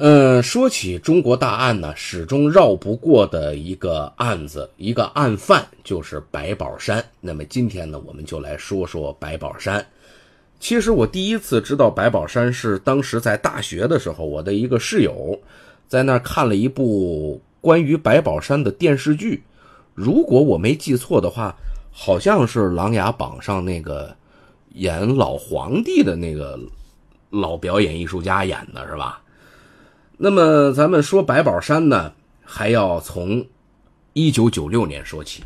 嗯，说起中国大案呢，始终绕不过的一个案子，一个案犯就是白宝山。那么今天呢，我们就来说说白宝山。其实我第一次知道白宝山是当时在大学的时候，我的一个室友在那儿看了一部关于白宝山的电视剧。如果我没记错的话，好像是《琅琊榜》上那个演老皇帝的那个老表演艺术家演的是吧？那么，咱们说白宝山呢，还要从1996年说起。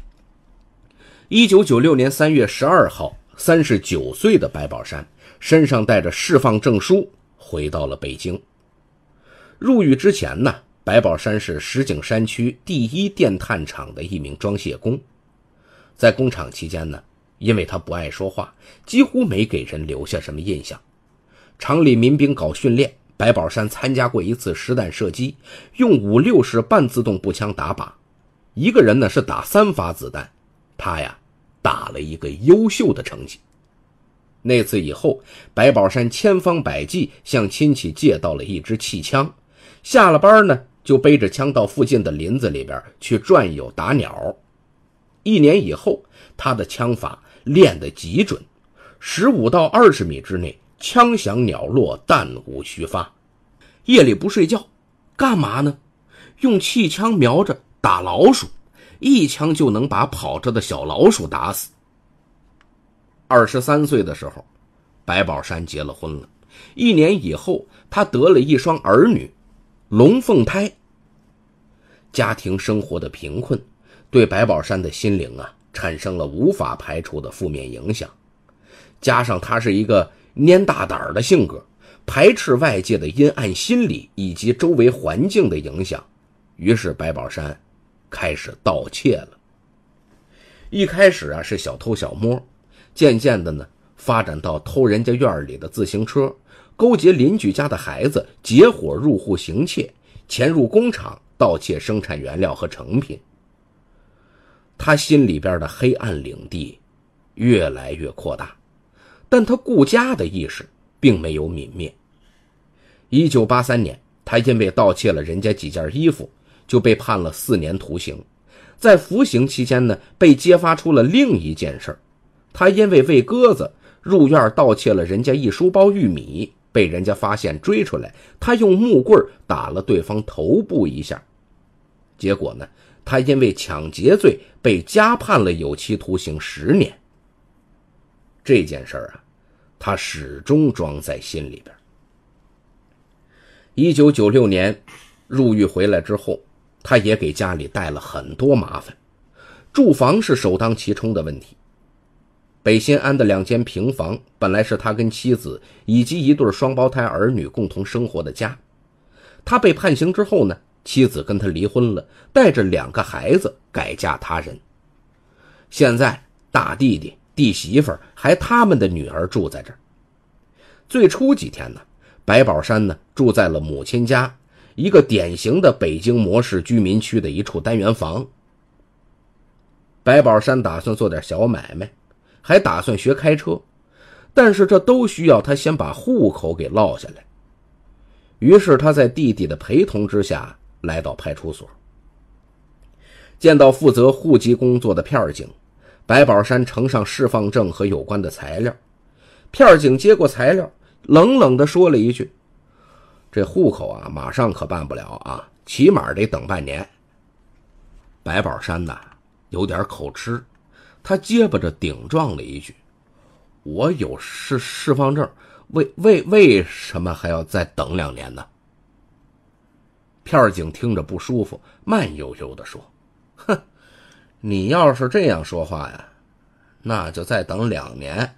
1996年3月12号，39岁的白宝山身上带着释放证书回到了北京。入狱之前呢，白宝山是石景山区第一电探厂的一名装卸工，在工厂期间呢，因为他不爱说话，几乎没给人留下什么印象。厂里民兵搞训练。白宝山参加过一次实弹射击，用五六式半自动步枪打靶，一个人呢是打三发子弹，他呀打了一个优秀的成绩。那次以后，白宝山千方百计向亲戚借到了一支气枪，下了班呢就背着枪到附近的林子里边去转悠打鸟。一年以后，他的枪法练得极准，十五到二十米之内。枪响鸟落，弹无虚发。夜里不睡觉，干嘛呢？用气枪瞄着打老鼠，一枪就能把跑着的小老鼠打死。二十三岁的时候，白宝山结了婚了。一年以后，他得了一双儿女，龙凤胎。家庭生活的贫困，对白宝山的心灵啊产生了无法排除的负面影响。加上他是一个。蔫大胆儿的性格，排斥外界的阴暗心理以及周围环境的影响，于是白宝山开始盗窃了。一开始啊是小偷小摸，渐渐的呢发展到偷人家院里的自行车，勾结邻居家的孩子结伙入户行窃，潜入工厂盗窃生产原料和成品。他心里边的黑暗领地越来越扩大。但他顾家的意识并没有泯灭。一九八三年，他因为盗窃了人家几件衣服，就被判了四年徒刑。在服刑期间呢，被揭发出了另一件事他因为喂鸽子入院盗窃了人家一书包玉米，被人家发现追出来，他用木棍打了对方头部一下。结果呢，他因为抢劫罪被加判了有期徒刑十年。这件事儿啊。他始终装在心里边。一九九六年，入狱回来之后，他也给家里带了很多麻烦。住房是首当其冲的问题。北新安的两间平房本来是他跟妻子以及一对双胞胎儿女共同生活的家。他被判刑之后呢，妻子跟他离婚了，带着两个孩子改嫁他人。现在大弟弟。弟媳妇儿还他们的女儿住在这儿。最初几天呢，白宝山呢住在了母亲家，一个典型的北京模式居民区的一处单元房。白宝山打算做点小买卖，还打算学开车，但是这都需要他先把户口给落下来。于是他在弟弟的陪同之下来到派出所，见到负责户籍工作的片儿警。白宝山呈上释放证和有关的材料，片警接过材料，冷冷的说了一句：“这户口啊，马上可办不了啊，起码得等半年。”白宝山呐，有点口吃，他结巴着顶撞了一句：“我有释释放证，为为为什么还要再等两年呢？”片警听着不舒服，慢悠悠的说：“哼。”你要是这样说话呀，那就再等两年。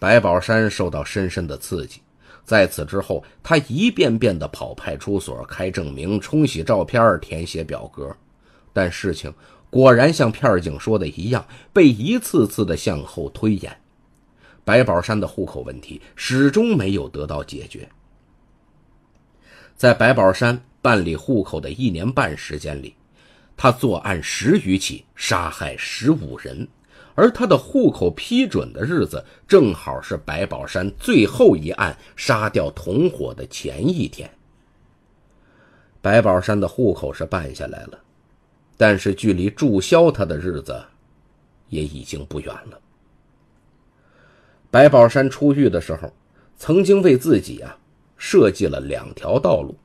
白宝山受到深深的刺激，在此之后，他一遍遍的跑派出所开证明、冲洗照片、填写表格，但事情果然像片警说的一样，被一次次的向后推延。白宝山的户口问题始终没有得到解决。在白宝山办理户口的一年半时间里。他作案十余起，杀害十五人，而他的户口批准的日子，正好是白宝山最后一案杀掉同伙的前一天。白宝山的户口是办下来了，但是距离注销他的日子，也已经不远了。白宝山出狱的时候，曾经为自己啊设计了两条道路。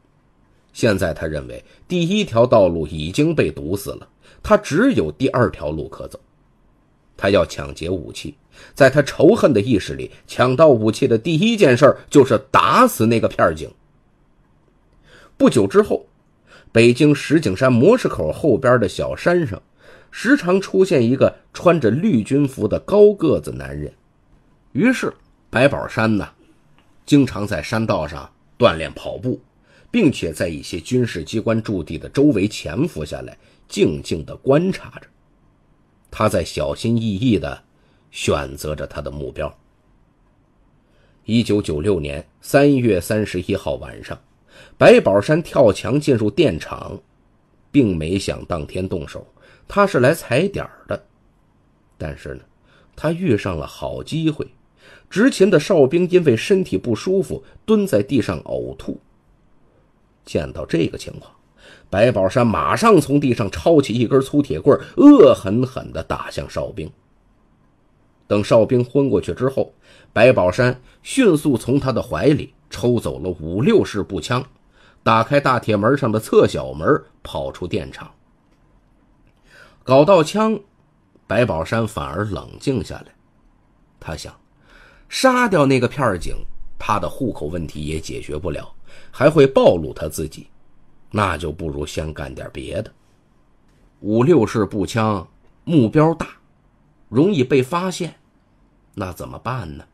现在他认为第一条道路已经被堵死了，他只有第二条路可走。他要抢劫武器，在他仇恨的意识里，抢到武器的第一件事就是打死那个片警。不久之后，北京石景山模式口后边的小山上，时常出现一个穿着绿军服的高个子男人。于是白宝山呢，经常在山道上锻炼跑步。并且在一些军事机关驻地的周围潜伏下来，静静地观察着。他在小心翼翼地选择着他的目标。一九九六年三月三十一号晚上，白宝山跳墙进入电厂，并没想当天动手，他是来踩点的。但是呢，他遇上了好机会。执勤的哨兵因为身体不舒服，蹲在地上呕吐。见到这个情况，白宝山马上从地上抄起一根粗铁棍，恶狠狠的打向哨兵。等哨兵昏过去之后，白宝山迅速从他的怀里抽走了五六式步枪，打开大铁门上的侧小门，跑出电厂。搞到枪，白宝山反而冷静下来。他想，杀掉那个片警，他的户口问题也解决不了。还会暴露他自己，那就不如先干点别的。五六式步枪目标大，容易被发现，那怎么办呢？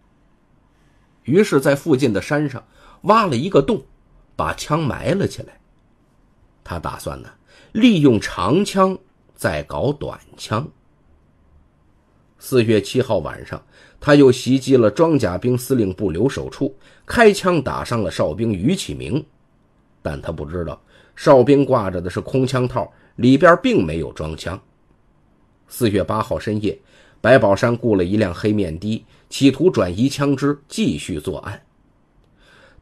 于是，在附近的山上挖了一个洞，把枪埋了起来。他打算呢，利用长枪再搞短枪。四月七号晚上。他又袭击了装甲兵司令部留守处，开枪打伤了哨兵于启明，但他不知道哨兵挂着的是空枪套，里边并没有装枪。四月八号深夜，白宝山雇了一辆黑面的，企图转移枪支，继续作案。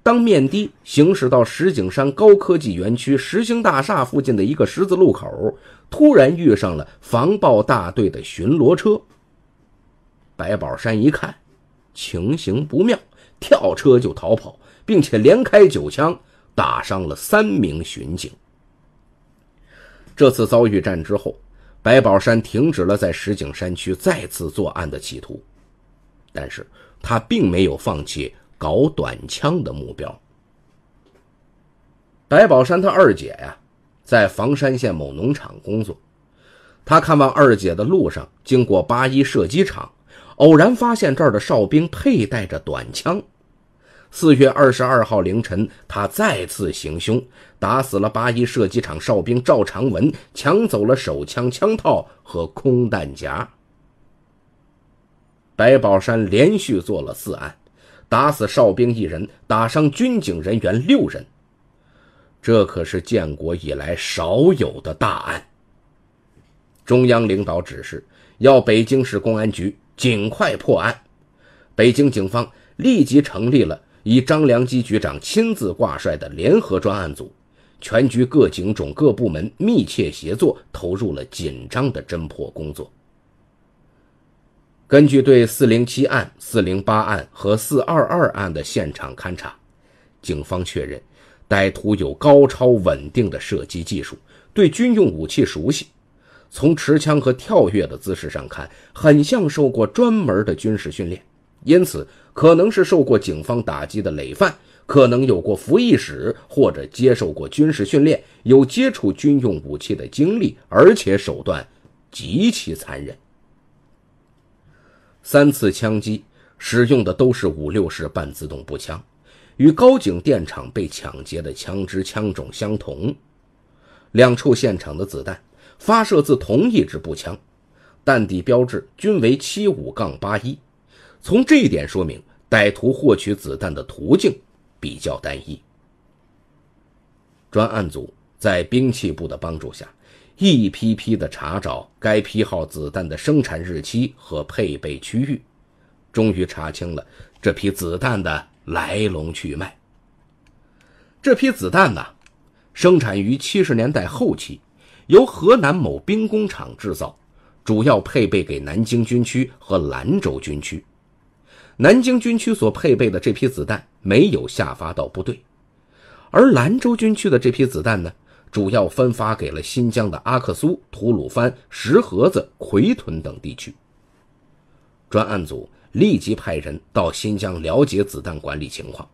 当面的行驶到石景山高科技园区石星大厦附近的一个十字路口，突然遇上了防暴大队的巡逻车。白宝山一看，情形不妙，跳车就逃跑，并且连开九枪，打伤了三名巡警。这次遭遇战之后，白宝山停止了在石景山区再次作案的企图，但是他并没有放弃搞短枪的目标。白宝山他二姐呀，在房山县某农场工作，他看望二姐的路上，经过八一射击场。偶然发现这儿的哨兵佩戴着短枪。四月二十二号凌晨，他再次行凶，打死了八一射击场哨兵赵长文，抢走了手枪、枪套和空弹夹。白宝山连续做了四案，打死哨兵一人，打伤军警人员六人。这可是建国以来少有的大案。中央领导指示，要北京市公安局。尽快破案！北京警方立即成立了以张良基局长亲自挂帅的联合专案组，全局各警种各部门密切协作，投入了紧张的侦破工作。根据对四零七案、四零八案和四二二案的现场勘查，警方确认歹徒有高超稳定的射击技术，对军用武器熟悉。从持枪和跳跃的姿势上看，很像受过专门的军事训练，因此可能是受过警方打击的累犯，可能有过服役史或者接受过军事训练，有接触军用武器的经历，而且手段极其残忍。三次枪击使用的都是五六式半自动步枪，与高井电厂被抢劫的枪支枪种相同，两处现场的子弹。发射自同一支步枪，弹底标志均为七五杠八一，从这一点说明歹徒获取子弹的途径比较单一。专案组在兵器部的帮助下，一批批地查找该批号子弹的生产日期和配备区域，终于查清了这批子弹的来龙去脉。这批子弹呢，生产于七十年代后期。由河南某兵工厂制造，主要配备给南京军区和兰州军区。南京军区所配备的这批子弹没有下发到部队，而兰州军区的这批子弹呢，主要分发给了新疆的阿克苏、吐鲁番、石河子、奎屯等地区。专案组立即派人到新疆了解子弹管理情况，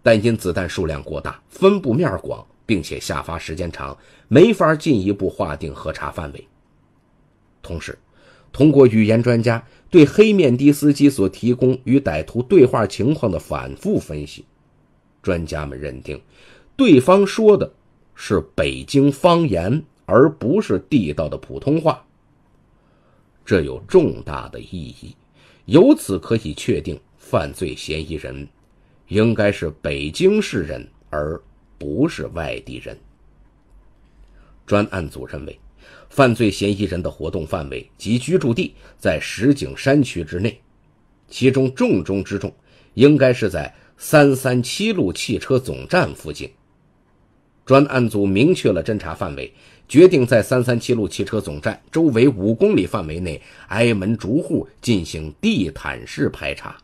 但因子弹数量过大，分布面广。并且下发时间长，没法进一步划定核查范围。同时，通过语言专家对黑面的司机所提供与歹徒对话情况的反复分析，专家们认定，对方说的是北京方言，而不是地道的普通话。这有重大的意义，由此可以确定犯罪嫌疑人应该是北京市人，而。不是外地人。专案组认为，犯罪嫌疑人的活动范围及居住地在石景山区之内，其中重中之重应该是在三三七路汽车总站附近。专案组明确了侦查范围，决定在三三七路汽车总站周围五公里范围内挨门逐户进行地毯式排查。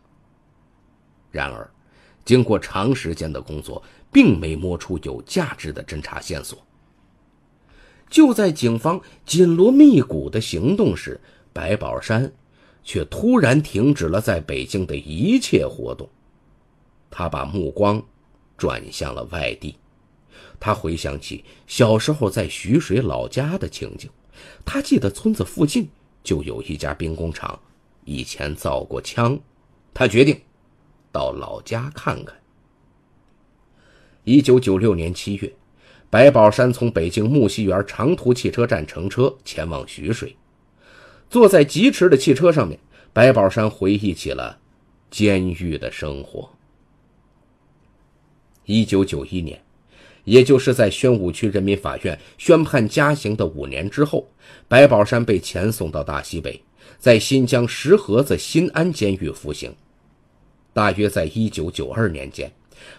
然而，经过长时间的工作。并没摸出有价值的侦查线索。就在警方紧锣密鼓的行动时，白宝山却突然停止了在北京的一切活动，他把目光转向了外地。他回想起小时候在徐水老家的情景，他记得村子附近就有一家兵工厂，以前造过枪。他决定到老家看看。一九九六年七月，白宝山从北京木樨园长途汽车站乘车前往徐水。坐在疾驰的汽车上面，白宝山回忆起了监狱的生活。一九九一年，也就是在宣武区人民法院宣判加刑的五年之后，白宝山被遣送到大西北，在新疆石河子新安监狱服刑。大约在一九九二年间。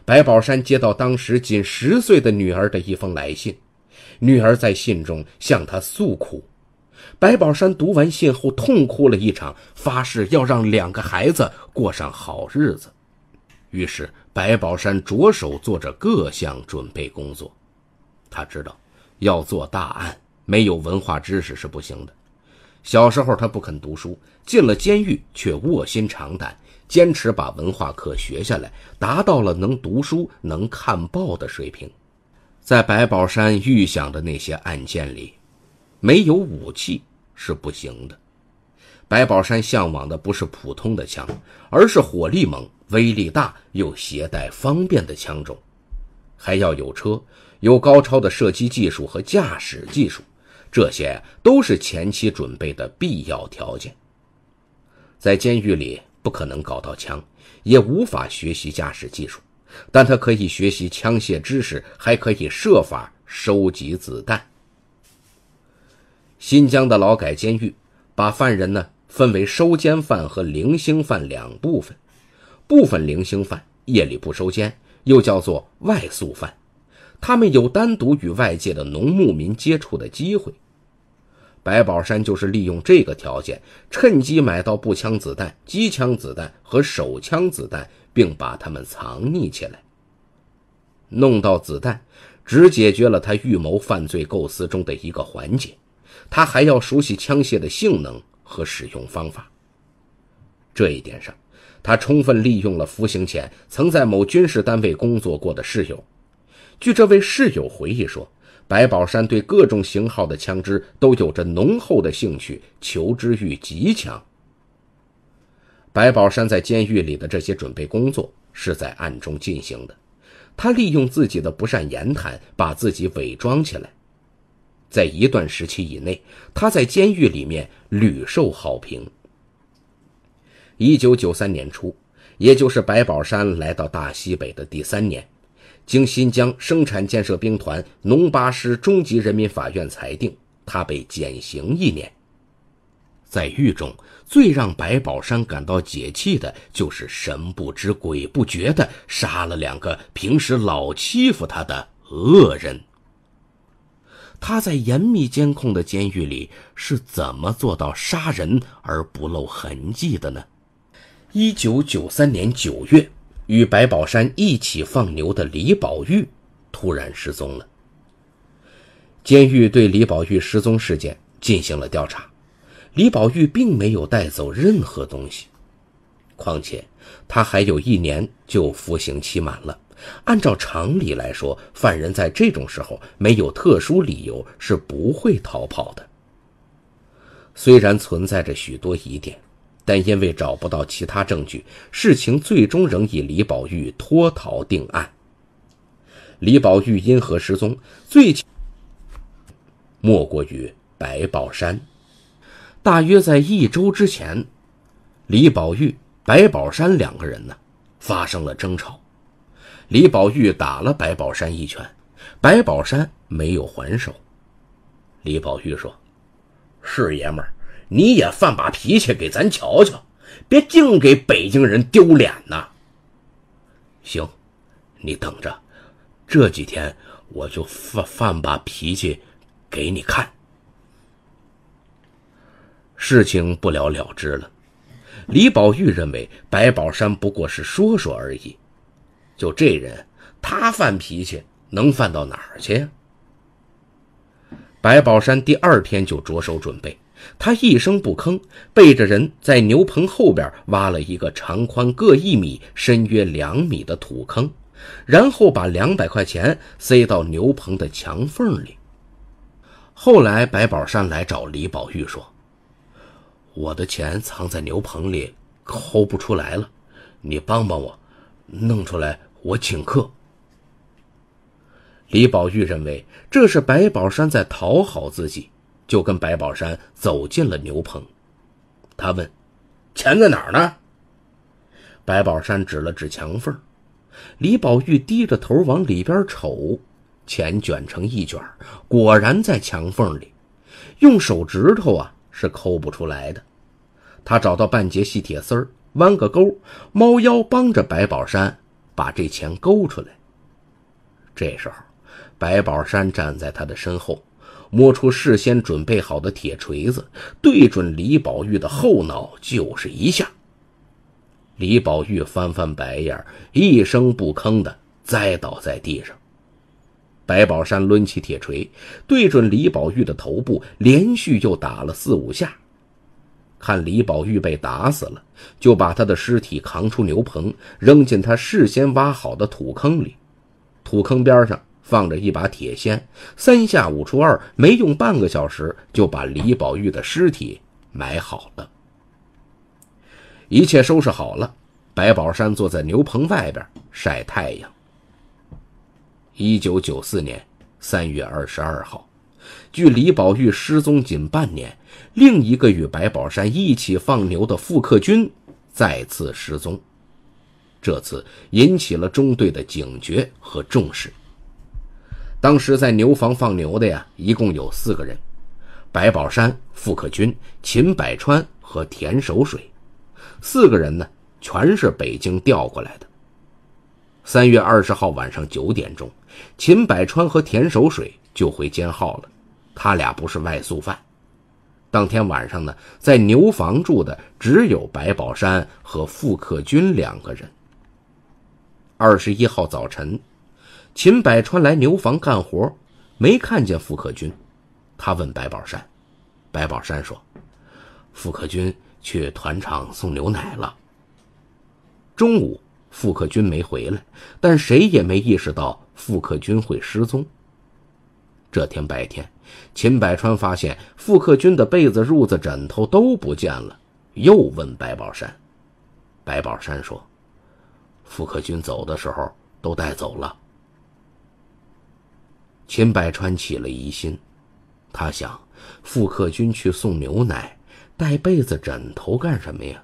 白宝山接到当时仅十岁的女儿的一封来信，女儿在信中向他诉苦。白宝山读完信后痛哭了一场，发誓要让两个孩子过上好日子。于是，白宝山着手做着各项准备工作。他知道，要做大案，没有文化知识是不行的。小时候他不肯读书，进了监狱却卧薪尝胆。坚持把文化课学下来，达到了能读书、能看报的水平。在白宝山预想的那些案件里，没有武器是不行的。白宝山向往的不是普通的枪，而是火力猛、威力大又携带方便的枪种，还要有车，有高超的射击技术和驾驶技术，这些都是前期准备的必要条件。在监狱里。不可能搞到枪，也无法学习驾驶技术，但他可以学习枪械知识，还可以设法收集子弹。新疆的劳改监狱，把犯人呢分为收监犯和零星犯两部分，部分零星犯夜里不收监，又叫做外宿犯，他们有单独与外界的农牧民接触的机会。白宝山就是利用这个条件，趁机买到步枪子弹、机枪子弹和手枪子弹，并把它们藏匿起来。弄到子弹，只解决了他预谋犯罪构思中的一个环节，他还要熟悉枪械的性能和使用方法。这一点上，他充分利用了服刑前曾在某军事单位工作过的室友。据这位室友回忆说。白宝山对各种型号的枪支都有着浓厚的兴趣，求知欲极强。白宝山在监狱里的这些准备工作是在暗中进行的，他利用自己的不善言谈把自己伪装起来。在一段时期以内，他在监狱里面屡受好评。一九九三年初，也就是白宝山来到大西北的第三年。经新疆生产建设兵团农八师中级人民法院裁定，他被减刑一年。在狱中，最让白宝山感到解气的就是神不知鬼不觉的杀了两个平时老欺负他的恶人。他在严密监控的监狱里是怎么做到杀人而不露痕迹的呢？一九九三年九月。与白宝山一起放牛的李宝玉突然失踪了。监狱对李宝玉失踪事件进行了调查，李宝玉并没有带走任何东西，况且他还有一年就服刑期满了。按照常理来说，犯人在这种时候没有特殊理由是不会逃跑的。虽然存在着许多疑点。但因为找不到其他证据，事情最终仍以李宝玉脱逃定案。李宝玉因何失踪？最莫过于白宝山。大约在一周之前，李宝玉、白宝山两个人呢发生了争吵。李宝玉打了白宝山一拳，白宝山没有还手。李宝玉说：“是爷们儿。”你也犯把脾气给咱瞧瞧，别净给北京人丢脸呐！行，你等着，这几天我就犯犯把脾气给你看。事情不了了之了。李宝玉认为白宝山不过是说说而已，就这人，他犯脾气能犯到哪儿去？白宝山第二天就着手准备。他一声不吭，背着人在牛棚后边挖了一个长宽各一米、深约两米的土坑，然后把两百块钱塞到牛棚的墙缝里。后来白宝山来找李宝玉说：“我的钱藏在牛棚里，抠不出来了，你帮帮我，弄出来我请客。”李宝玉认为这是白宝山在讨好自己。就跟白宝山走进了牛棚，他问：“钱在哪儿呢？”白宝山指了指墙缝，李宝玉低着头往里边瞅，钱卷成一卷，果然在墙缝里，用手指头啊是抠不出来的。他找到半截细铁丝，弯个钩，猫腰帮着白宝山把这钱勾出来。这时候，白宝山站在他的身后。摸出事先准备好的铁锤子，对准李宝玉的后脑就是一下。李宝玉翻翻白眼一声不吭的栽倒在地上。白宝山抡起铁锤，对准李宝玉的头部，连续就打了四五下。看李宝玉被打死了，就把他的尸体扛出牛棚，扔进他事先挖好的土坑里。土坑边上。放着一把铁锨，三下五除二，没用半个小时就把李宝玉的尸体埋好了。一切收拾好了，白宝山坐在牛棚外边晒太阳。一九九四年三月二十二号，距李宝玉失踪仅半年，另一个与白宝山一起放牛的复克军再次失踪，这次引起了中队的警觉和重视。当时在牛房放牛的呀，一共有四个人：白宝山、傅克军、秦百川和田守水。四个人呢，全是北京调过来的。三月二十号晚上九点钟，秦百川和田守水就回监号了。他俩不是外宿犯。当天晚上呢，在牛房住的只有白宝山和傅克军两个人。二十一号早晨。秦百川来牛房干活，没看见付克军。他问白宝山，白宝山说：“付克军去团场送牛奶了。”中午，付克军没回来，但谁也没意识到付克军会失踪。这天白天，秦百川发现付克军的被子、褥子、枕头都不见了，又问白宝山，白宝山说：“付克军走的时候都带走了。”秦百川起了疑心，他想，付克军去送牛奶，带被子枕头干什么呀？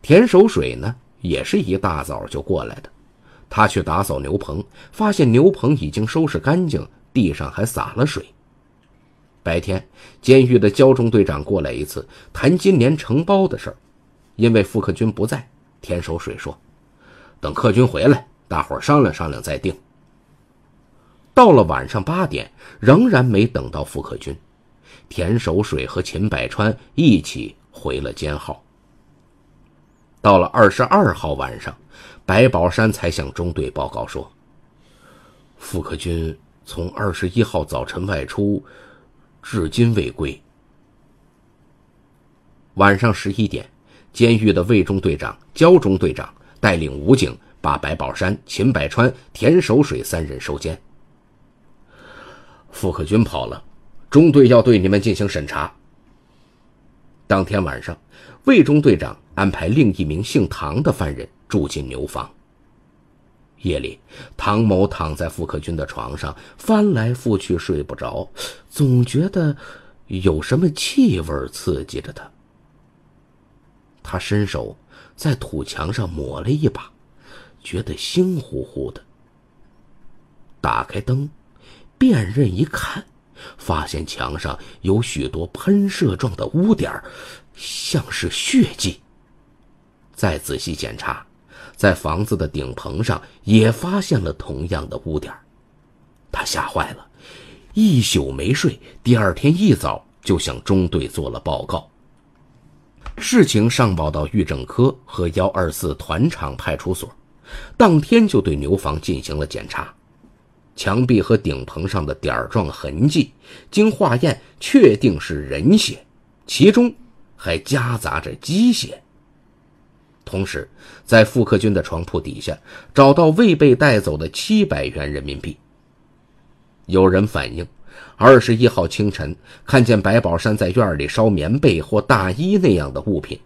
田守水呢，也是一大早就过来的，他去打扫牛棚，发现牛棚已经收拾干净，地上还洒了水。白天，监狱的交中队长过来一次，谈今年承包的事儿，因为付克军不在，田守水说，等克军回来，大伙商量商量再定。到了晚上八点，仍然没等到傅克军、田守水和秦百川一起回了监号。到了二十二号晚上，白宝山才向中队报告说：“傅克军从二十一号早晨外出，至今未归。”晚上十一点，监狱的卫中队长、焦中队长带领武警把白宝山、秦百川、田守水三人收监。富克军跑了，中队要对你们进行审查。当天晚上，魏中队长安排另一名姓唐的犯人住进牛房。夜里，唐某躺在富克军的床上，翻来覆去睡不着，总觉得有什么气味刺激着他。他伸手在土墙上抹了一把，觉得腥乎乎的。打开灯。辨认一看，发现墙上有许多喷射状的污点，像是血迹。再仔细检查，在房子的顶棚上也发现了同样的污点，他吓坏了，一宿没睡。第二天一早就向中队做了报告。事情上报到预政科和幺二四团场派出所，当天就对牛房进行了检查。墙壁和顶棚上的点状痕迹，经化验确定是人血，其中还夹杂着鸡血。同时，在付克军的床铺底下找到未被带走的七百元人民币。有人反映，二十一号清晨看见白宝山在院里烧棉被或大衣那样的物品。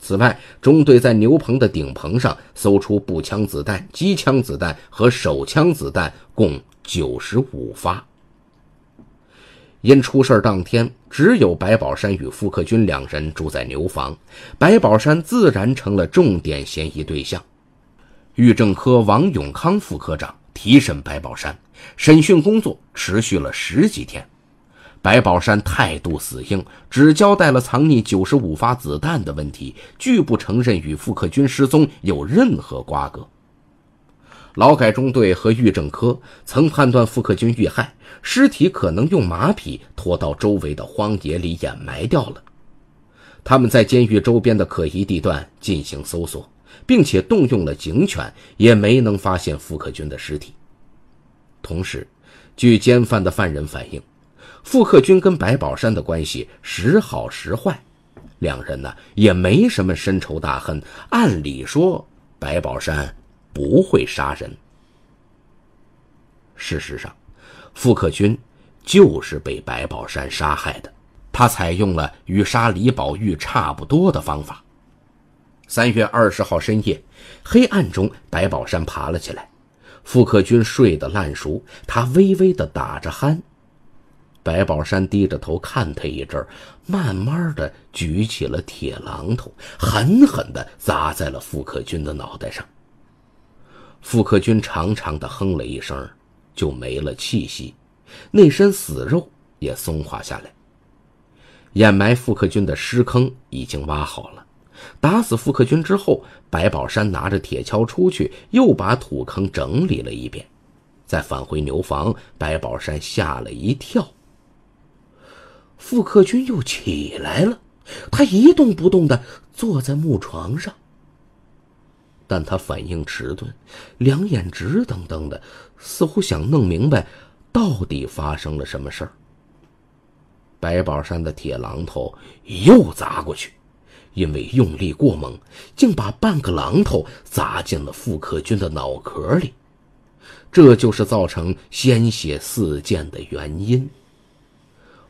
此外，中队在牛棚的顶棚上搜出步枪子弹、机枪子弹和手枪子弹，共。九十五发。因出事当天只有白宝山与付克军两人住在牛房，白宝山自然成了重点嫌疑对象。狱政科王永康副科长提审白宝山，审讯工作持续了十几天。白宝山态度死硬，只交代了藏匿九十五发子弹的问题，拒不承认与付克军失踪有任何瓜葛。劳改中队和狱政科曾判断傅克军遇害，尸体可能用马匹拖到周围的荒野里掩埋掉了。他们在监狱周边的可疑地段进行搜索，并且动用了警犬，也没能发现傅克军的尸体。同时，据监犯的犯人反映，傅克军跟白宝山的关系时好时坏，两人呢也没什么深仇大恨。按理说，白宝山。不会杀人。事实上，傅克军就是被白宝山杀害的。他采用了与杀李宝玉差不多的方法。三月二十号深夜，黑暗中，白宝山爬了起来。傅克军睡得烂熟，他微微的打着鼾。白宝山低着头看他一阵，慢慢的举起了铁榔头，狠狠的砸在了傅克军的脑袋上。傅克军长长的哼了一声，就没了气息，那身死肉也松垮下来。掩埋傅克军的尸坑已经挖好了。打死傅克军之后，白宝山拿着铁锹出去，又把土坑整理了一遍。再返回牛房，白宝山吓了一跳。傅克军又起来了，他一动不动的坐在木床上。但他反应迟钝，两眼直瞪瞪的，似乎想弄明白到底发生了什么事儿。白宝山的铁榔头又砸过去，因为用力过猛，竟把半个榔头砸进了傅克军的脑壳里，这就是造成鲜血四溅的原因。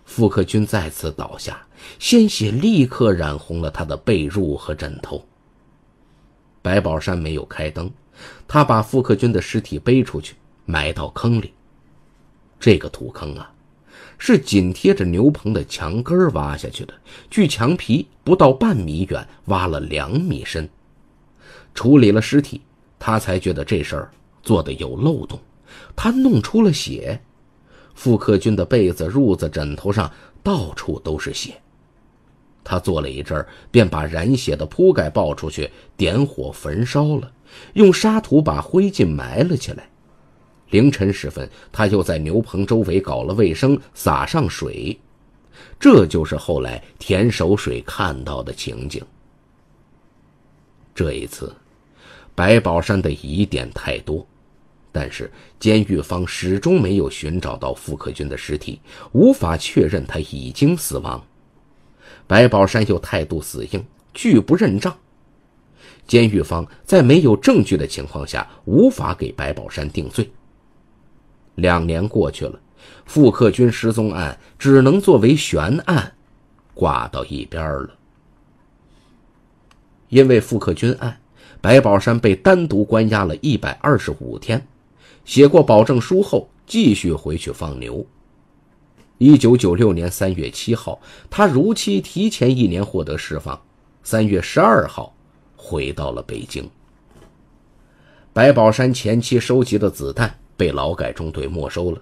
傅克军再次倒下，鲜血立刻染红了他的被褥和枕头。白宝山没有开灯，他把付克军的尸体背出去，埋到坑里。这个土坑啊，是紧贴着牛棚的墙根挖下去的，距墙皮不到半米远，挖了两米深。处理了尸体，他才觉得这事儿做的有漏洞。他弄出了血，付克军的被子、褥子、枕头上到处都是血。他坐了一阵儿，便把染血的铺盖抱出去，点火焚烧了，用沙土把灰烬埋了起来。凌晨时分，他又在牛棚周围搞了卫生，洒上水。这就是后来田守水看到的情景。这一次，白宝山的疑点太多，但是监狱方始终没有寻找到付克军的尸体，无法确认他已经死亡。白宝山又态度死硬，拒不认账。监狱方在没有证据的情况下，无法给白宝山定罪。两年过去了，傅克军失踪案只能作为悬案，挂到一边了。因为傅克军案，白宝山被单独关押了一百二十五天，写过保证书后，继续回去放牛。一九九六年三月七号，他如期提前一年获得释放。三月十二号，回到了北京。白宝山前期收集的子弹被劳改中队没收了。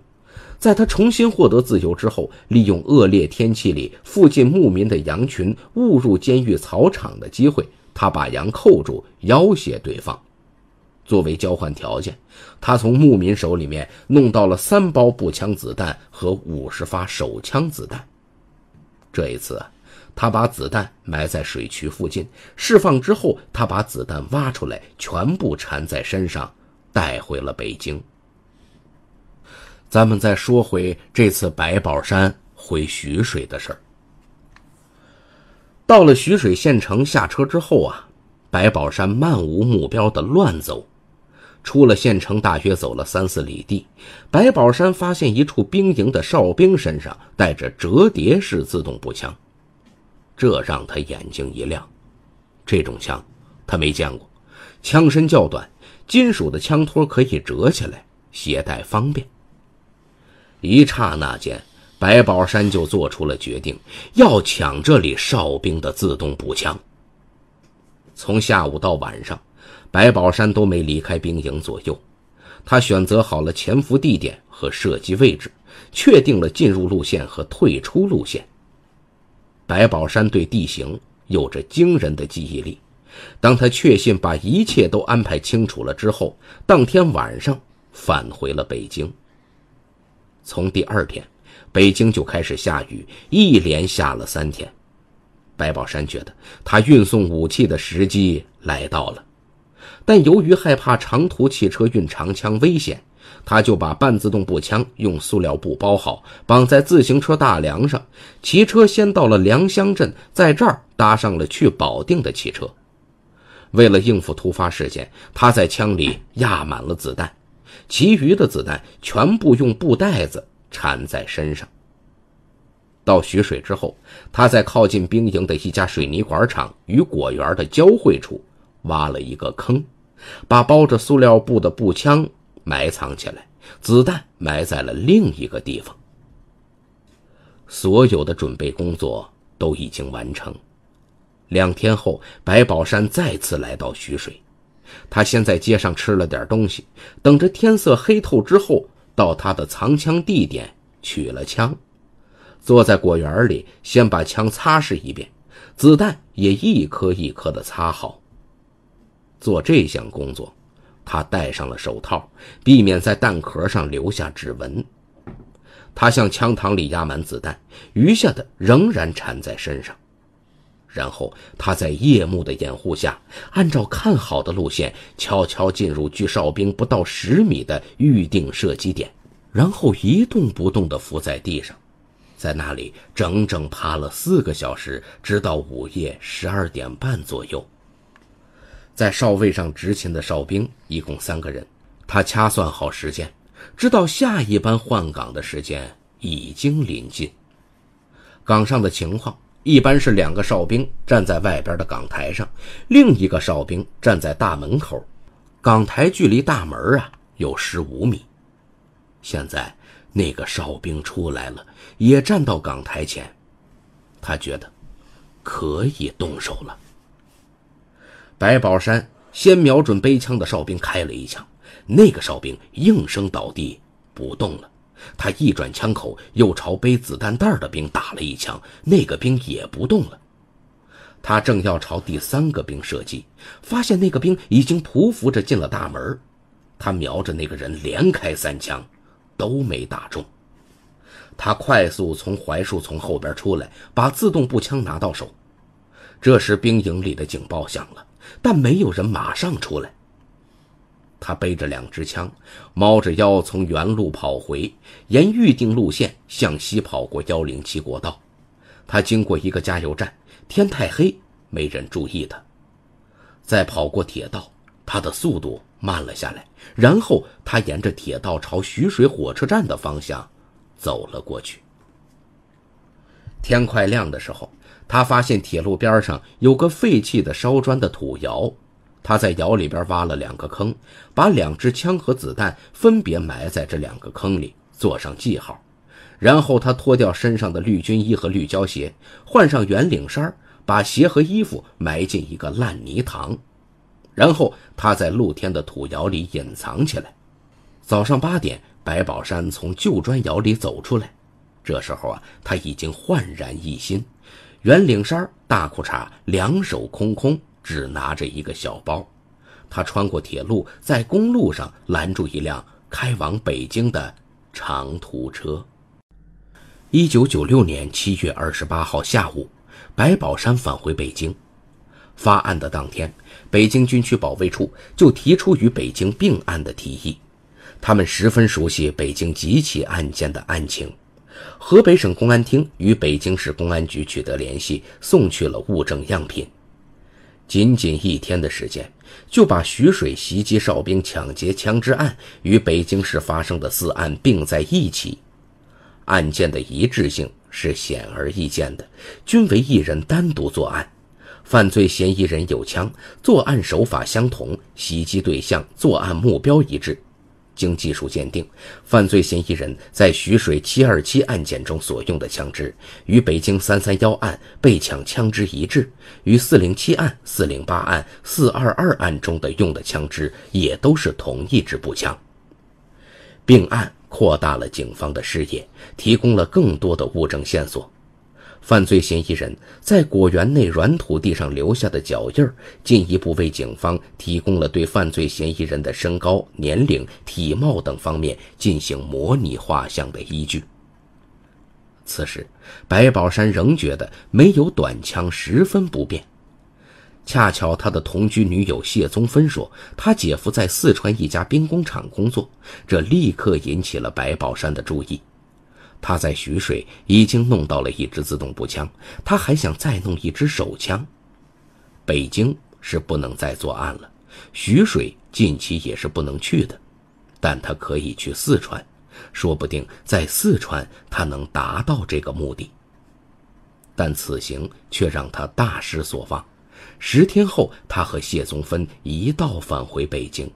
在他重新获得自由之后，利用恶劣天气里附近牧民的羊群误入监狱草场的机会，他把羊扣住要挟对方。作为交换条件，他从牧民手里面弄到了三包步枪子弹和五十发手枪子弹。这一次，他把子弹埋在水渠附近，释放之后，他把子弹挖出来，全部缠在身上，带回了北京。咱们再说回这次白宝山回徐水的事儿。到了徐水县城下车之后啊，白宝山漫无目标的乱走。出了县城，大约走了三四里地，白宝山发现一处兵营的哨兵身上带着折叠式自动步枪，这让他眼睛一亮。这种枪他没见过，枪身较短，金属的枪托可以折起来，携带方便。一刹那间，白宝山就做出了决定，要抢这里哨兵的自动步枪。从下午到晚上。白宝山都没离开兵营左右，他选择好了潜伏地点和射击位置，确定了进入路线和退出路线。白宝山对地形有着惊人的记忆力，当他确信把一切都安排清楚了之后，当天晚上返回了北京。从第二天，北京就开始下雨，一连下了三天。白宝山觉得他运送武器的时机来到了。但由于害怕长途汽车运长枪危险，他就把半自动步枪用塑料布包好，绑在自行车大梁上，骑车先到了良乡镇，在这儿搭上了去保定的汽车。为了应付突发事件，他在枪里压满了子弹，其余的子弹全部用布袋子缠在身上。到徐水之后，他在靠近兵营的一家水泥管厂与果园的交汇处挖了一个坑。把包着塑料布的步枪埋藏起来，子弹埋在了另一个地方。所有的准备工作都已经完成。两天后，白宝山再次来到徐水，他先在街上吃了点东西，等着天色黑透之后，到他的藏枪地点取了枪，坐在果园里，先把枪擦拭一遍，子弹也一颗一颗的擦好。做这项工作，他戴上了手套，避免在弹壳上留下指纹。他向枪膛里压满子弹，余下的仍然缠在身上。然后他在夜幕的掩护下，按照看好的路线，悄悄进入距哨兵不到十米的预定射击点，然后一动不动地伏在地上，在那里整整趴了四个小时，直到午夜十二点半左右。在哨位上执勤的哨兵一共三个人，他掐算好时间，知道下一班换岗的时间已经临近。岗上的情况一般是两个哨兵站在外边的岗台上，另一个哨兵站在大门口。岗台距离大门啊有十五米。现在那个哨兵出来了，也站到岗台前，他觉得可以动手了。白宝山先瞄准背枪的哨兵开了一枪，那个哨兵应声倒地不动了。他一转枪口，又朝背子弹袋的兵打了一枪，那个兵也不动了。他正要朝第三个兵射击，发现那个兵已经匍匐着进了大门。他瞄着那个人连开三枪，都没打中。他快速从槐树丛后边出来，把自动步枪拿到手。这时兵营里的警报响了。但没有人马上出来。他背着两支枪，猫着腰从原路跑回，沿预定路线向西跑过幺零七国道。他经过一个加油站，天太黑，没人注意他。再跑过铁道，他的速度慢了下来。然后他沿着铁道朝徐水火车站的方向走了过去。天快亮的时候。他发现铁路边上有个废弃的烧砖的土窑，他在窑里边挖了两个坑，把两支枪和子弹分别埋在这两个坑里，做上记号，然后他脱掉身上的绿军衣和绿胶鞋，换上圆领衫，把鞋和衣服埋进一个烂泥塘，然后他在露天的土窑里隐藏起来。早上八点，白宝山从旧砖窑里走出来，这时候啊，他已经焕然一新。圆领衫、大裤衩，两手空空，只拿着一个小包。他穿过铁路，在公路上拦住一辆开往北京的长途车。一九九六年七月二十八号下午，白宝山返回北京。发案的当天，北京军区保卫处就提出与北京并案的提议。他们十分熟悉北京几起案件的案情。河北省公安厅与北京市公安局取得联系，送去了物证样品。仅仅一天的时间，就把徐水袭击哨兵抢劫枪支案与北京市发生的四案并在一起。案件的一致性是显而易见的，均为一人单独作案，犯罪嫌疑人有枪，作案手法相同，袭击对象、作案目标一致。经技术鉴定，犯罪嫌疑人在徐水七二七案件中所用的枪支与北京三三幺案被抢枪支一致，与四零七案、四零八案、四二二案中的用的枪支也都是同一支步枪。并案扩大了警方的视野，提供了更多的物证线索。犯罪嫌疑人在果园内软土地上留下的脚印儿，进一步为警方提供了对犯罪嫌疑人的身高、年龄、体貌等方面进行模拟画像的依据。此时，白宝山仍觉得没有短枪十分不便，恰巧他的同居女友谢宗芬说，他姐夫在四川一家兵工厂工作，这立刻引起了白宝山的注意。他在徐水已经弄到了一支自动步枪，他还想再弄一支手枪。北京是不能再作案了，徐水近期也是不能去的，但他可以去四川，说不定在四川他能达到这个目的。但此行却让他大失所望。十天后，他和谢宗芬一道返回北京。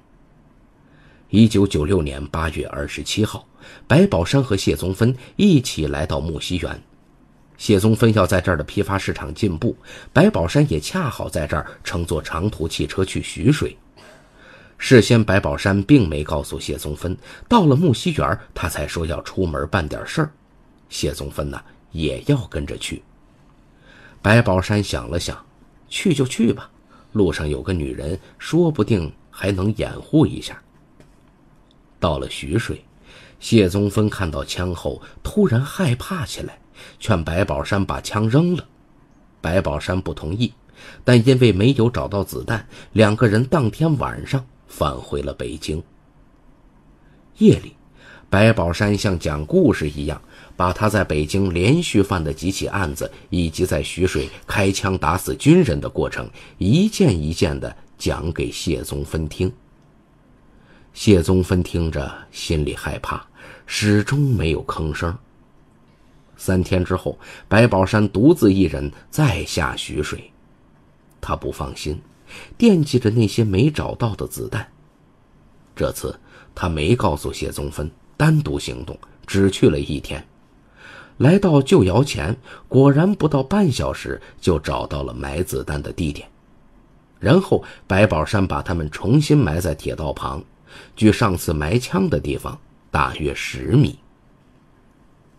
一九九六年八月二十七号，白宝山和谢宗芬一起来到木樨园，谢宗芬要在这儿的批发市场进步，白宝山也恰好在这儿乘坐长途汽车去徐水。事先白宝山并没告诉谢宗芬，到了木樨园，他才说要出门办点事儿，谢宗芬呢也要跟着去。白宝山想了想，去就去吧，路上有个女人，说不定还能掩护一下。到了徐水，谢宗芬看到枪后突然害怕起来，劝白宝山把枪扔了。白宝山不同意，但因为没有找到子弹，两个人当天晚上返回了北京。夜里，白宝山像讲故事一样，把他在北京连续犯的几起案子，以及在徐水开枪打死军人的过程，一件一件的讲给谢宗芬听。谢宗芬听着，心里害怕，始终没有吭声。三天之后，白宝山独自一人再下徐水，他不放心，惦记着那些没找到的子弹。这次他没告诉谢宗芬，单独行动，只去了一天。来到旧窑前，果然不到半小时就找到了埋子弹的地点，然后白宝山把他们重新埋在铁道旁。距上次埋枪的地方大约十米。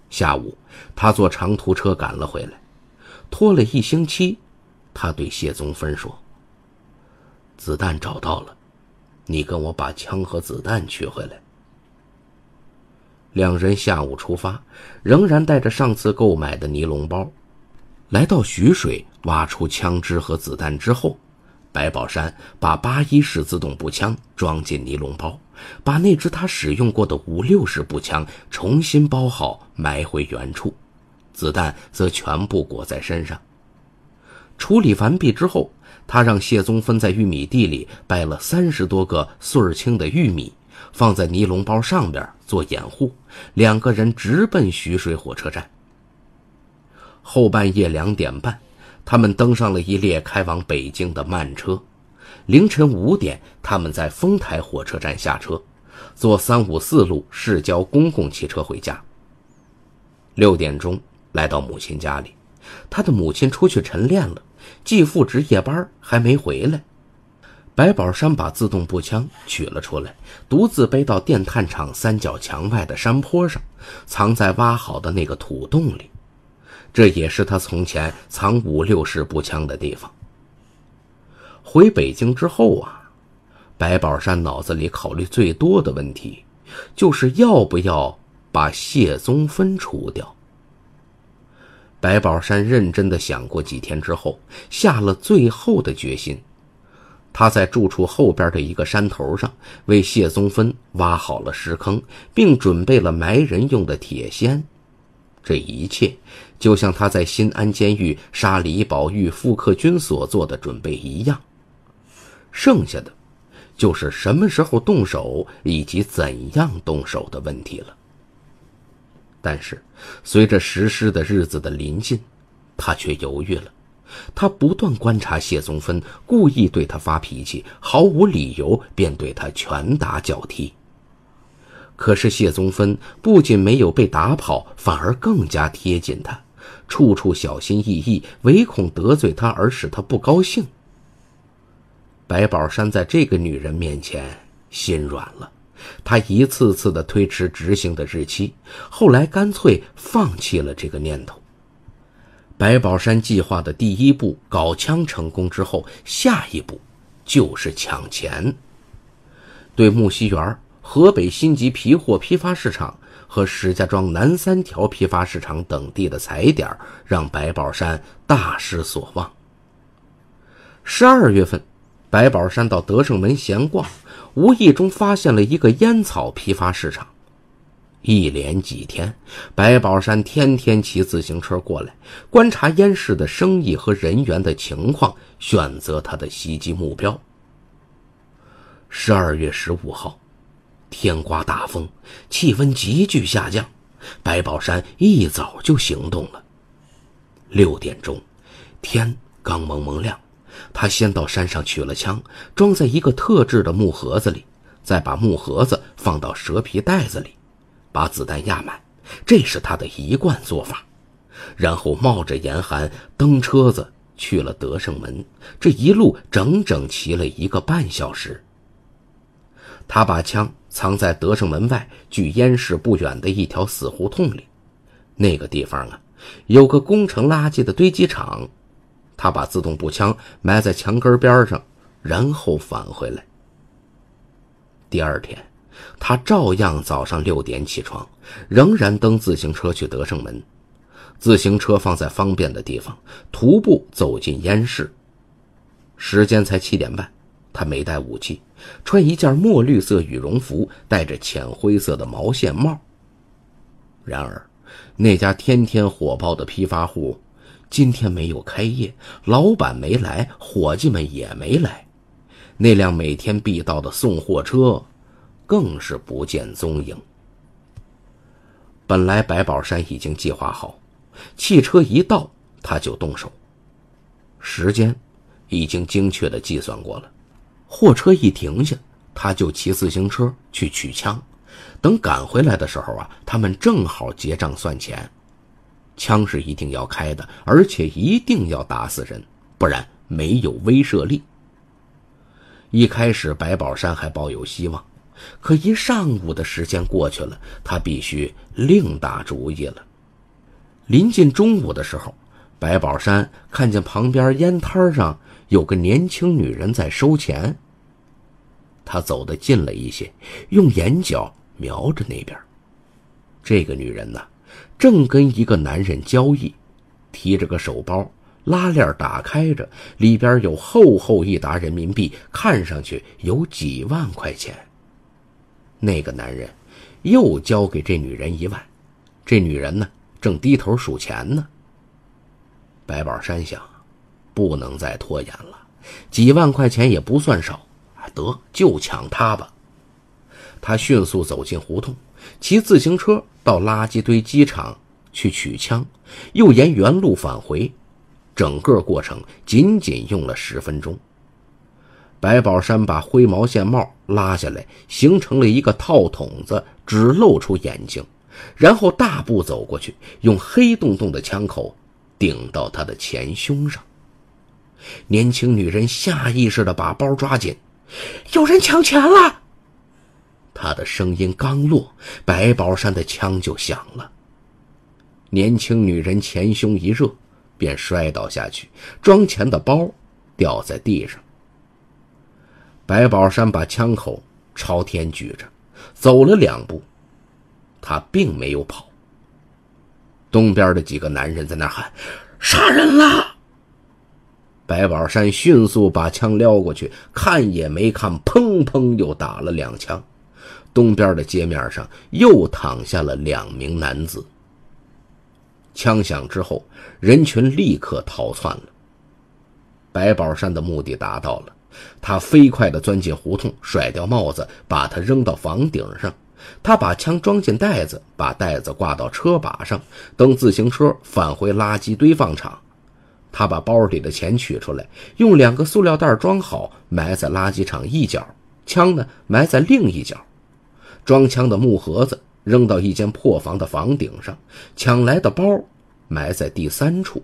下午，他坐长途车赶了回来，拖了一星期。他对谢宗芬说：“子弹找到了，你跟我把枪和子弹取回来。”两人下午出发，仍然带着上次购买的尼龙包，来到徐水，挖出枪支和子弹之后。白宝山把八一式自动步枪装进尼龙包，把那只他使用过的五六式步枪重新包好埋回原处，子弹则全部裹在身上。处理完毕之后，他让谢宗芬在玉米地里掰了三十多个穗儿青的玉米，放在尼龙包上边做掩护。两个人直奔徐水火车站。后半夜两点半。他们登上了一列开往北京的慢车，凌晨五点，他们在丰台火车站下车，坐三五四路市郊公共汽车回家。六点钟来到母亲家里，他的母亲出去晨练了，继父值夜班还没回来。白宝山把自动步枪取了出来，独自背到电炭厂三角墙外的山坡上，藏在挖好的那个土洞里。这也是他从前藏五六式步枪的地方。回北京之后啊，白宝山脑子里考虑最多的问题，就是要不要把谢宗芬除掉。白宝山认真的想过几天之后，下了最后的决心。他在住处后边的一个山头上，为谢宗芬挖好了石坑，并准备了埋人用的铁锨。这一切。就像他在新安监狱杀李宝玉、傅克军所做的准备一样，剩下的就是什么时候动手以及怎样动手的问题了。但是，随着实施的日子的临近，他却犹豫了。他不断观察谢宗芬，故意对他发脾气，毫无理由便对他拳打脚踢。可是谢宗芬不仅没有被打跑，反而更加贴近他。处处小心翼翼，唯恐得罪他而使他不高兴。白宝山在这个女人面前心软了，他一次次的推迟执行的日期，后来干脆放弃了这个念头。白宝山计划的第一步搞枪成功之后，下一步就是抢钱。对木樨园河北新集皮货批发市场。和石家庄南三条批发市场等地的踩点，让白宝山大失所望。十二月份，白宝山到德胜门闲逛，无意中发现了一个烟草批发市场。一连几天，白宝山天天骑自行车过来，观察烟市的生意和人员的情况，选择他的袭击目标。十二月十五号。天刮大风，气温急剧下降，白宝山一早就行动了。六点钟，天刚蒙蒙亮，他先到山上取了枪，装在一个特制的木盒子里，再把木盒子放到蛇皮袋子里，把子弹压满，这是他的一贯做法。然后冒着严寒，蹬车子去了德胜门，这一路整整骑了一个半小时。他把枪。藏在德胜门外，距烟市不远的一条死胡同里。那个地方啊，有个工程垃圾的堆积场。他把自动步枪埋在墙根边上，然后返回来。第二天，他照样早上六点起床，仍然蹬自行车去德胜门。自行车放在方便的地方，徒步走进烟市。时间才七点半，他没带武器。穿一件墨绿色羽绒服，戴着浅灰色的毛线帽。然而，那家天天火爆的批发户今天没有开业，老板没来，伙计们也没来，那辆每天必到的送货车更是不见踪影。本来白宝山已经计划好，汽车一到他就动手，时间已经精确的计算过了。货车一停下，他就骑自行车去取枪。等赶回来的时候啊，他们正好结账算钱。枪是一定要开的，而且一定要打死人，不然没有威慑力。一开始白宝山还抱有希望，可一上午的时间过去了，他必须另打主意了。临近中午的时候，白宝山看见旁边烟摊上。有个年轻女人在收钱，他走得近了一些，用眼角瞄着那边。这个女人呢，正跟一个男人交易，提着个手包，拉链打开着，里边有厚厚一沓人民币，看上去有几万块钱。那个男人又交给这女人一万，这女人呢正低头数钱呢。白宝山想。不能再拖延了，几万块钱也不算少，得就抢他吧。他迅速走进胡同，骑自行车到垃圾堆机场去取枪，又沿原路返回，整个过程仅仅用了十分钟。白宝山把灰毛线帽拉下来，形成了一个套筒子，只露出眼睛，然后大步走过去，用黑洞洞的枪口顶到他的前胸上。年轻女人下意识的把包抓紧，有人抢钱了。她的声音刚落，白宝山的枪就响了。年轻女人前胸一热，便摔倒下去，装钱的包掉在地上。白宝山把枪口朝天举着，走了两步，他并没有跑。东边的几个男人在那喊：“杀人了！”白宝山迅速把枪撩过去，看也没看，砰砰又打了两枪，东边的街面上又躺下了两名男子。枪响之后，人群立刻逃窜了。白宝山的目的达到了，他飞快地钻进胡同，甩掉帽子，把它扔到房顶上。他把枪装进袋子，把袋子挂到车把上，蹬自行车返回垃圾堆放场。他把包里的钱取出来，用两个塑料袋装好，埋在垃圾场一角；枪呢，埋在另一角；装枪的木盒子扔到一间破房的房顶上；抢来的包，埋在第三处。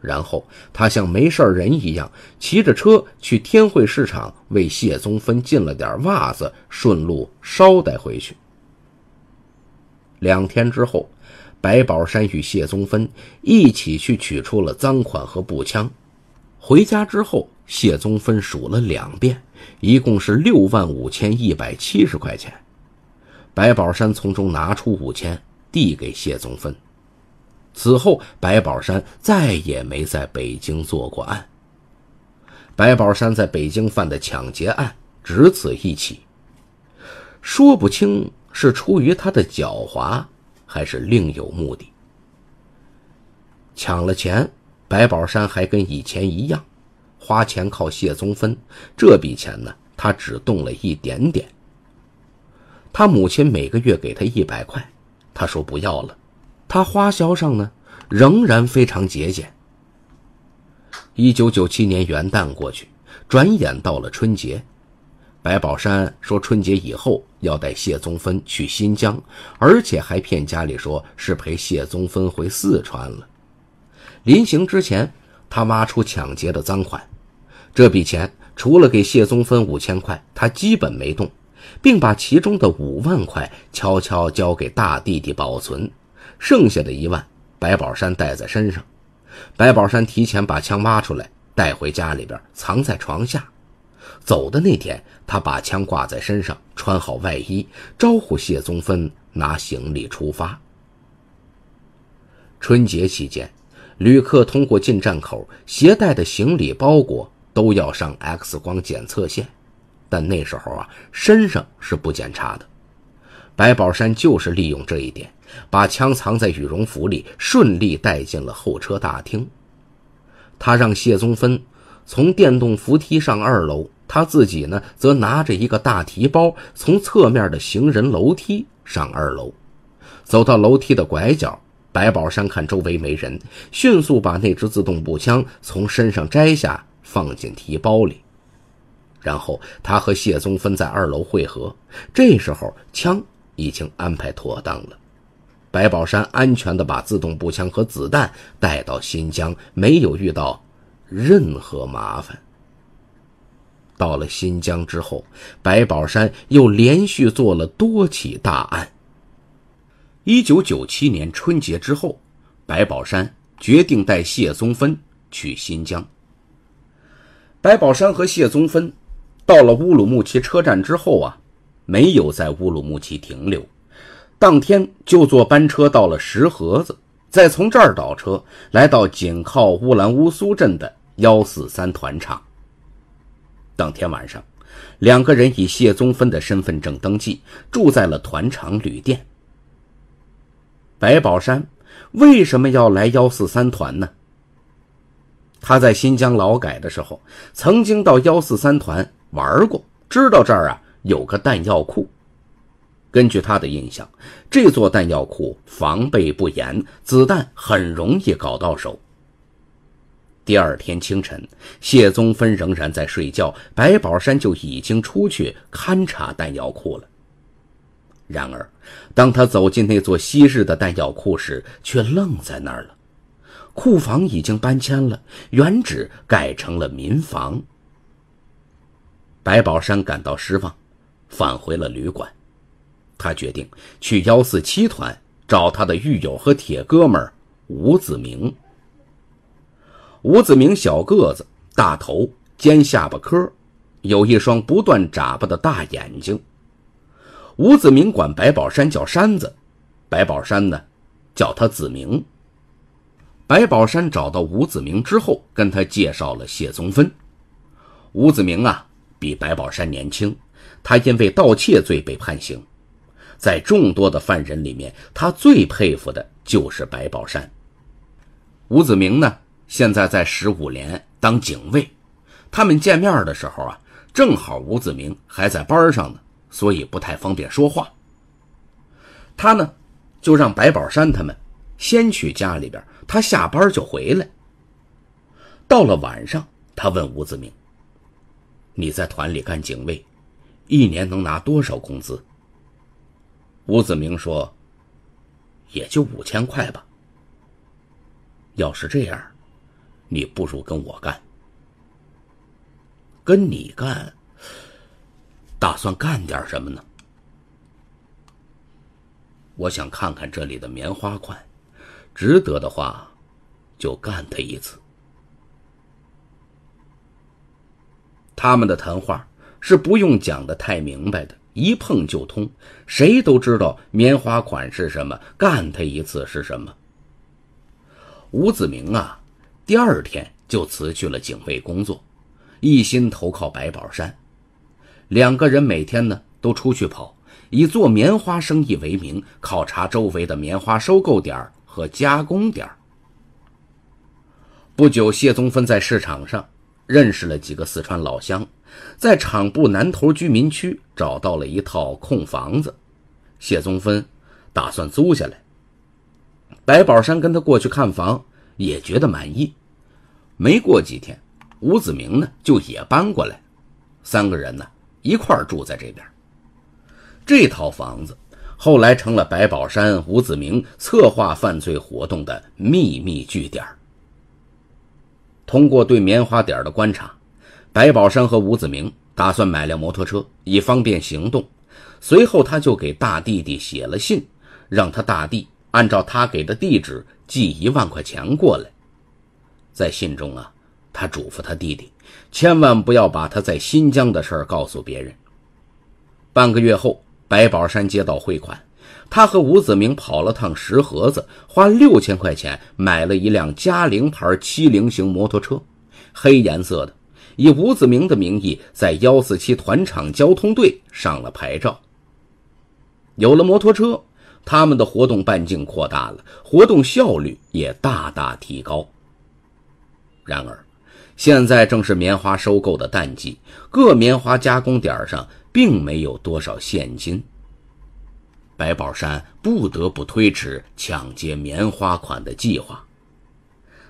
然后他像没事人一样，骑着车去天汇市场为谢宗芬进了点袜子，顺路捎带回去。两天之后。白宝山与谢宗芬一起去取出了赃款和步枪，回家之后，谢宗芬数了两遍，一共是六万五千一百七十块钱。白宝山从中拿出五千，递给谢宗芬。此后，白宝山再也没在北京做过案。白宝山在北京犯的抢劫案只此一起，说不清是出于他的狡猾。还是另有目的。抢了钱，白宝山还跟以前一样，花钱靠谢宗芬。这笔钱呢，他只动了一点点。他母亲每个月给他一百块，他说不要了。他花销上呢，仍然非常节俭。一九九七年元旦过去，转眼到了春节。白宝山说：“春节以后要带谢宗芬去新疆，而且还骗家里说是陪谢宗芬回四川了。”临行之前，他挖出抢劫的赃款，这笔钱除了给谢宗芬五千块，他基本没动，并把其中的五万块悄悄交给大弟弟保存，剩下的一万，白宝山带在身上。白宝山提前把枪挖出来，带回家里边，藏在床下。走的那天，他把枪挂在身上，穿好外衣，招呼谢宗芬拿行李出发。春节期间，旅客通过进站口携带的行李包裹都要上 X 光检测线，但那时候啊，身上是不检查的。白宝山就是利用这一点，把枪藏在羽绒服里，顺利带进了候车大厅。他让谢宗芬从电动扶梯上二楼。他自己呢，则拿着一个大提包，从侧面的行人楼梯上二楼，走到楼梯的拐角。白宝山看周围没人，迅速把那支自动步枪从身上摘下，放进提包里。然后他和谢宗芬在二楼汇合。这时候枪已经安排妥当了。白宝山安全地把自动步枪和子弹带到新疆，没有遇到任何麻烦。到了新疆之后，白宝山又连续做了多起大案。一九九七年春节之后，白宝山决定带谢宗芬去新疆。白宝山和谢宗芬到了乌鲁木齐车站之后啊，没有在乌鲁木齐停留，当天就坐班车到了石河子，再从这儿倒车来到紧靠乌兰乌苏镇的幺四三团场。当天晚上，两个人以谢宗芬的身份证登记，住在了团场旅店。白宝山为什么要来幺四三团呢？他在新疆劳改的时候，曾经到幺四三团玩过，知道这儿啊有个弹药库。根据他的印象，这座弹药库防备不严，子弹很容易搞到手。第二天清晨，谢宗芬仍然在睡觉，白宝山就已经出去勘察弹药库了。然而，当他走进那座昔日的弹药库时，却愣在那儿了。库房已经搬迁了，原址改成了民房。白宝山感到失望，返回了旅馆。他决定去幺四七团找他的狱友和铁哥们吴子明。吴子明小个子，大头，尖下巴颏有一双不断眨巴的大眼睛。吴子明管白宝山叫山子，白宝山呢，叫他子明。白宝山找到吴子明之后，跟他介绍了谢宗芬。吴子明啊，比白宝山年轻，他因为盗窃罪被判刑，在众多的犯人里面，他最佩服的就是白宝山。吴子明呢？现在在十五连当警卫，他们见面的时候啊，正好吴子明还在班上呢，所以不太方便说话。他呢，就让白宝山他们先去家里边，他下班就回来。到了晚上，他问吴子明：“你在团里干警卫，一年能拿多少工资？”吴子明说：“也就五千块吧。”要是这样。你不如跟我干，跟你干，打算干点什么呢？我想看看这里的棉花款，值得的话，就干他一次。他们的谈话是不用讲的太明白的，一碰就通，谁都知道棉花款是什么，干他一次是什么。吴子明啊。第二天就辞去了警卫工作，一心投靠白宝山。两个人每天呢都出去跑，以做棉花生意为名，考察周围的棉花收购点和加工点。不久，谢宗芬在市场上认识了几个四川老乡，在厂部南头居民区找到了一套空房子，谢宗芬打算租下来。白宝山跟他过去看房。也觉得满意。没过几天，吴子明呢就也搬过来，三个人呢一块住在这边。这套房子后来成了白宝山、吴子明策划犯罪活动的秘密据点。通过对棉花点的观察，白宝山和吴子明打算买辆摩托车以方便行动。随后，他就给大弟弟写了信，让他大弟按照他给的地址。寄一万块钱过来，在信中啊，他嘱咐他弟弟，千万不要把他在新疆的事儿告诉别人。半个月后，白宝山接到汇款，他和吴子明跑了趟石河子，花六千块钱买了一辆嘉陵牌七零型摩托车，黑颜色的，以吴子明的名义在幺四七团场交通队上了牌照。有了摩托车。他们的活动半径扩大了，活动效率也大大提高。然而，现在正是棉花收购的淡季，各棉花加工点上并没有多少现金。白宝山不得不推迟抢劫棉花款的计划。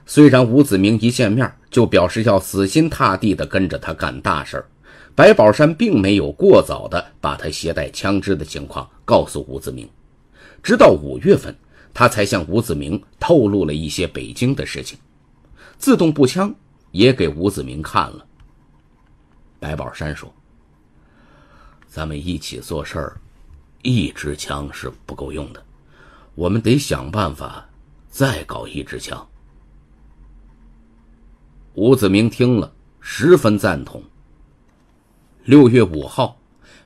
虽然吴子明一见面就表示要死心塌地地跟着他干大事儿，白宝山并没有过早地把他携带枪支的情况告诉吴子明。直到五月份，他才向吴子明透露了一些北京的事情。自动步枪也给吴子明看了。白宝山说：“咱们一起做事儿，一支枪是不够用的，我们得想办法再搞一支枪。”吴子明听了十分赞同。六月五号，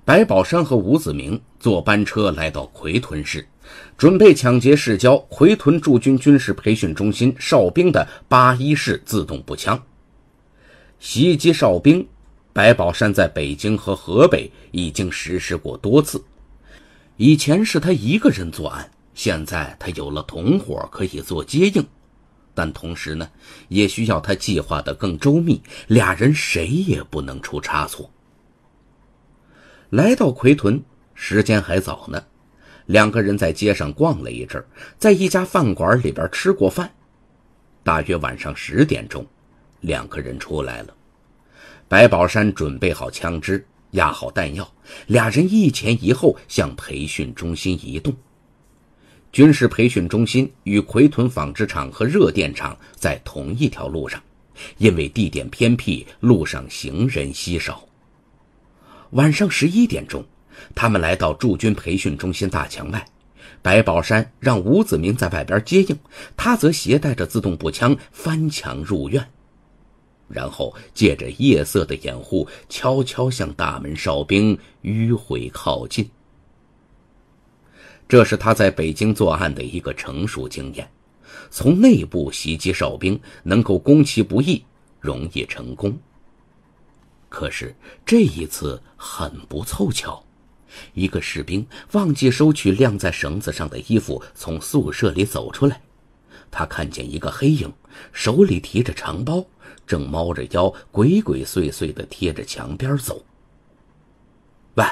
白宝山和吴子明坐班车来到奎屯市。准备抢劫市郊奎屯驻军军事培训中心哨兵的八一式自动步枪，袭击哨兵，白宝山在北京和河北已经实施过多次。以前是他一个人作案，现在他有了同伙可以做接应，但同时呢，也需要他计划的更周密，俩人谁也不能出差错。来到奎屯，时间还早呢。两个人在街上逛了一阵，在一家饭馆里边吃过饭，大约晚上十点钟，两个人出来了。白宝山准备好枪支，压好弹药，俩人一前一后向培训中心移动。军事培训中心与奎屯纺织厂和热电厂在同一条路上，因为地点偏僻，路上行人稀少。晚上十一点钟。他们来到驻军培训中心大墙外，白宝山让吴子明在外边接应，他则携带着自动步枪翻墙入院，然后借着夜色的掩护，悄悄向大门哨兵迂回靠近。这是他在北京作案的一个成熟经验，从内部袭击哨兵能够攻其不意，容易成功。可是这一次很不凑巧。一个士兵忘记收取晾在绳子上的衣服，从宿舍里走出来。他看见一个黑影，手里提着长包，正猫着腰，鬼鬼祟祟的贴着墙边走。喂，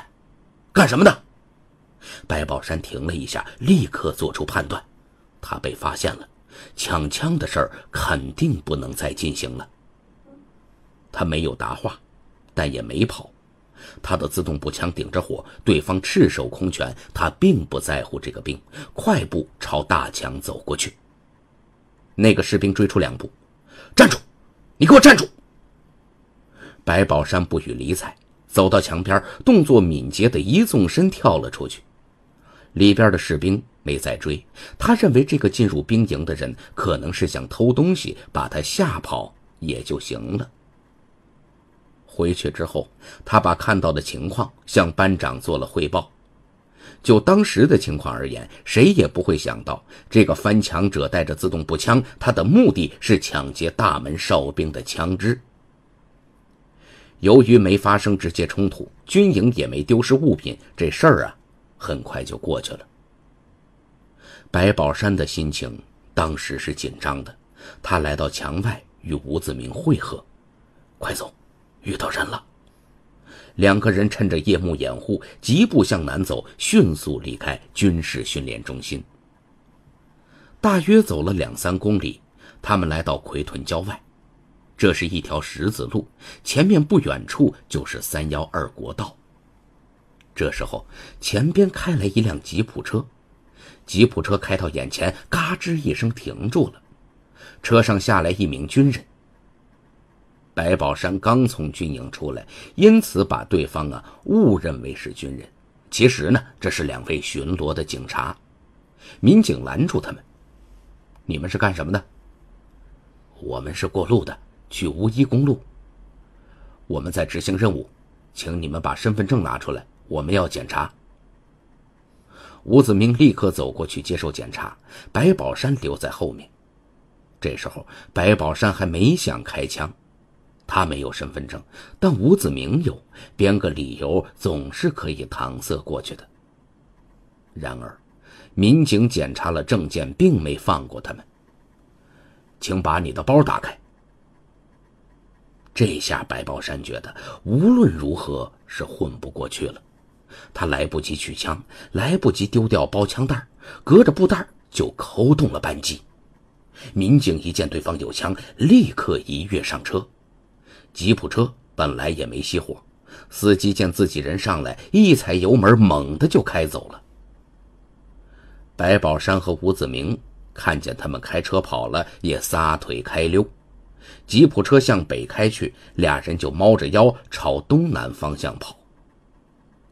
干什么的？白宝山停了一下，立刻做出判断：他被发现了，抢枪的事儿肯定不能再进行了。他没有答话，但也没跑。他的自动步枪顶着火，对方赤手空拳，他并不在乎这个兵，快步朝大墙走过去。那个士兵追出两步，站住！你给我站住！白宝山不予理睬，走到墙边，动作敏捷的一纵身跳了出去。里边的士兵没再追，他认为这个进入兵营的人可能是想偷东西，把他吓跑也就行了。回去之后，他把看到的情况向班长做了汇报。就当时的情况而言，谁也不会想到这个翻墙者带着自动步枪，他的目的是抢劫大门哨兵的枪支。由于没发生直接冲突，军营也没丢失物品，这事儿啊很快就过去了。白宝山的心情当时是紧张的，他来到墙外与吴子明会合，快走。遇到人了。两个人趁着夜幕掩护，疾步向南走，迅速离开军事训练中心。大约走了两三公里，他们来到奎屯郊外。这是一条石子路，前面不远处就是三幺二国道。这时候，前边开来一辆吉普车，吉普车开到眼前，嘎吱一声停住了。车上下来一名军人。白宝山刚从军营出来，因此把对方啊误认为是军人。其实呢，这是两位巡逻的警察。民警拦住他们：“你们是干什么的？”“我们是过路的，去乌衣公路。”“我们在执行任务，请你们把身份证拿出来，我们要检查。”吴子明立刻走过去接受检查，白宝山留在后面。这时候，白宝山还没想开枪。他没有身份证，但吴子明有，编个理由总是可以搪塞过去的。然而，民警检查了证件，并没放过他们。请把你的包打开。这下白宝山觉得无论如何是混不过去了，他来不及取枪，来不及丢掉包枪袋，隔着布袋就扣动了扳机。民警一见对方有枪，立刻一跃上车。吉普车本来也没熄火，司机见自己人上来，一踩油门，猛的就开走了。白宝山和吴子明看见他们开车跑了，也撒腿开溜。吉普车向北开去，俩人就猫着腰朝东南方向跑。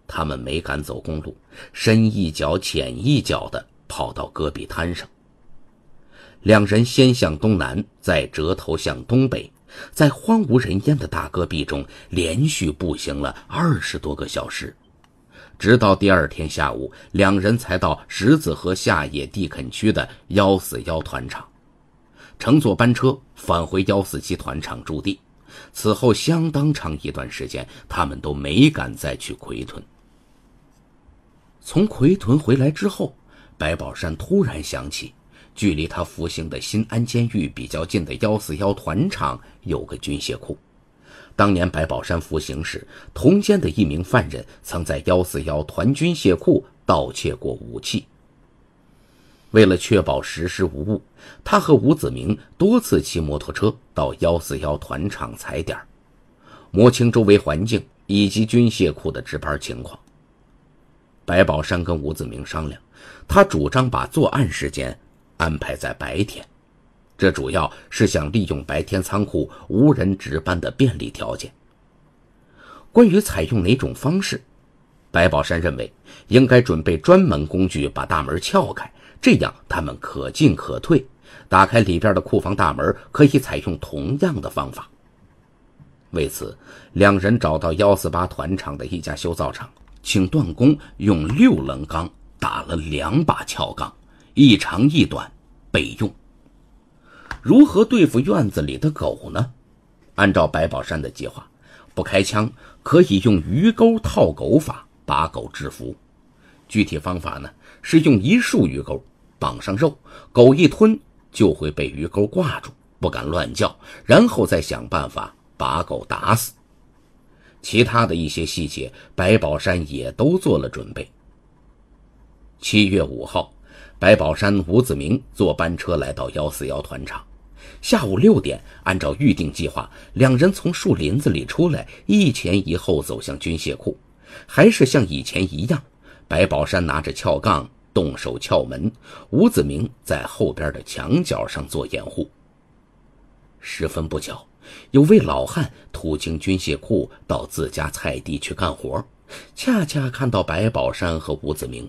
他们没敢走公路，深一脚浅一脚的跑到戈壁滩上。两人先向东南，再折头向东北。在荒无人烟的大戈壁中，连续步行了二十多个小时，直到第二天下午，两人才到石子河下野地垦区的幺四幺团场，乘坐班车返回幺四七团场驻地。此后相当长一段时间，他们都没敢再去奎屯。从奎屯回来之后，白宝山突然想起。距离他服刑的新安监狱比较近的幺四幺团厂有个军械库，当年白宝山服刑时，同监的一名犯人曾在幺四幺团军械库盗窃过武器。为了确保实施无误，他和吴子明多次骑摩托车到幺四幺团厂踩点，摸清周围环境以及军械库的值班情况。白宝山跟吴子明商量，他主张把作案时间。安排在白天，这主要是想利用白天仓库无人值班的便利条件。关于采用哪种方式，白宝山认为应该准备专门工具把大门撬开，这样他们可进可退。打开里边的库房大门可以采用同样的方法。为此，两人找到幺四八团厂的一家修造厂，请段工用六棱钢打了两把撬杠，一长一短。备用。如何对付院子里的狗呢？按照白宝山的计划，不开枪，可以用鱼钩套狗法把狗制服。具体方法呢，是用一束鱼钩绑上肉，狗一吞就会被鱼钩挂住，不敢乱叫，然后再想办法把狗打死。其他的一些细节，白宝山也都做了准备。七月五号。白宝山、吴子明坐班车来到幺四幺团场，下午六点，按照预定计划，两人从树林子里出来，一前一后走向军械库，还是像以前一样，白宝山拿着撬杠动手撬门，吴子明在后边的墙角上做掩护。十分不巧，有位老汉途经军械库到自家菜地去干活，恰恰看到白宝山和吴子明。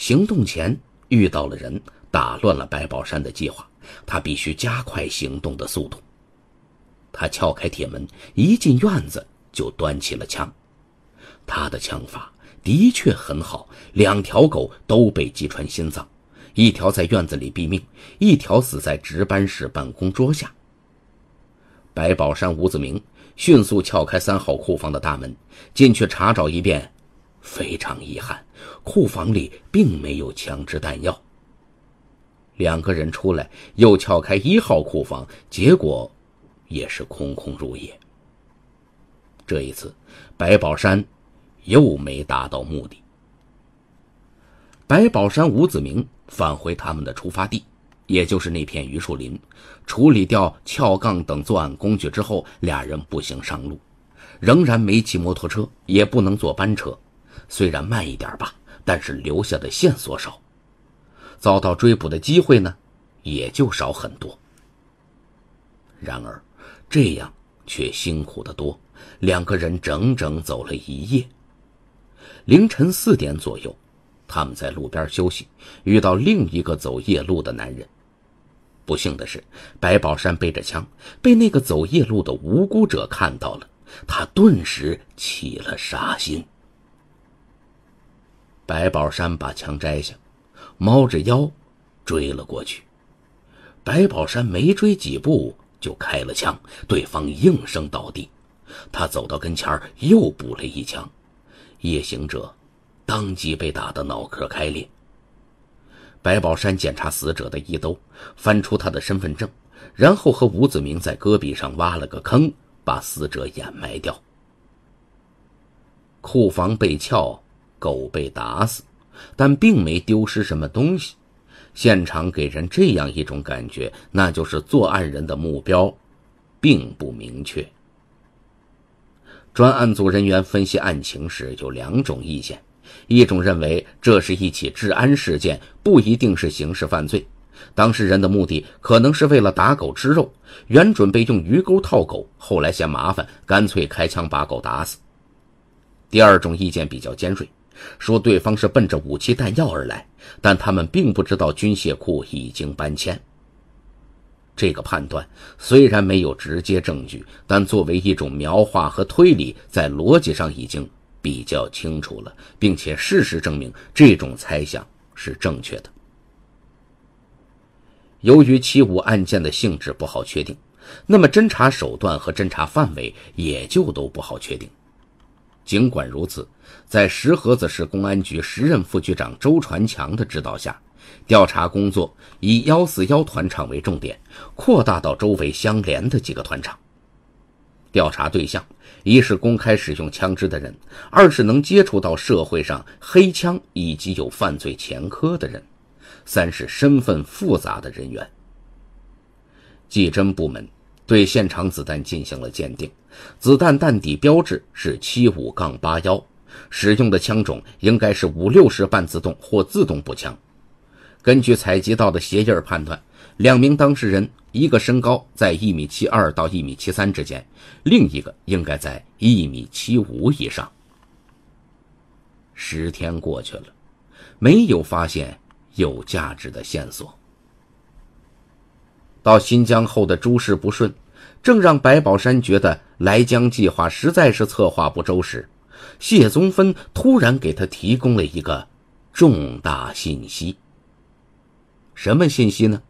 行动前遇到了人，打乱了白宝山的计划。他必须加快行动的速度。他撬开铁门，一进院子就端起了枪。他的枪法的确很好，两条狗都被击穿心脏，一条在院子里毙命，一条死在值班室办公桌下。白宝山、吴子明迅速撬开三号库房的大门，进去查找一遍。非常遗憾。库房里并没有枪支弹药。两个人出来，又撬开一号库房，结果也是空空如也。这一次，白宝山又没达到目的。白宝山、吴子明返回他们的出发地，也就是那片榆树林，处理掉撬杠等作案工具之后，俩人步行上路，仍然没骑摩托车，也不能坐班车。虽然慢一点吧，但是留下的线索少，遭到追捕的机会呢，也就少很多。然而，这样却辛苦得多。两个人整整走了一夜，凌晨四点左右，他们在路边休息，遇到另一个走夜路的男人。不幸的是，白宝山背着枪，被那个走夜路的无辜者看到了，他顿时起了杀心。白宝山把枪摘下，猫着腰追了过去。白宝山没追几步就开了枪，对方应声倒地。他走到跟前又补了一枪，夜行者当即被打得脑壳开裂。白宝山检查死者的衣兜，翻出他的身份证，然后和吴子明在戈壁上挖了个坑，把死者掩埋掉。库房被撬。狗被打死，但并没丢失什么东西，现场给人这样一种感觉，那就是作案人的目标并不明确。专案组人员分析案情时有两种意见，一种认为这是一起治安事件，不一定是刑事犯罪，当事人的目的可能是为了打狗吃肉，原准备用鱼钩套狗，后来嫌麻烦，干脆开枪把狗打死。第二种意见比较尖锐。说对方是奔着武器弹药而来，但他们并不知道军械库已经搬迁。这个判断虽然没有直接证据，但作为一种描画和推理，在逻辑上已经比较清楚了，并且事实证明这种猜想是正确的。由于七五案件的性质不好确定，那么侦查手段和侦查范围也就都不好确定。尽管如此。在石河子市公安局时任副局长周传强的指导下，调查工作以幺四幺团场为重点，扩大到周围相连的几个团场。调查对象一是公开使用枪支的人，二是能接触到社会上黑枪以及有犯罪前科的人，三是身份复杂的人员。技侦部门对现场子弹进行了鉴定，子弹弹底标志是七五杠八幺。使用的枪种应该是五六式半自动或自动步枪。根据采集到的鞋印判断，两名当事人，一个身高在一米七二到一米七三之间，另一个应该在一米七五以上。十天过去了，没有发现有价值的线索。到新疆后的诸事不顺，正让白宝山觉得来疆计划实在是策划不周时。谢宗芬突然给他提供了一个重大信息。什么信息呢？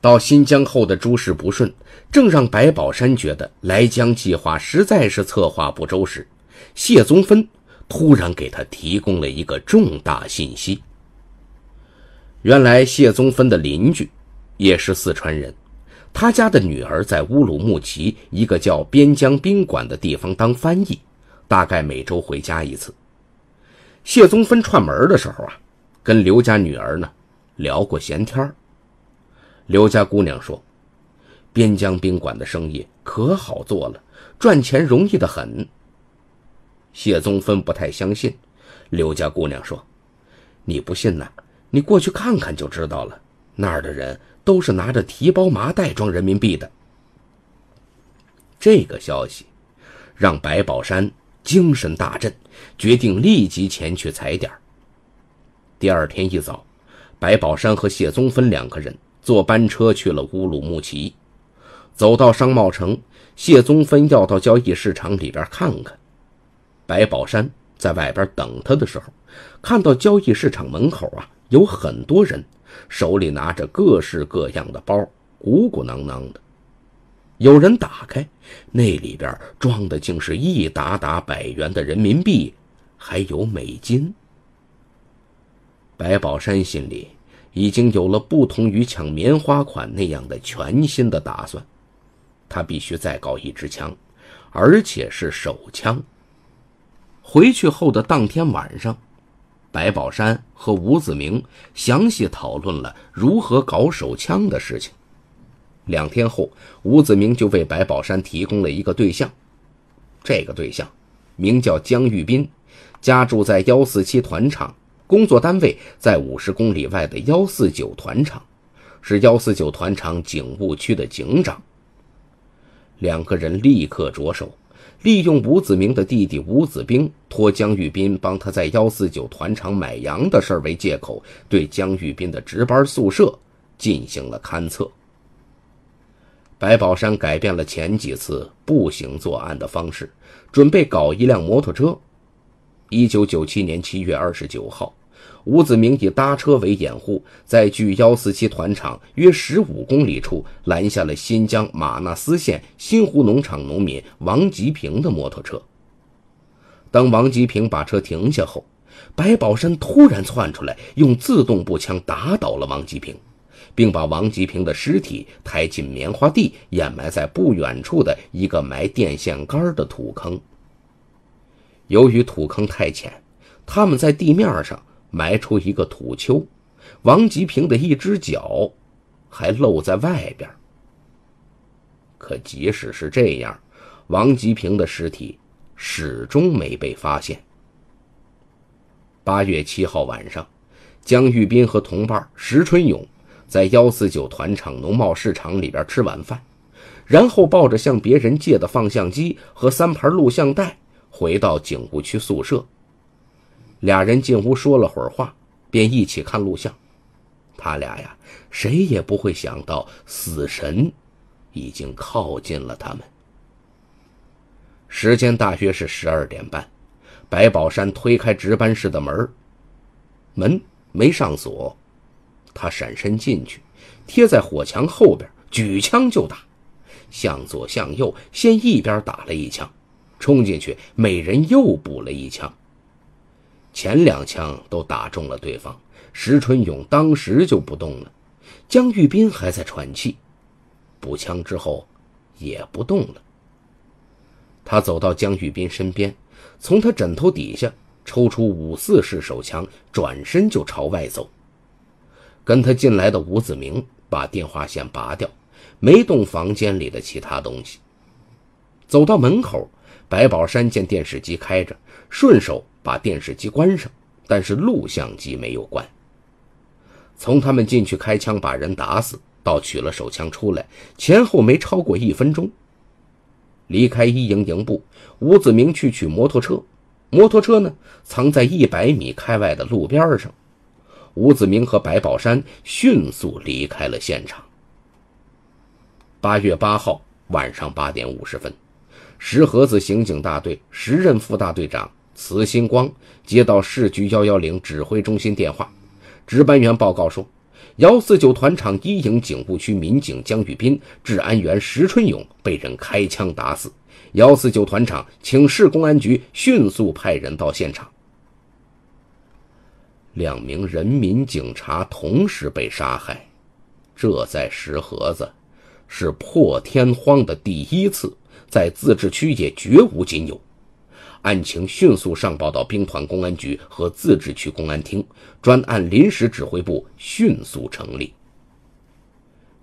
到新疆后的诸事不顺，正让白宝山觉得来疆计划实在是策划不周时，谢宗芬突然给他提供了一个重大信息。原来谢宗芬的邻居也是四川人，他家的女儿在乌鲁木齐一个叫边疆宾馆的地方当翻译。大概每周回家一次。谢宗芬串门的时候啊，跟刘家女儿呢聊过闲天儿。刘家姑娘说：“边疆宾馆的生意可好做了，赚钱容易的很。”谢宗芬不太相信。刘家姑娘说：“你不信呐？你过去看看就知道了。那儿的人都是拿着提包麻袋装人民币的。”这个消息让白宝山。精神大振，决定立即前去踩点第二天一早，白宝山和谢宗芬两个人坐班车去了乌鲁木齐。走到商贸城，谢宗芬要到交易市场里边看看。白宝山在外边等他的时候，看到交易市场门口啊有很多人，手里拿着各式各样的包，鼓鼓囊囊的。有人打开，那里边装的竟是一沓沓百元的人民币，还有美金。白宝山心里已经有了不同于抢棉花款那样的全新的打算，他必须再搞一支枪，而且是手枪。回去后的当天晚上，白宝山和吴子明详细讨论了如何搞手枪的事情。两天后，吴子明就为白宝山提供了一个对象，这个对象名叫江玉斌，家住在幺四七团厂，工作单位在五十公里外的幺四九团厂，是幺四九团厂警务区的警长。两个人立刻着手，利用吴子明的弟弟吴子兵托江玉斌帮他在幺四九团厂买羊的事为借口，对江玉斌的值班宿舍进行了勘测。白宝山改变了前几次步行作案的方式，准备搞一辆摩托车。一九九七年七月二十九号，吴子明以搭车为掩护，在距幺四七团场约十五公里处拦下了新疆玛纳斯县新湖农场农民王吉平的摩托车。当王吉平把车停下后，白宝山突然窜出来，用自动步枪打倒了王吉平。并把王吉平的尸体抬进棉花地，掩埋在不远处的一个埋电线杆的土坑。由于土坑太浅，他们在地面上埋出一个土丘，王吉平的一只脚还露在外边。可即使是这样，王吉平的尸体始终没被发现。八月七号晚上，江玉斌和同伴石春勇。在幺四九团场农贸市场里边吃晚饭，然后抱着向别人借的放相机和三盘录像带回到警务区宿舍。俩人进屋说了会儿话，便一起看录像。他俩呀，谁也不会想到死神已经靠近了他们。时间大约是十二点半，白宝山推开值班室的门，门没上锁。他闪身进去，贴在火墙后边，举枪就打，向左向右，先一边打了一枪，冲进去，每人又补了一枪。前两枪都打中了对方，石春勇当时就不动了，江玉斌还在喘气，补枪之后也不动了。他走到江玉斌身边，从他枕头底下抽出五四式手枪，转身就朝外走。跟他进来的吴子明把电话线拔掉，没动房间里的其他东西。走到门口，白宝山见电视机开着，顺手把电视机关上，但是录像机没有关。从他们进去开枪把人打死到取了手枪出来，前后没超过一分钟。离开一营营部，吴子明去取摩托车，摩托车呢藏在一百米开外的路边上。吴子明和白宝山迅速离开了现场。八月八号晚上八点五十分，石河子刑警大队时任副大队长慈新光接到市局幺幺零指挥中心电话，值班员报告说，幺四九团场一营警务区民警江玉斌、治安员石春勇被人开枪打死。幺四九团场请市公安局迅速派人到现场。两名人民警察同时被杀害，这在石河子是破天荒的第一次，在自治区也绝无仅有。案情迅速上报到兵团公安局和自治区公安厅，专案临时指挥部迅速成立。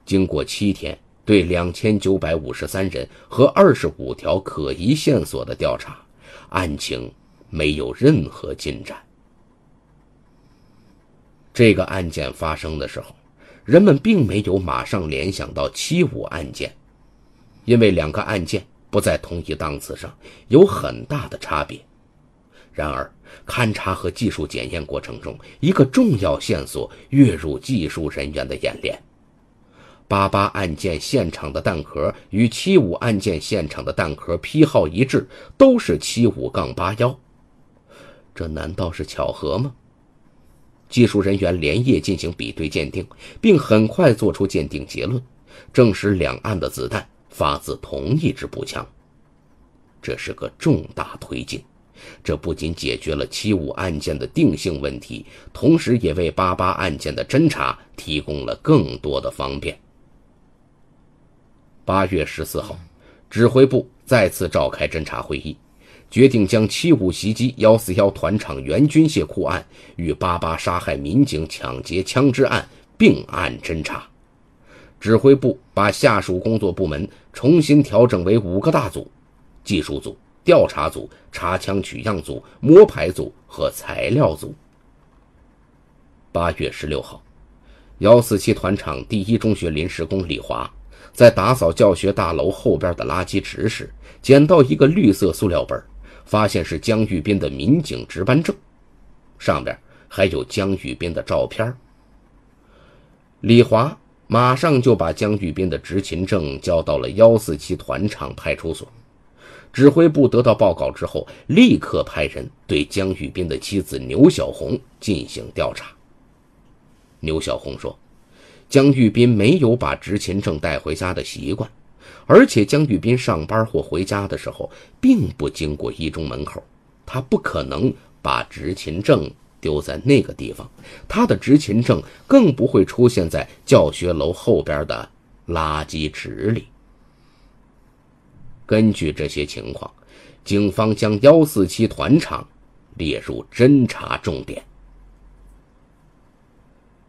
经过七天对两千九百五十三人和二十五条可疑线索的调查，案情没有任何进展。这个案件发生的时候，人们并没有马上联想到七五案件，因为两个案件不在同一档次上，有很大的差别。然而，勘查和技术检验过程中，一个重要线索跃入技术人员的眼帘：八八案件现场的弹壳与七五案件现场的弹壳批号一致，都是七五杠八幺。这难道是巧合吗？技术人员连夜进行比对鉴定，并很快做出鉴定结论，证实两岸的子弹发自同一支步枪。这是个重大推进，这不仅解决了七五案件的定性问题，同时也为八八案件的侦查提供了更多的方便。八月十四号，指挥部再次召开侦查会议。决定将七五袭击幺四幺团场原军械库案与八八杀害民警抢劫枪支案并案侦查。指挥部把下属工作部门重新调整为五个大组：技术组、调查组、查枪取样组、摸排组和材料组。八月十六号，幺四七团场第一中学临时工李华在打扫教学大楼后边的垃圾池时，捡到一个绿色塑料本。发现是江玉斌的民警值班证，上边还有江玉斌的照片。李华马上就把江玉斌的执勤证交到了幺四七团场派出所。指挥部得到报告之后，立刻派人对江玉斌的妻子牛小红进行调查。牛小红说：“江玉斌没有把执勤证带回家的习惯。”而且江玉斌上班或回家的时候，并不经过一中门口，他不可能把执勤证丢在那个地方，他的执勤证更不会出现在教学楼后边的垃圾池里。根据这些情况，警方将幺四七团厂列入侦查重点。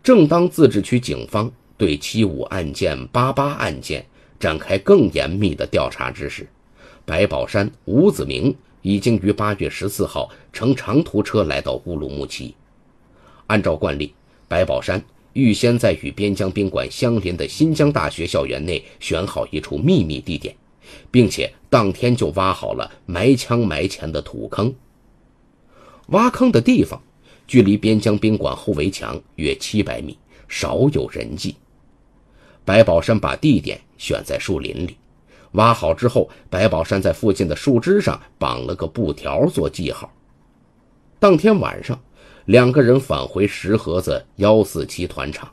正当自治区警方对七五案件、八八案件。展开更严密的调查之时，白宝山、吴子明已经于八月十四号乘长途车来到乌鲁木齐。按照惯例，白宝山预先在与边疆宾馆相邻的新疆大学校园内选好一处秘密地点，并且当天就挖好了埋枪埋钱的土坑。挖坑的地方距离边疆宾馆后围墙约七百米，少有人迹。白宝山把地点选在树林里，挖好之后，白宝山在附近的树枝上绑了个布条做记号。当天晚上，两个人返回石河子幺四七团场。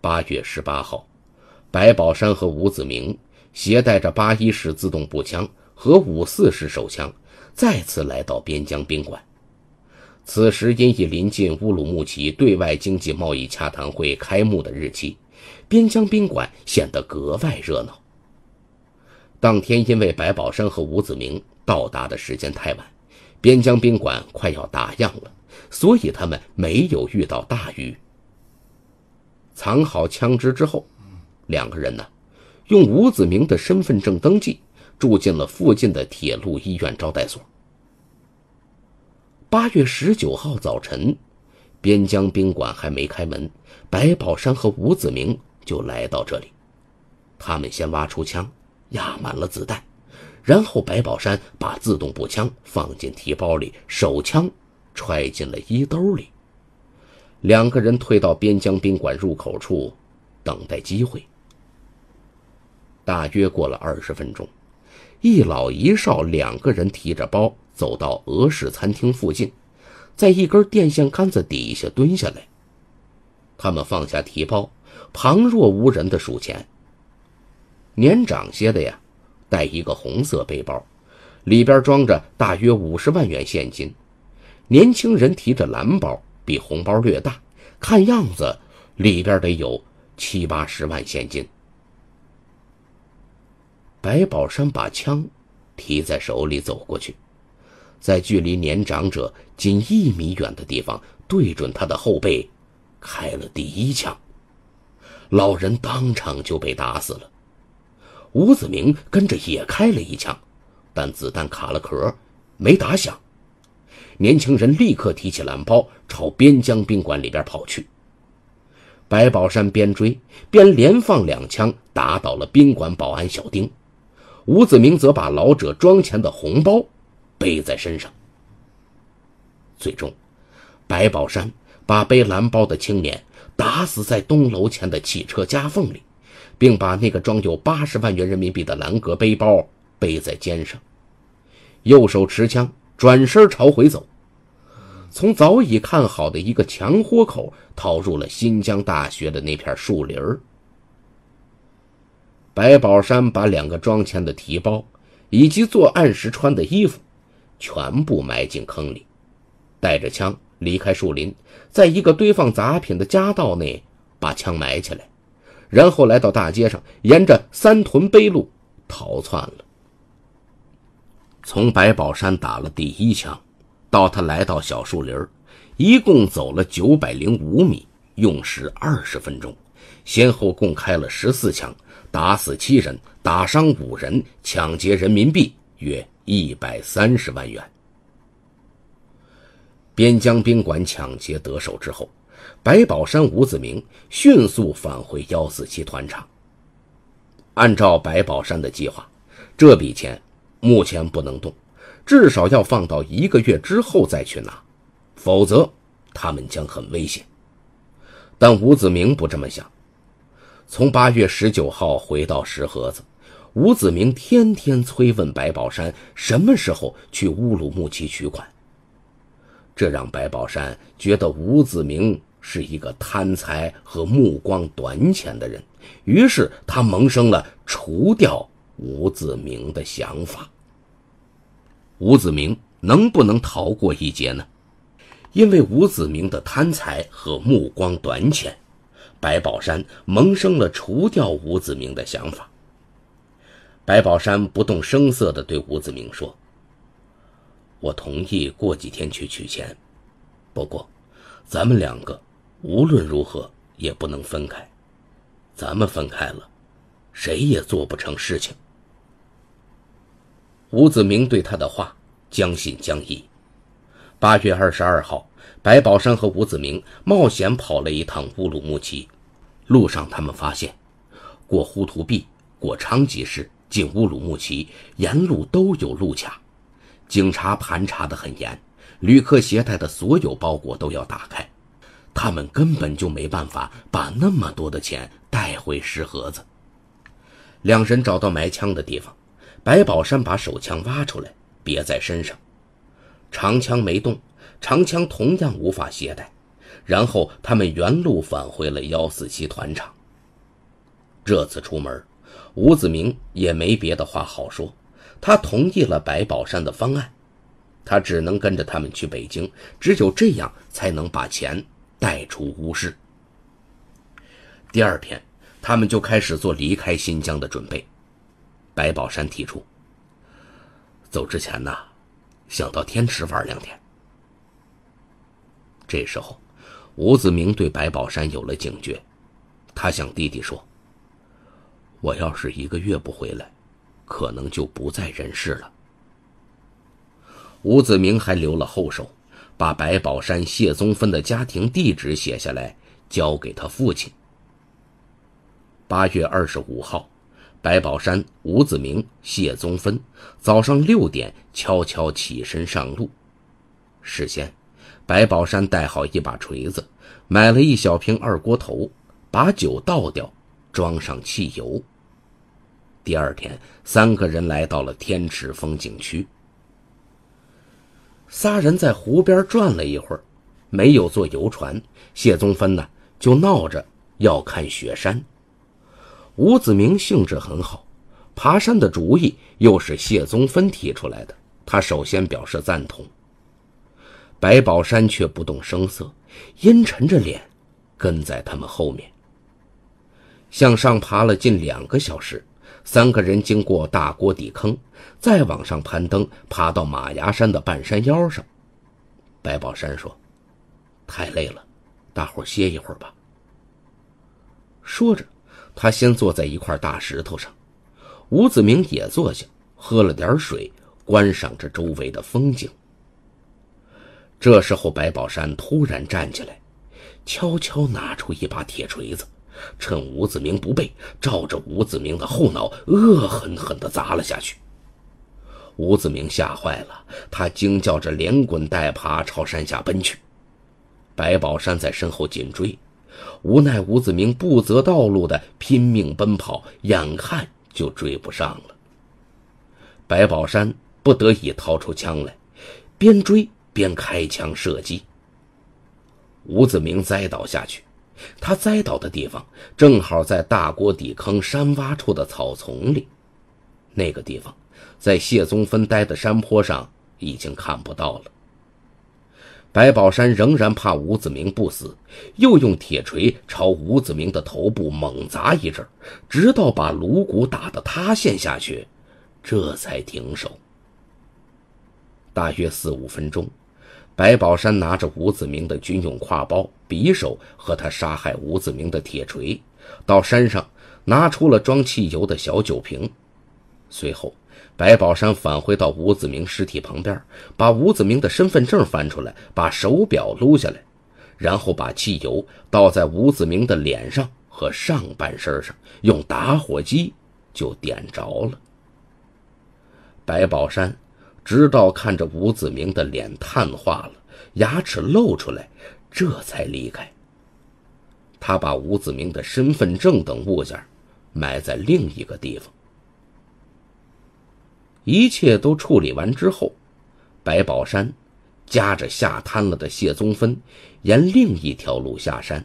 八月十八号，白宝山和吴子明携带着八一式自动步枪和五四式手枪，再次来到边疆宾馆。此时，因已临近乌鲁木齐对外经济贸易洽谈会开幕的日期。边疆宾馆显得格外热闹。当天，因为白宝山和吴子明到达的时间太晚，边疆宾馆快要打烊了，所以他们没有遇到大鱼。藏好枪支之后，两个人呢，用吴子明的身份证登记，住进了附近的铁路医院招待所。八月十九号早晨，边疆宾馆还没开门，白宝山和吴子明。就来到这里，他们先挖出枪，压满了子弹，然后白宝山把自动步枪放进提包里，手枪揣进了衣兜里。两个人退到边疆宾馆入口处，等待机会。大约过了二十分钟，一老一少两个人提着包走到俄式餐厅附近，在一根电线杆子底下蹲下来。他们放下提包。旁若无人的数钱。年长些的呀，带一个红色背包，里边装着大约五十万元现金；年轻人提着蓝包，比红包略大，看样子里边得有七八十万现金。白宝山把枪提在手里走过去，在距离年长者仅一米远的地方，对准他的后背，开了第一枪。老人当场就被打死了，吴子明跟着也开了一枪，但子弹卡了壳，没打响。年轻人立刻提起蓝包，朝边疆宾馆里边跑去。白宝山边追边连放两枪，打倒了宾馆保安小丁。吴子明则把老者装钱的红包背在身上。最终，白宝山把背蓝包的青年。打死在东楼前的汽车夹缝里，并把那个装有八十万元人民币的蓝格背包背在肩上，右手持枪，转身朝回走，从早已看好的一个墙豁口逃入了新疆大学的那片树林儿。白宝山把两个装钱的提包以及作案时穿的衣服，全部埋进坑里，带着枪。离开树林，在一个堆放杂品的夹道内把枪埋起来，然后来到大街上，沿着三屯碑路逃窜了。从白宝山打了第一枪，到他来到小树林，一共走了九百零五米，用时二十分钟，先后共开了十四枪，打死七人，打伤五人，抢劫人民币约一百三十万元。边疆宾馆抢劫得手之后，白宝山、吴子明迅速返回幺四七团厂。按照白宝山的计划，这笔钱目前不能动，至少要放到一个月之后再去拿，否则他们将很危险。但吴子明不这么想。从八月十九号回到石河子，吴子明天天催问白宝山什么时候去乌鲁木齐取款。这让白宝山觉得吴子明是一个贪财和目光短浅的人，于是他萌生了除掉吴子明的想法。吴子明能不能逃过一劫呢？因为吴子明的贪财和目光短浅，白宝山萌生了除掉吴子明的想法。白宝山不动声色的对吴子明说。我同意过几天去取钱，不过，咱们两个无论如何也不能分开。咱们分开了，谁也做不成事情。吴子明对他的话将信将疑。八月二十二号，白宝山和吴子明冒险跑了一趟乌鲁木齐。路上，他们发现过呼图壁、过昌吉市、进乌鲁木齐，沿路都有路卡。警察盘查得很严，旅客携带的所有包裹都要打开，他们根本就没办法把那么多的钱带回石盒子。两人找到埋枪的地方，白宝山把手枪挖出来，别在身上，长枪没动，长枪同样无法携带。然后他们原路返回了幺四七团场。这次出门，吴子明也没别的话好说。他同意了白宝山的方案，他只能跟着他们去北京，只有这样才能把钱带出乌市。第二天，他们就开始做离开新疆的准备。白宝山提出，走之前呢，想到天池玩两天。这时候，吴子明对白宝山有了警觉，他向弟弟说：“我要是一个月不回来。”可能就不在人世了。吴子明还留了后手，把白宝山、谢宗芬的家庭地址写下来，交给他父亲。八月二十五号，白宝山、吴子明、谢宗芬早上六点悄悄起身上路。事先，白宝山带好一把锤子，买了一小瓶二锅头，把酒倒掉，装上汽油。第二天，三个人来到了天池风景区。仨人在湖边转了一会儿，没有坐游船。谢宗芬呢，就闹着要看雪山。吴子明兴致很好，爬山的主意又是谢宗芬提出来的，他首先表示赞同。白宝山却不动声色，阴沉着脸，跟在他们后面。向上爬了近两个小时。三个人经过大锅底坑，再往上攀登，爬到马牙山的半山腰上。白宝山说：“太累了，大伙歇一会儿吧。”说着，他先坐在一块大石头上，吴子明也坐下，喝了点水，观赏着周围的风景。这时候，白宝山突然站起来，悄悄拿出一把铁锤子。趁吴子明不备，照着吴子明的后脑恶狠狠的砸了下去。吴子明吓坏了，他惊叫着连滚带爬朝山下奔去。白宝山在身后紧追，无奈吴子明不择道路的拼命奔跑，眼看就追不上了。白宝山不得已掏出枪来，边追边开枪射击。吴子明栽倒下去。他栽倒的地方正好在大锅底坑山洼处的草丛里，那个地方在谢宗芬待的山坡上已经看不到了。白宝山仍然怕吴子明不死，又用铁锤朝吴子明的头部猛砸一阵，直到把颅骨打得塌陷下去，这才停手。大约四五分钟，白宝山拿着吴子明的军用挎包。匕首和他杀害吴子明的铁锤，到山上拿出了装汽油的小酒瓶。随后，白宝山返回到吴子明尸体旁边，把吴子明的身份证翻出来，把手表撸下来，然后把汽油倒在吴子明的脸上和上半身上，用打火机就点着了。白宝山直到看着吴子明的脸碳化了，牙齿露出来。这才离开。他把吴子明的身份证等物件埋在另一个地方。一切都处理完之后，白宝山夹着吓瘫了的谢宗芬，沿另一条路下山。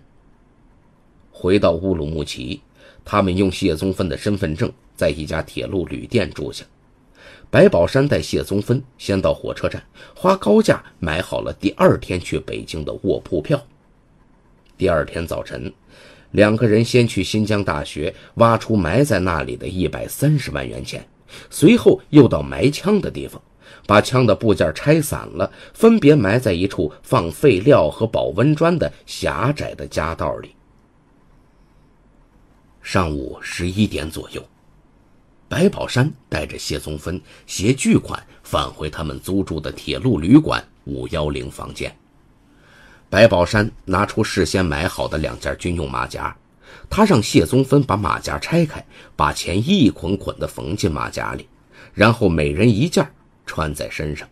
回到乌鲁木齐，他们用谢宗芬的身份证在一家铁路旅店住下。白宝山带谢宗芬先到火车站，花高价买好了第二天去北京的卧铺票。第二天早晨，两个人先去新疆大学挖出埋在那里的一百三十万元钱，随后又到埋枪的地方，把枪的部件拆散了，分别埋在一处放废料和保温砖的狭窄的夹道里。上午十一点左右。白宝山带着谢宗芬携巨款返回他们租住的铁路旅馆五幺零房间。白宝山拿出事先买好的两件军用马甲，他让谢宗芬把马甲拆开，把钱一捆捆地缝进马甲里，然后每人一件穿在身上。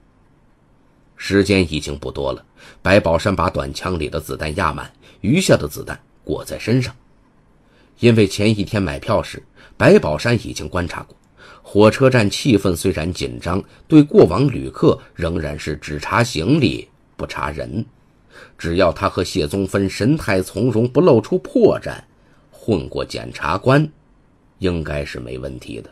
时间已经不多了，白宝山把短枪里的子弹压满，余下的子弹裹在身上，因为前一天买票时。白宝山已经观察过，火车站气氛虽然紧张，对过往旅客仍然是只查行李不查人。只要他和谢宗芬神态从容，不露出破绽，混过检察官，应该是没问题的。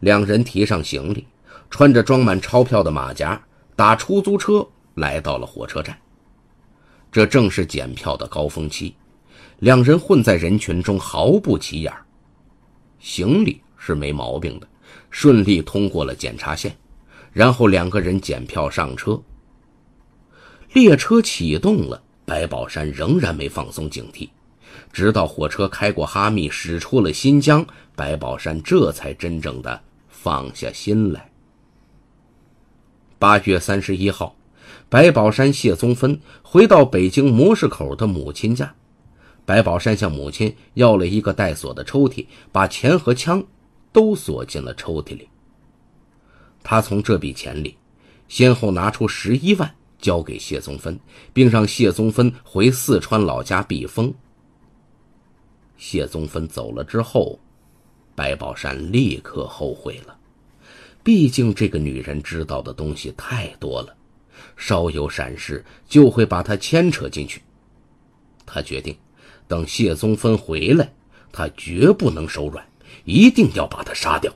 两人提上行李，穿着装满钞票的马甲，打出租车来到了火车站。这正是检票的高峰期。两人混在人群中毫不起眼，行李是没毛病的，顺利通过了检查线，然后两个人检票上车。列车启动了，白宝山仍然没放松警惕，直到火车开过哈密，驶出了新疆，白宝山这才真正的放下心来。八月三十一号，白宝山、谢宗芬回到北京模式口的母亲家。白宝山向母亲要了一个带锁的抽屉，把钱和枪都锁进了抽屉里。他从这笔钱里，先后拿出十一万交给谢宗芬，并让谢宗芬回四川老家避风。谢宗芬走了之后，白宝山立刻后悔了，毕竟这个女人知道的东西太多了，稍有闪失就会把她牵扯进去。他决定。等谢宗芬回来，他绝不能手软，一定要把他杀掉。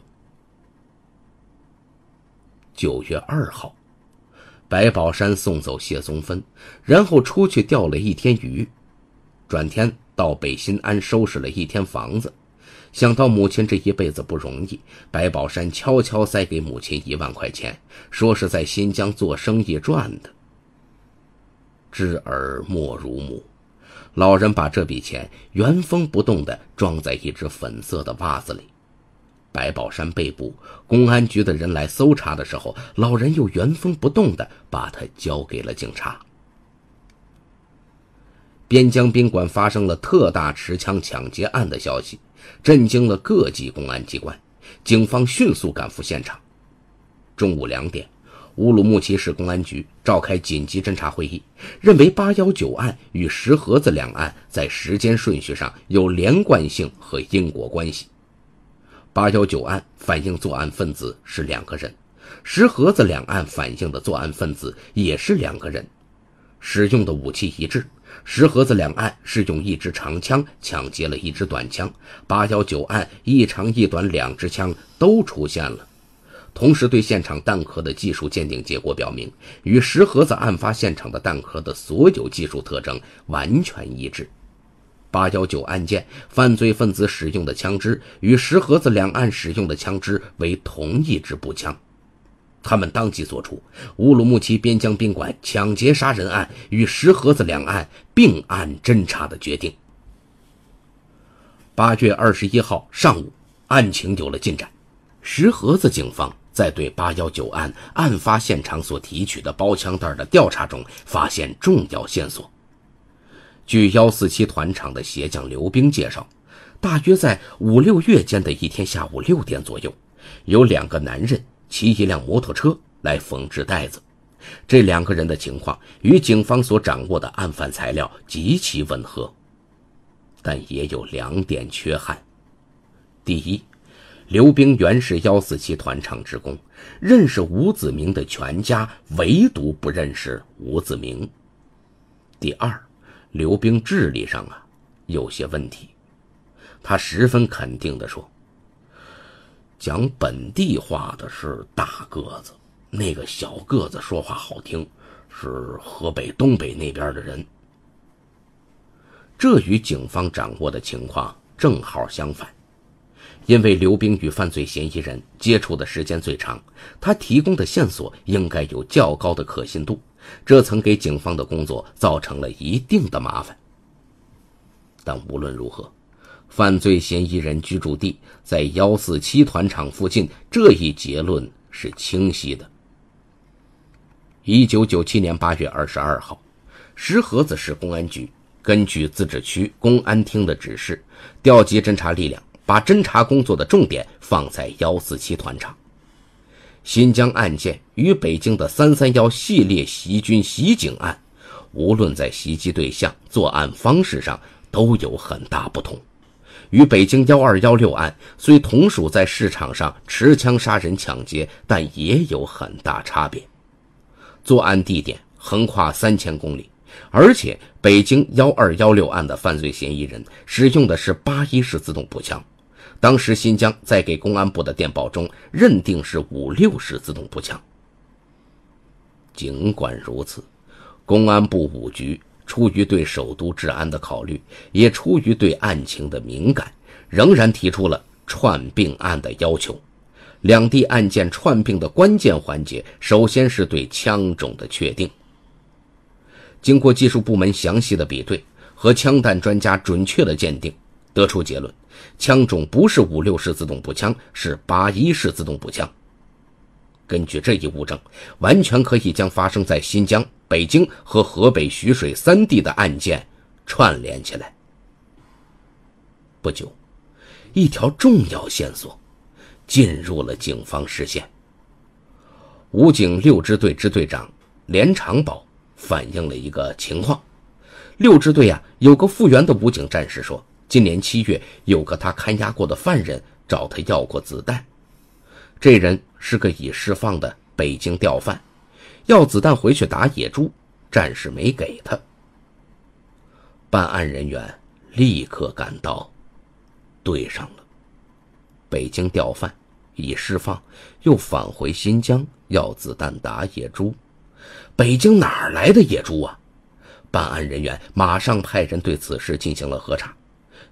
九月二号，白宝山送走谢宗芬，然后出去钓了一天鱼。转天到北新安收拾了一天房子。想到母亲这一辈子不容易，白宝山悄悄塞给母亲一万块钱，说是在新疆做生意赚的。知儿莫如母。老人把这笔钱原封不动地装在一只粉色的袜子里。白宝山被捕，公安局的人来搜查的时候，老人又原封不动地把它交给了警察。边疆宾馆发生了特大持枪抢劫案的消息，震惊了各级公安机关。警方迅速赶赴现场。中午两点。乌鲁木齐市公安局召开紧急侦查会议，认为八幺九案与石河子两案在时间顺序上有连贯性和因果关系。八幺九案反映作案分子是两个人，石河子两案反映的作案分子也是两个人，使用的武器一致。石河子两案是用一支长枪抢劫了一支短枪，八幺九案一长一短两支枪都出现了。同时，对现场弹壳的技术鉴定结果表明，与石河子案发现场的弹壳的所有技术特征完全一致。八幺九案件犯罪分子使用的枪支与石河子两案使用的枪支为同一支步枪，他们当即作出乌鲁木齐边疆宾馆抢劫杀人案与石河子两案并案侦查的决定。八月二十一号上午，案情有了进展，石河子警方。在对八幺九案案发现场所提取的包枪袋的调查中，发现重要线索。据幺四七团厂的鞋匠刘兵介绍，大约在五六月间的一天下午六点左右，有两个男人骑一辆摩托车来缝制袋子。这两个人的情况与警方所掌握的案犯材料极其吻合，但也有两点缺憾：第一，刘冰原是幺四七团厂职工，认识吴子明的全家，唯独不认识吴子明。第二，刘冰智力上啊有些问题，他十分肯定地说：“讲本地话的是大个子，那个小个子说话好听，是河北东北那边的人。”这与警方掌握的情况正好相反。因为刘冰与犯罪嫌疑人接触的时间最长，他提供的线索应该有较高的可信度，这曾给警方的工作造成了一定的麻烦。但无论如何，犯罪嫌疑人居住地在幺四七团厂附近这一结论是清晰的。一九九七年八月二十二号，石河子市公安局根据自治区公安厅的指示，调集侦查力量。把侦查工作的重点放在幺四七团上。新疆案件与北京的三三幺系列袭军袭警案，无论在袭击对象、作案方式上都有很大不同。与北京幺二幺六案虽同属在市场上持枪杀人抢劫，但也有很大差别。作案地点横跨三千公里，而且北京幺二幺六案的犯罪嫌疑人使用的是八一式自动步枪。当时，新疆在给公安部的电报中认定是五六式自动步枪。尽管如此，公安部五局出于对首都治安的考虑，也出于对案情的敏感，仍然提出了串并案的要求。两地案件串并的关键环节，首先是对枪种的确定。经过技术部门详细的比对和枪弹专家准确的鉴定，得出结论。枪种不是五六式自动步枪，是八一式自动步枪。根据这一物证，完全可以将发生在新疆、北京和河北徐水三地的案件串联起来。不久，一条重要线索进入了警方视线。武警六支队支队长连长宝反映了一个情况：六支队呀，有个复员的武警战士说。今年七月，有个他看押过的犯人找他要过子弹。这人是个已释放的北京调犯，要子弹回去打野猪，战士没给他。办案人员立刻赶到，对上了。北京调犯已释放，又返回新疆要子弹打野猪，北京哪来的野猪啊？办案人员马上派人对此事进行了核查。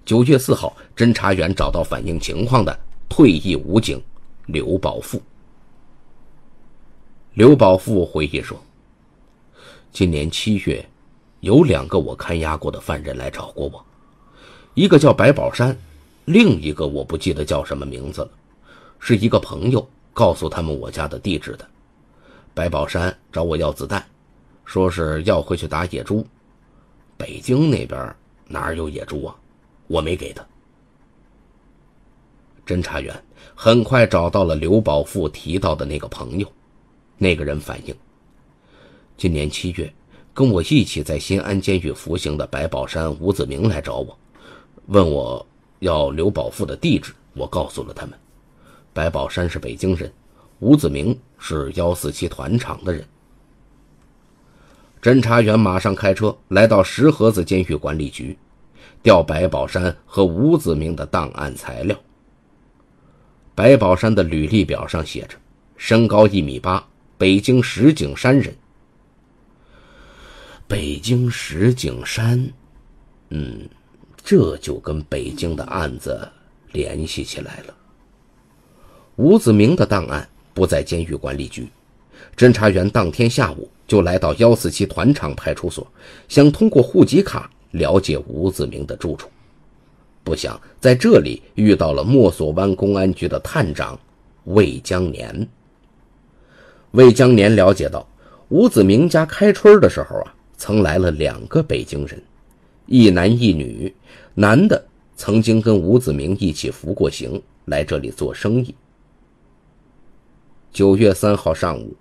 九月四号，侦查员找到反映情况的退役武警刘宝富。刘宝富回忆说：“今年七月，有两个我看押过的犯人来找过我，一个叫白宝山，另一个我不记得叫什么名字了，是一个朋友告诉他们我家的地址的。白宝山找我要子弹，说是要回去打野猪。北京那边哪有野猪啊？”我没给他。侦查员很快找到了刘宝富提到的那个朋友，那个人反映，今年七月，跟我一起在新安监狱服刑的白宝山、吴子明来找我，问我要刘宝富的地址，我告诉了他们。白宝山是北京人，吴子明是幺四七团厂的人。侦查员马上开车来到石河子监狱管理局。调白宝山和吴子明的档案材料。白宝山的履历表上写着：身高一米八，北京石景山人。北京石景山，嗯，这就跟北京的案子联系起来了。吴子明的档案不在监狱管理局，侦查员当天下午就来到幺四七团场派出所，想通过户籍卡。了解吴子明的住处，不想在这里遇到了墨索湾公安局的探长魏江年。魏江年了解到，吴子明家开春的时候啊，曾来了两个北京人，一男一女，男的曾经跟吴子明一起服过刑，来这里做生意。九月三号上午。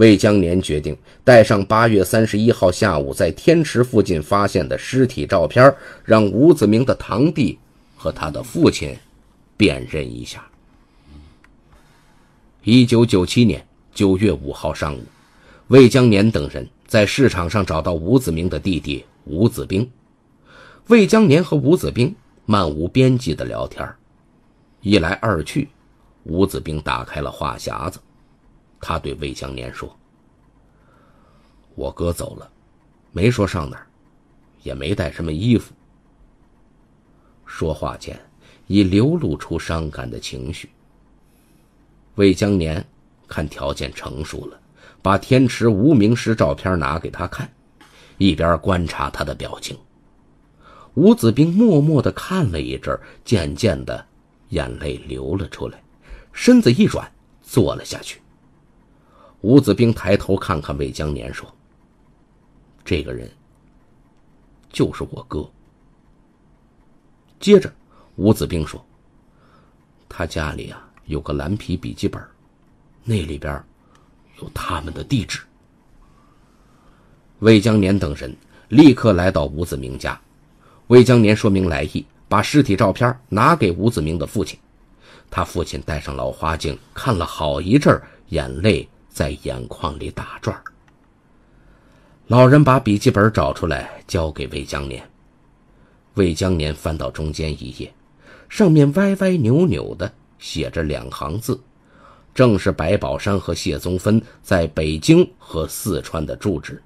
魏江年决定带上八月三十一号下午在天池附近发现的尸体照片，让吴子明的堂弟和他的父亲辨认一下。一九九七年九月五号上午，魏江年等人在市场上找到吴子明的弟弟吴子兵。魏江年和吴子兵漫无边际的聊天，一来二去，吴子兵打开了话匣子。他对魏江年说：“我哥走了，没说上哪儿，也没带什么衣服。”说话间已流露出伤感的情绪。魏江年看条件成熟了，把天池无名尸照片拿给他看，一边观察他的表情。吴子兵默默的看了一阵，渐渐的眼泪流了出来，身子一软坐了下去。吴子兵抬头看看魏江年，说：“这个人就是我哥。”接着，吴子兵说：“他家里啊有个蓝皮笔记本，那里边有他们的地址。”魏江年等人立刻来到吴子明家，魏江年说明来意，把尸体照片拿给吴子明的父亲。他父亲戴上老花镜看了好一阵，眼泪。在眼眶里打转。老人把笔记本找出来，交给魏江年。魏江年翻到中间一页，上面歪歪扭扭的写着两行字，正是白宝山和谢宗芬在北京和四川的住址。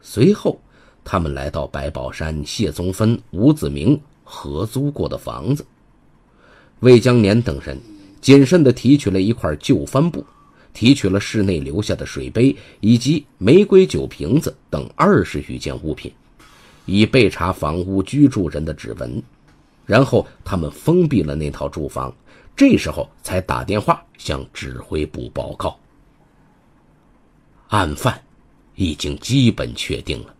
随后，他们来到白宝山、谢宗芬、吴子明合租过的房子。魏江年等人谨慎的提取了一块旧帆布。提取了室内留下的水杯以及玫瑰酒瓶子等二十余件物品，以备查房屋居住人的指纹。然后他们封闭了那套住房，这时候才打电话向指挥部报告。案犯已经基本确定了，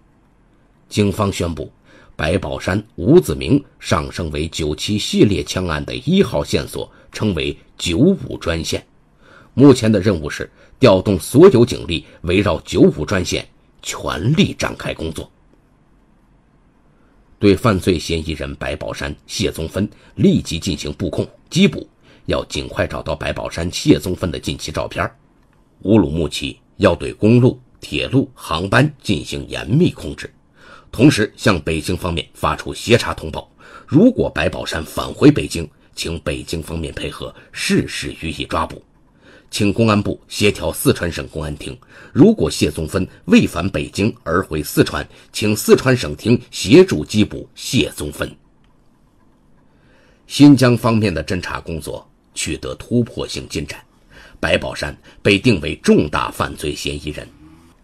警方宣布，白宝山、吴子明上升为九七系列枪案的一号线索，称为“九五专线”。目前的任务是调动所有警力，围绕九五专线全力展开工作。对犯罪嫌疑人白宝山、谢宗芬立即进行布控、缉捕，要尽快找到白宝山、谢宗芬的近期照片。乌鲁木齐要对公路、铁路、航班进行严密控制，同时向北京方面发出协查通报。如果白宝山返回北京，请北京方面配合，适时予以抓捕。请公安部协调四川省公安厅，如果谢宗芬未返北京而回四川，请四川省厅协助缉捕谢宗芬。新疆方面的侦查工作取得突破性进展，白宝山被定为重大犯罪嫌疑人，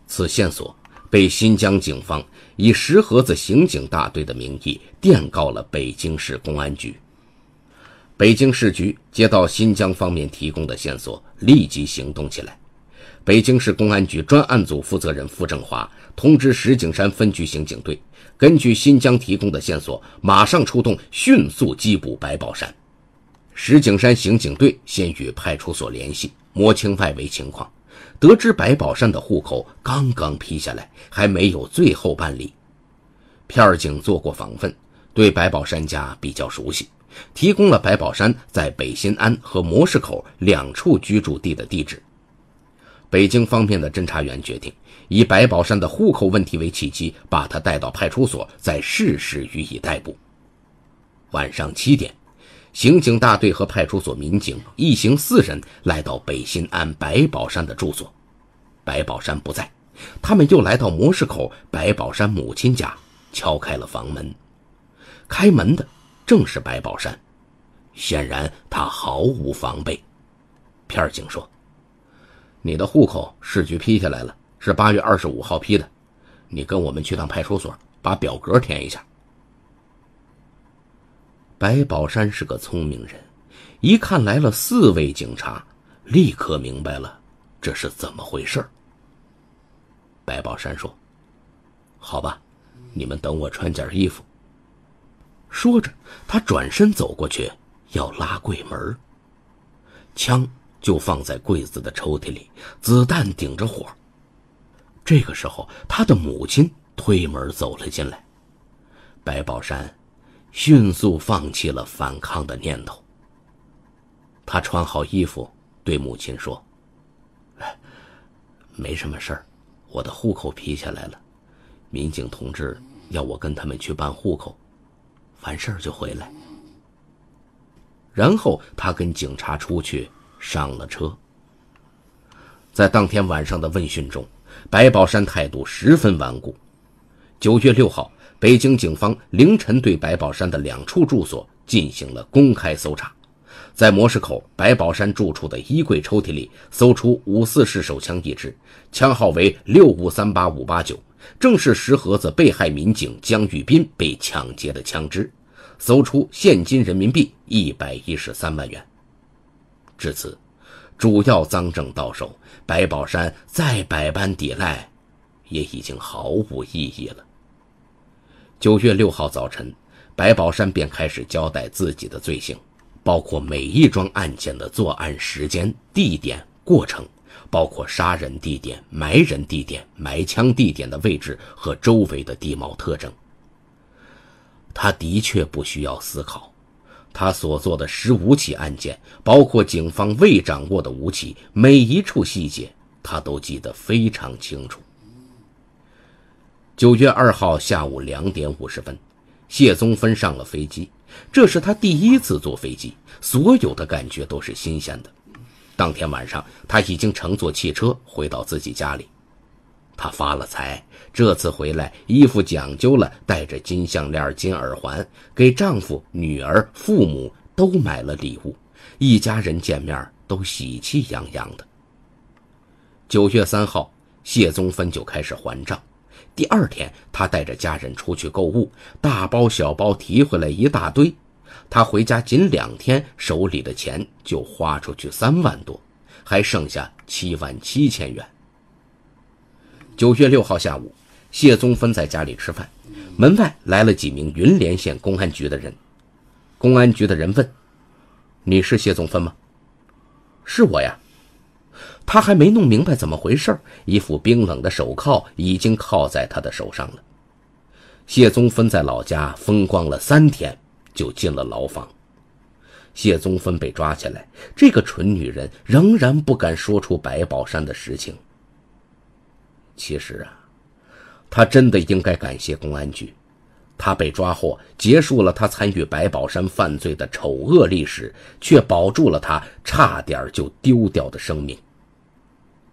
此线索被新疆警方以石河子刑警大队的名义电告了北京市公安局。北京市局接到新疆方面提供的线索，立即行动起来。北京市公安局专案组负责人傅正华通知石景山分局刑警队，根据新疆提供的线索，马上出动，迅速缉捕白宝山。石景山刑警队先与派出所联系，摸清外围情况，得知白宝山的户口刚刚批下来，还没有最后办理。片警做过防问，对白宝山家比较熟悉。提供了白宝山在北新安和模式口两处居住地的地址。北京方面的侦查员决定以白宝山的户口问题为契机，把他带到派出所，再适时予以逮捕。晚上七点，刑警大队和派出所民警一行四人来到北新安白宝山的住所，白宝山不在，他们又来到模式口白宝山母亲家，敲开了房门，开门的。正是白宝山，显然他毫无防备。片儿警说：“你的户口市局批下来了，是八月二十五号批的。你跟我们去趟派出所，把表格填一下。”白宝山是个聪明人，一看来了四位警察，立刻明白了这是怎么回事白宝山说：“好吧，你们等我穿件衣服。”说着，他转身走过去，要拉柜门。枪就放在柜子的抽屉里，子弹顶着火。这个时候，他的母亲推门走了进来。白宝山迅速放弃了反抗的念头。他穿好衣服，对母亲说：“没什么事儿，我的户口批下来了，民警同志要我跟他们去办户口。”完事儿就回来，然后他跟警察出去上了车。在当天晚上的问讯中，白宝山态度十分顽固。九月六号，北京警方凌晨对白宝山的两处住所进行了公开搜查，在模式口白宝山住处的衣柜抽屉里搜出五四式手枪一支，枪号为六五三八五八九。正是石河子被害民警江玉斌被抢劫的枪支，搜出现金人民币一百一十三万元。至此，主要赃证到手，白宝山再百般抵赖，也已经毫无意义了。九月六号早晨，白宝山便开始交代自己的罪行，包括每一桩案件的作案时间、地点、过程。包括杀人地点、埋人地点、埋枪地点的位置和周围的地貌特征。他的确不需要思考，他所做的十五起案件，包括警方未掌握的武起，每一处细节他都记得非常清楚。九月二号下午两点五十分，谢宗芬上了飞机，这是他第一次坐飞机，所有的感觉都是新鲜的。当天晚上，他已经乘坐汽车回到自己家里。他发了财，这次回来衣服讲究了，带着金项链、金耳环，给丈夫、女儿、父母都买了礼物，一家人见面都喜气洋洋的。九月三号，谢宗芬就开始还账。第二天，她带着家人出去购物，大包小包提回来一大堆。他回家仅两天，手里的钱就花出去三万多，还剩下七万七千元。九月六号下午，谢宗芬在家里吃饭，门外来了几名云连县公安局的人。公安局的人问：“你是谢宗芬吗？”“是我呀。”他还没弄明白怎么回事，一副冰冷的手铐已经铐在他的手上了。谢宗芬在老家风光了三天。就进了牢房，谢宗芬被抓起来，这个蠢女人仍然不敢说出白宝山的实情。其实啊，她真的应该感谢公安局，她被抓获，结束了她参与白宝山犯罪的丑恶历史，却保住了她差点就丢掉的生命。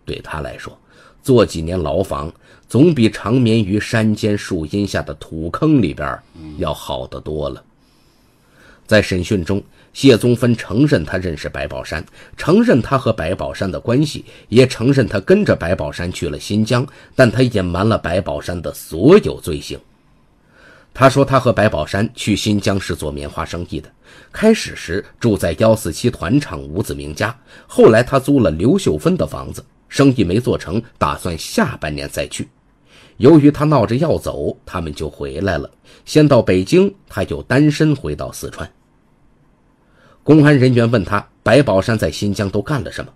对她来说，坐几年牢房总比长眠于山间树荫下的土坑里边要好得多了。在审讯中，谢宗芬承认他认识白宝山，承认他和白宝山的关系，也承认他跟着白宝山去了新疆，但他隐瞒了白宝山的所有罪行。他说，他和白宝山去新疆是做棉花生意的，开始时住在幺四七团厂吴子明家，后来他租了刘秀芬的房子，生意没做成，打算下半年再去。由于他闹着要走，他们就回来了。先到北京，他就单身回到四川。公安人员问他：“白宝山在新疆都干了什么？”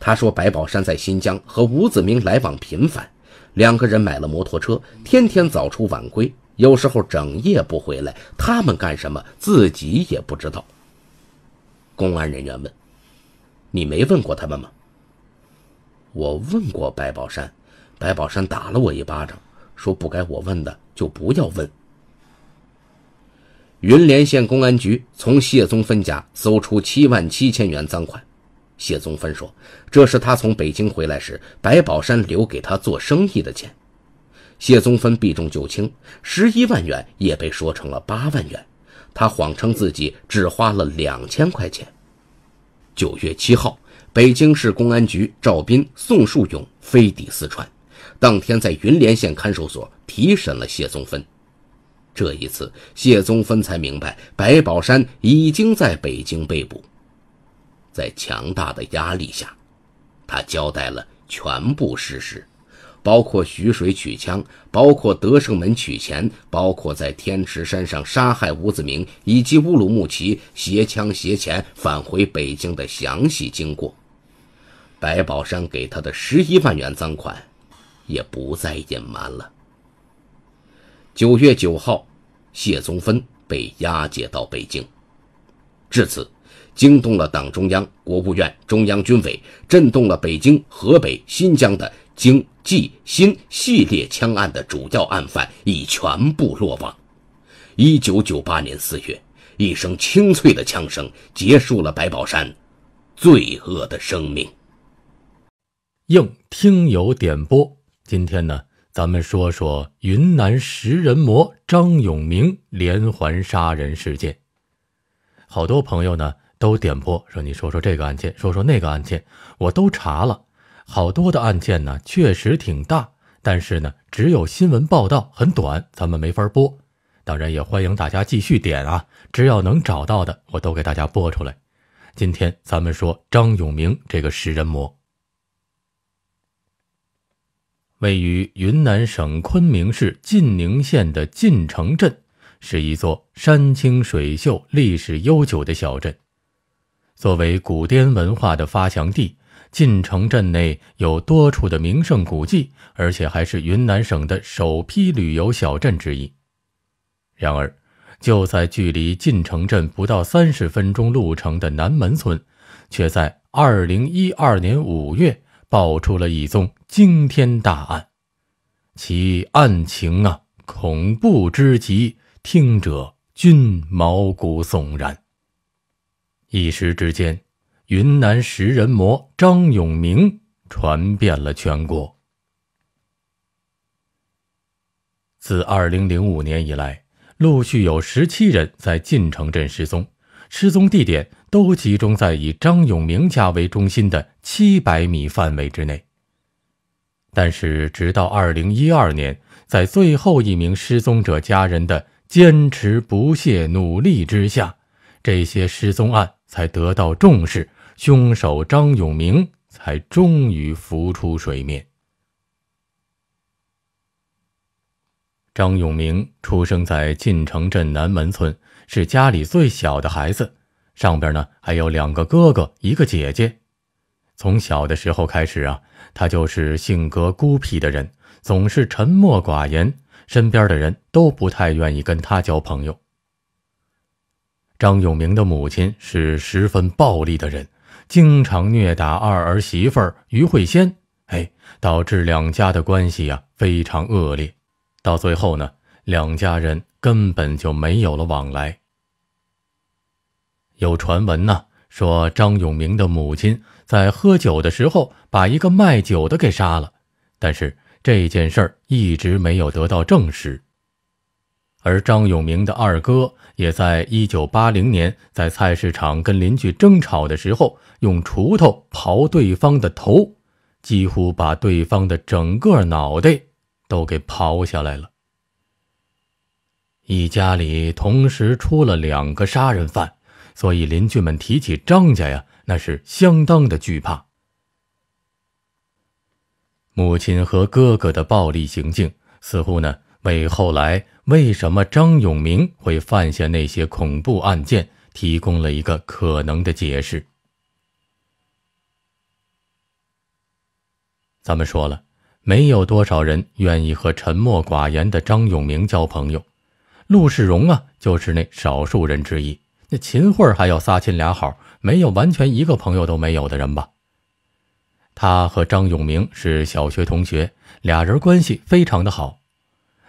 他说：“白宝山在新疆和吴子明来往频繁，两个人买了摩托车，天天早出晚归，有时候整夜不回来。他们干什么，自己也不知道。”公安人员问：“你没问过他们吗？”“我问过白宝山。”白宝山打了我一巴掌，说：“不该我问的就不要问。”云连县公安局从谢宗芬家搜出七万七千元赃款。谢宗芬说：“这是他从北京回来时，白宝山留给他做生意的钱。”谢宗芬避重就轻，十一万元也被说成了八万元，他谎称自己只花了两千块钱。九月七号，北京市公安局赵斌、宋树勇飞抵四川。当天在云连县看守所提审了谢宗芬，这一次谢宗芬才明白白宝山已经在北京被捕，在强大的压力下，他交代了全部事实，包括徐水取枪，包括德胜门取钱，包括在天池山上杀害吴子明，以及乌鲁木齐携枪携钱返回北京的详细经过。白宝山给他的十一万元赃款。也不再隐瞒了。九月九号，谢宗芬被押解到北京。至此，惊动了党中央、国务院、中央军委，震动了北京、河北、新疆的京、冀、新系列枪案的主要案犯已全部落网。一九九八年四月，一声清脆的枪声结束了白宝山罪恶的生命。应听友点播。今天呢，咱们说说云南食人魔张永明连环杀人事件。好多朋友呢都点播，说你说说这个案件，说说那个案件，我都查了。好多的案件呢确实挺大，但是呢只有新闻报道很短，咱们没法播。当然也欢迎大家继续点啊，只要能找到的，我都给大家播出来。今天咱们说张永明这个食人魔。位于云南省昆明市晋宁县的晋城镇，是一座山清水秀、历史悠久的小镇。作为古滇文化的发祥地，晋城镇内有多处的名胜古迹，而且还是云南省的首批旅游小镇之一。然而，就在距离晋城镇不到三十分钟路程的南门村，却在二零一二年五月。爆出了一宗惊天大案，其案情啊恐怖之极，听者均毛骨悚然。一时之间，云南食人魔张永明传遍了全国。自2005年以来，陆续有十七人在晋城镇失踪，失踪地点都集中在以张永明家为中心的。七百米范围之内。但是，直到二零一二年，在最后一名失踪者家人的坚持不懈努力之下，这些失踪案才得到重视，凶手张永明才终于浮出水面。张永明出生在晋城镇南门村，是家里最小的孩子，上边呢还有两个哥哥，一个姐姐。从小的时候开始啊，他就是性格孤僻的人，总是沉默寡言，身边的人都不太愿意跟他交朋友。张永明的母亲是十分暴力的人，经常虐打二儿媳妇于慧仙，哎，导致两家的关系呀非常恶劣，到最后呢，两家人根本就没有了往来。有传闻呢说张永明的母亲。在喝酒的时候，把一个卖酒的给杀了，但是这件事儿一直没有得到证实。而张永明的二哥也在一九八零年在菜市场跟邻居争吵的时候，用锄头刨对方的头，几乎把对方的整个脑袋都给刨下来了。一家里同时出了两个杀人犯，所以邻居们提起张家呀。那是相当的惧怕。母亲和哥哥的暴力行径，似乎呢为后来为什么张永明会犯下那些恐怖案件提供了一个可能的解释。咱们说了，没有多少人愿意和沉默寡言的张永明交朋友，陆世荣啊就是那少数人之一。那秦桧还要撒亲俩好。没有完全一个朋友都没有的人吧。他和张永明是小学同学，俩人关系非常的好。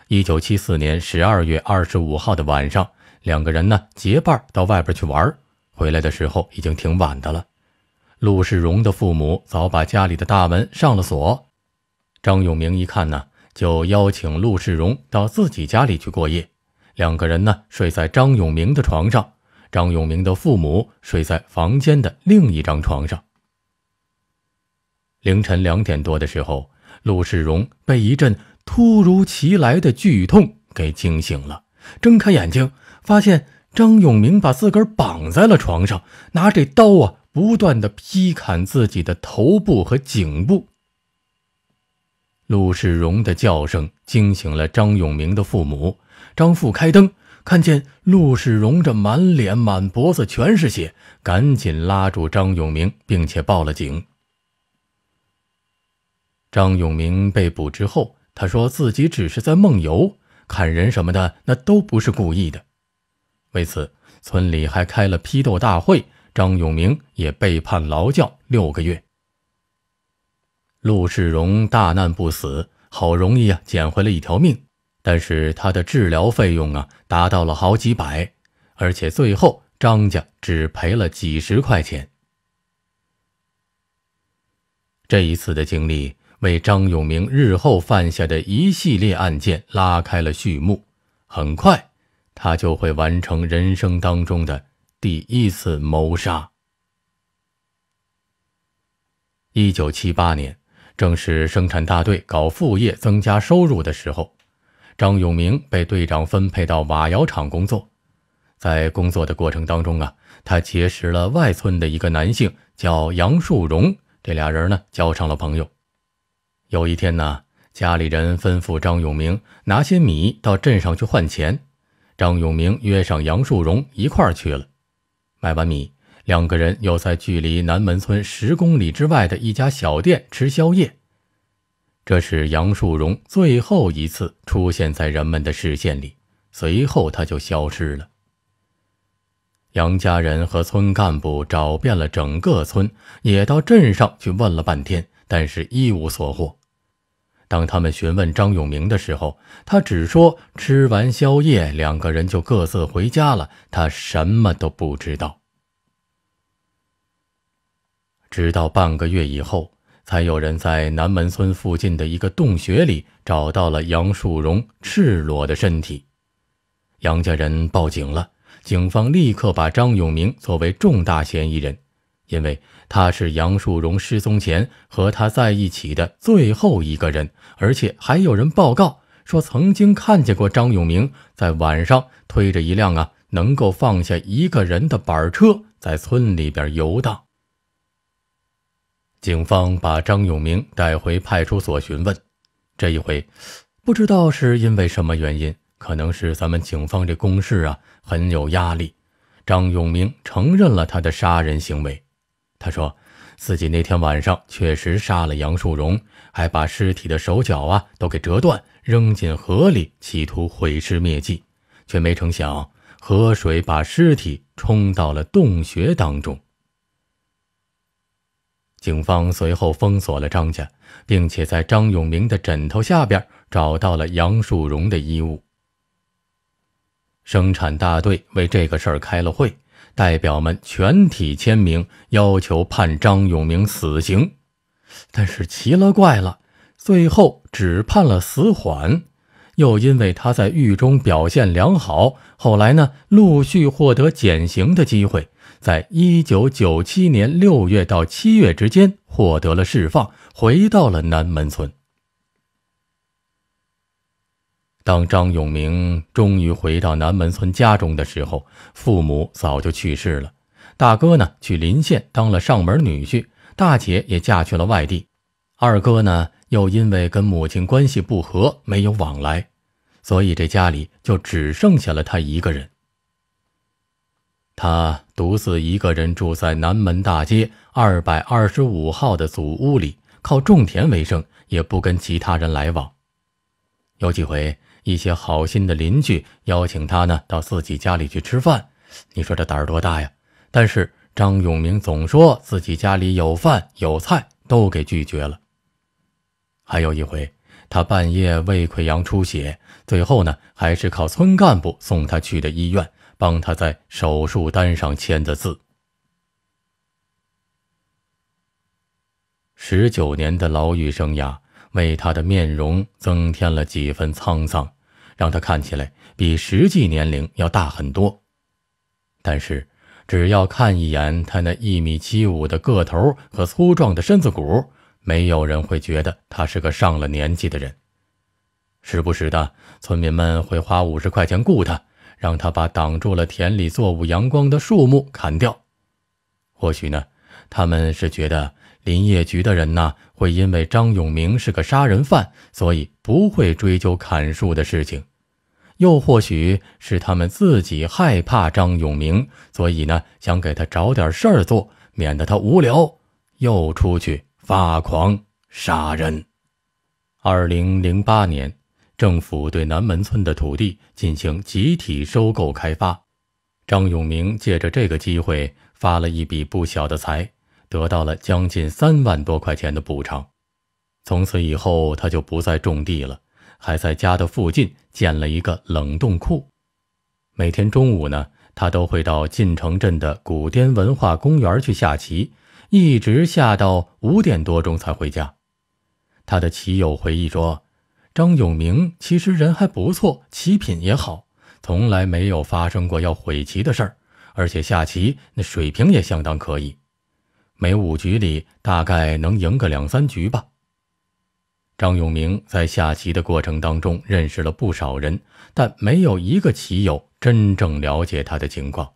一九七四年十二月二十五号的晚上，两个人呢结伴到外边去玩回来的时候已经挺晚的了。陆世荣的父母早把家里的大门上了锁，张永明一看呢，就邀请陆世荣到自己家里去过夜，两个人呢睡在张永明的床上。张永明的父母睡在房间的另一张床上。凌晨两点多的时候，陆世荣被一阵突如其来的剧痛给惊醒了，睁开眼睛，发现张永明把自个儿绑在了床上，拿着刀啊，不断的劈砍自己的头部和颈部。陆世荣的叫声惊醒了张永明的父母，张父开灯。看见陆世荣这满脸满脖子全是血，赶紧拉住张永明，并且报了警。张永明被捕之后，他说自己只是在梦游，砍人什么的那都不是故意的。为此，村里还开了批斗大会，张永明也被判劳教六个月。陆世荣大难不死，好容易啊捡回了一条命。但是他的治疗费用啊达到了好几百，而且最后张家只赔了几十块钱。这一次的经历为张永明日后犯下的一系列案件拉开了序幕。很快，他就会完成人生当中的第一次谋杀。一九七八年，正是生产大队搞副业增加收入的时候。张永明被队长分配到瓦窑厂工作，在工作的过程当中啊，他结识了外村的一个男性，叫杨树荣。这俩人呢，交上了朋友。有一天呢，家里人吩咐张永明拿些米到镇上去换钱，张永明约上杨树荣一块儿去了。买完米，两个人又在距离南门村十公里之外的一家小店吃宵夜。这是杨树荣最后一次出现在人们的视线里，随后他就消失了。杨家人和村干部找遍了整个村，也到镇上去问了半天，但是一无所获。当他们询问张永明的时候，他只说吃完宵夜，两个人就各自回家了，他什么都不知道。直到半个月以后。才有人在南门村附近的一个洞穴里找到了杨树荣赤裸的身体。杨家人报警了，警方立刻把张永明作为重大嫌疑人，因为他是杨树荣失踪前和他在一起的最后一个人，而且还有人报告说曾经看见过张永明在晚上推着一辆啊能够放下一个人的板车在村里边游荡。警方把张永明带回派出所询问，这一回，不知道是因为什么原因，可能是咱们警方这公事啊很有压力。张永明承认了他的杀人行为，他说自己那天晚上确实杀了杨树荣，还把尸体的手脚啊都给折断，扔进河里，企图毁尸灭迹，却没成想河水把尸体冲到了洞穴当中。警方随后封锁了张家，并且在张永明的枕头下边找到了杨树荣的衣物。生产大队为这个事儿开了会，代表们全体签名要求判张永明死刑，但是奇了怪了，最后只判了死缓，又因为他在狱中表现良好，后来呢陆续获得减刑的机会。在一九九七年六月到七月之间，获得了释放，回到了南门村。当张永明终于回到南门村家中的时候，父母早就去世了，大哥呢去临县当了上门女婿，大姐也嫁去了外地，二哥呢又因为跟母亲关系不和，没有往来，所以这家里就只剩下了他一个人。他独自一个人住在南门大街二百二十五号的祖屋里，靠种田为生，也不跟其他人来往。有几回，一些好心的邻居邀请他呢到自己家里去吃饭，你说这胆儿多大呀！但是张永明总说自己家里有饭有菜，都给拒绝了。还有一回，他半夜胃溃疡出血，最后呢还是靠村干部送他去的医院。帮他在手术单上签的字。十九年的牢狱生涯为他的面容增添了几分沧桑，让他看起来比实际年龄要大很多。但是，只要看一眼他那一米七五的个头和粗壮的身子骨，没有人会觉得他是个上了年纪的人。时不时的，村民们会花五十块钱雇他。让他把挡住了田里作物阳光的树木砍掉，或许呢，他们是觉得林业局的人呢会因为张永明是个杀人犯，所以不会追究砍树的事情；又或许是他们自己害怕张永明，所以呢想给他找点事儿做，免得他无聊又出去发狂杀人。二零零八年。政府对南门村的土地进行集体收购开发，张永明借着这个机会发了一笔不小的财，得到了将近三万多块钱的补偿。从此以后，他就不再种地了，还在家的附近建了一个冷冻库。每天中午呢，他都会到晋城镇的古滇文化公园去下棋，一直下到五点多钟才回家。他的棋友回忆说。张永明其实人还不错，棋品也好，从来没有发生过要毁棋的事儿，而且下棋那水平也相当可以，每五局里大概能赢个两三局吧。张永明在下棋的过程当中认识了不少人，但没有一个棋友真正了解他的情况。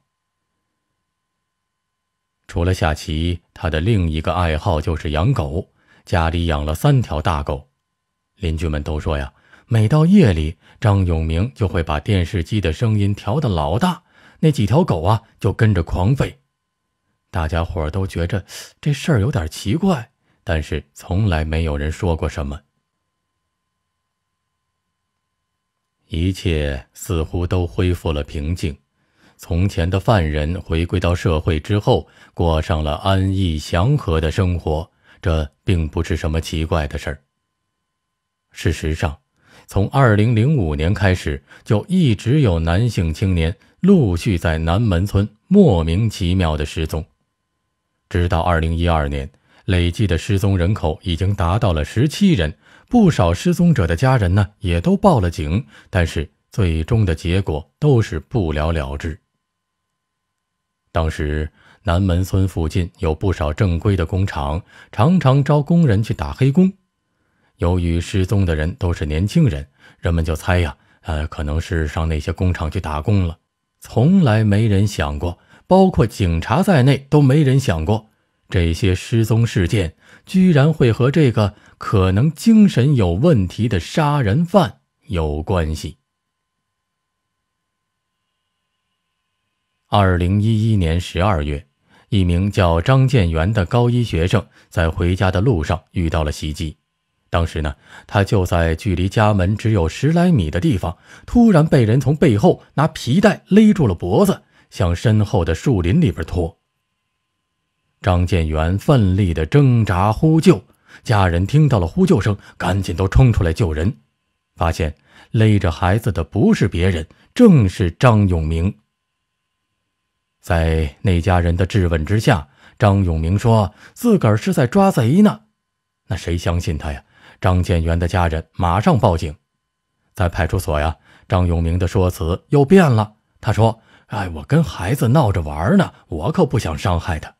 除了下棋，他的另一个爱好就是养狗，家里养了三条大狗。邻居们都说呀，每到夜里，张永明就会把电视机的声音调得老大，那几条狗啊就跟着狂吠。大家伙都觉着这事儿有点奇怪，但是从来没有人说过什么。一切似乎都恢复了平静。从前的犯人回归到社会之后，过上了安逸祥和的生活，这并不是什么奇怪的事儿。事实上，从2005年开始，就一直有男性青年陆续在南门村莫名其妙的失踪。直到2012年，累计的失踪人口已经达到了17人。不少失踪者的家人呢，也都报了警，但是最终的结果都是不了了之。当时，南门村附近有不少正规的工厂，常常招工人去打黑工。由于失踪的人都是年轻人，人们就猜呀，呃，可能是上那些工厂去打工了。从来没人想过，包括警察在内都没人想过，这些失踪事件居然会和这个可能精神有问题的杀人犯有关系。二零一一年十二月，一名叫张建元的高一学生在回家的路上遇到了袭击。当时呢，他就在距离家门只有十来米的地方，突然被人从背后拿皮带勒住了脖子，向身后的树林里边拖。张建元奋力的挣扎呼救，家人听到了呼救声，赶紧都冲出来救人，发现勒着孩子的不是别人，正是张永明。在那家人的质问之下，张永明说自个儿是在抓贼呢，那谁相信他呀？张建元的家人马上报警，在派出所呀，张永明的说辞又变了。他说：“哎，我跟孩子闹着玩呢，我可不想伤害他。”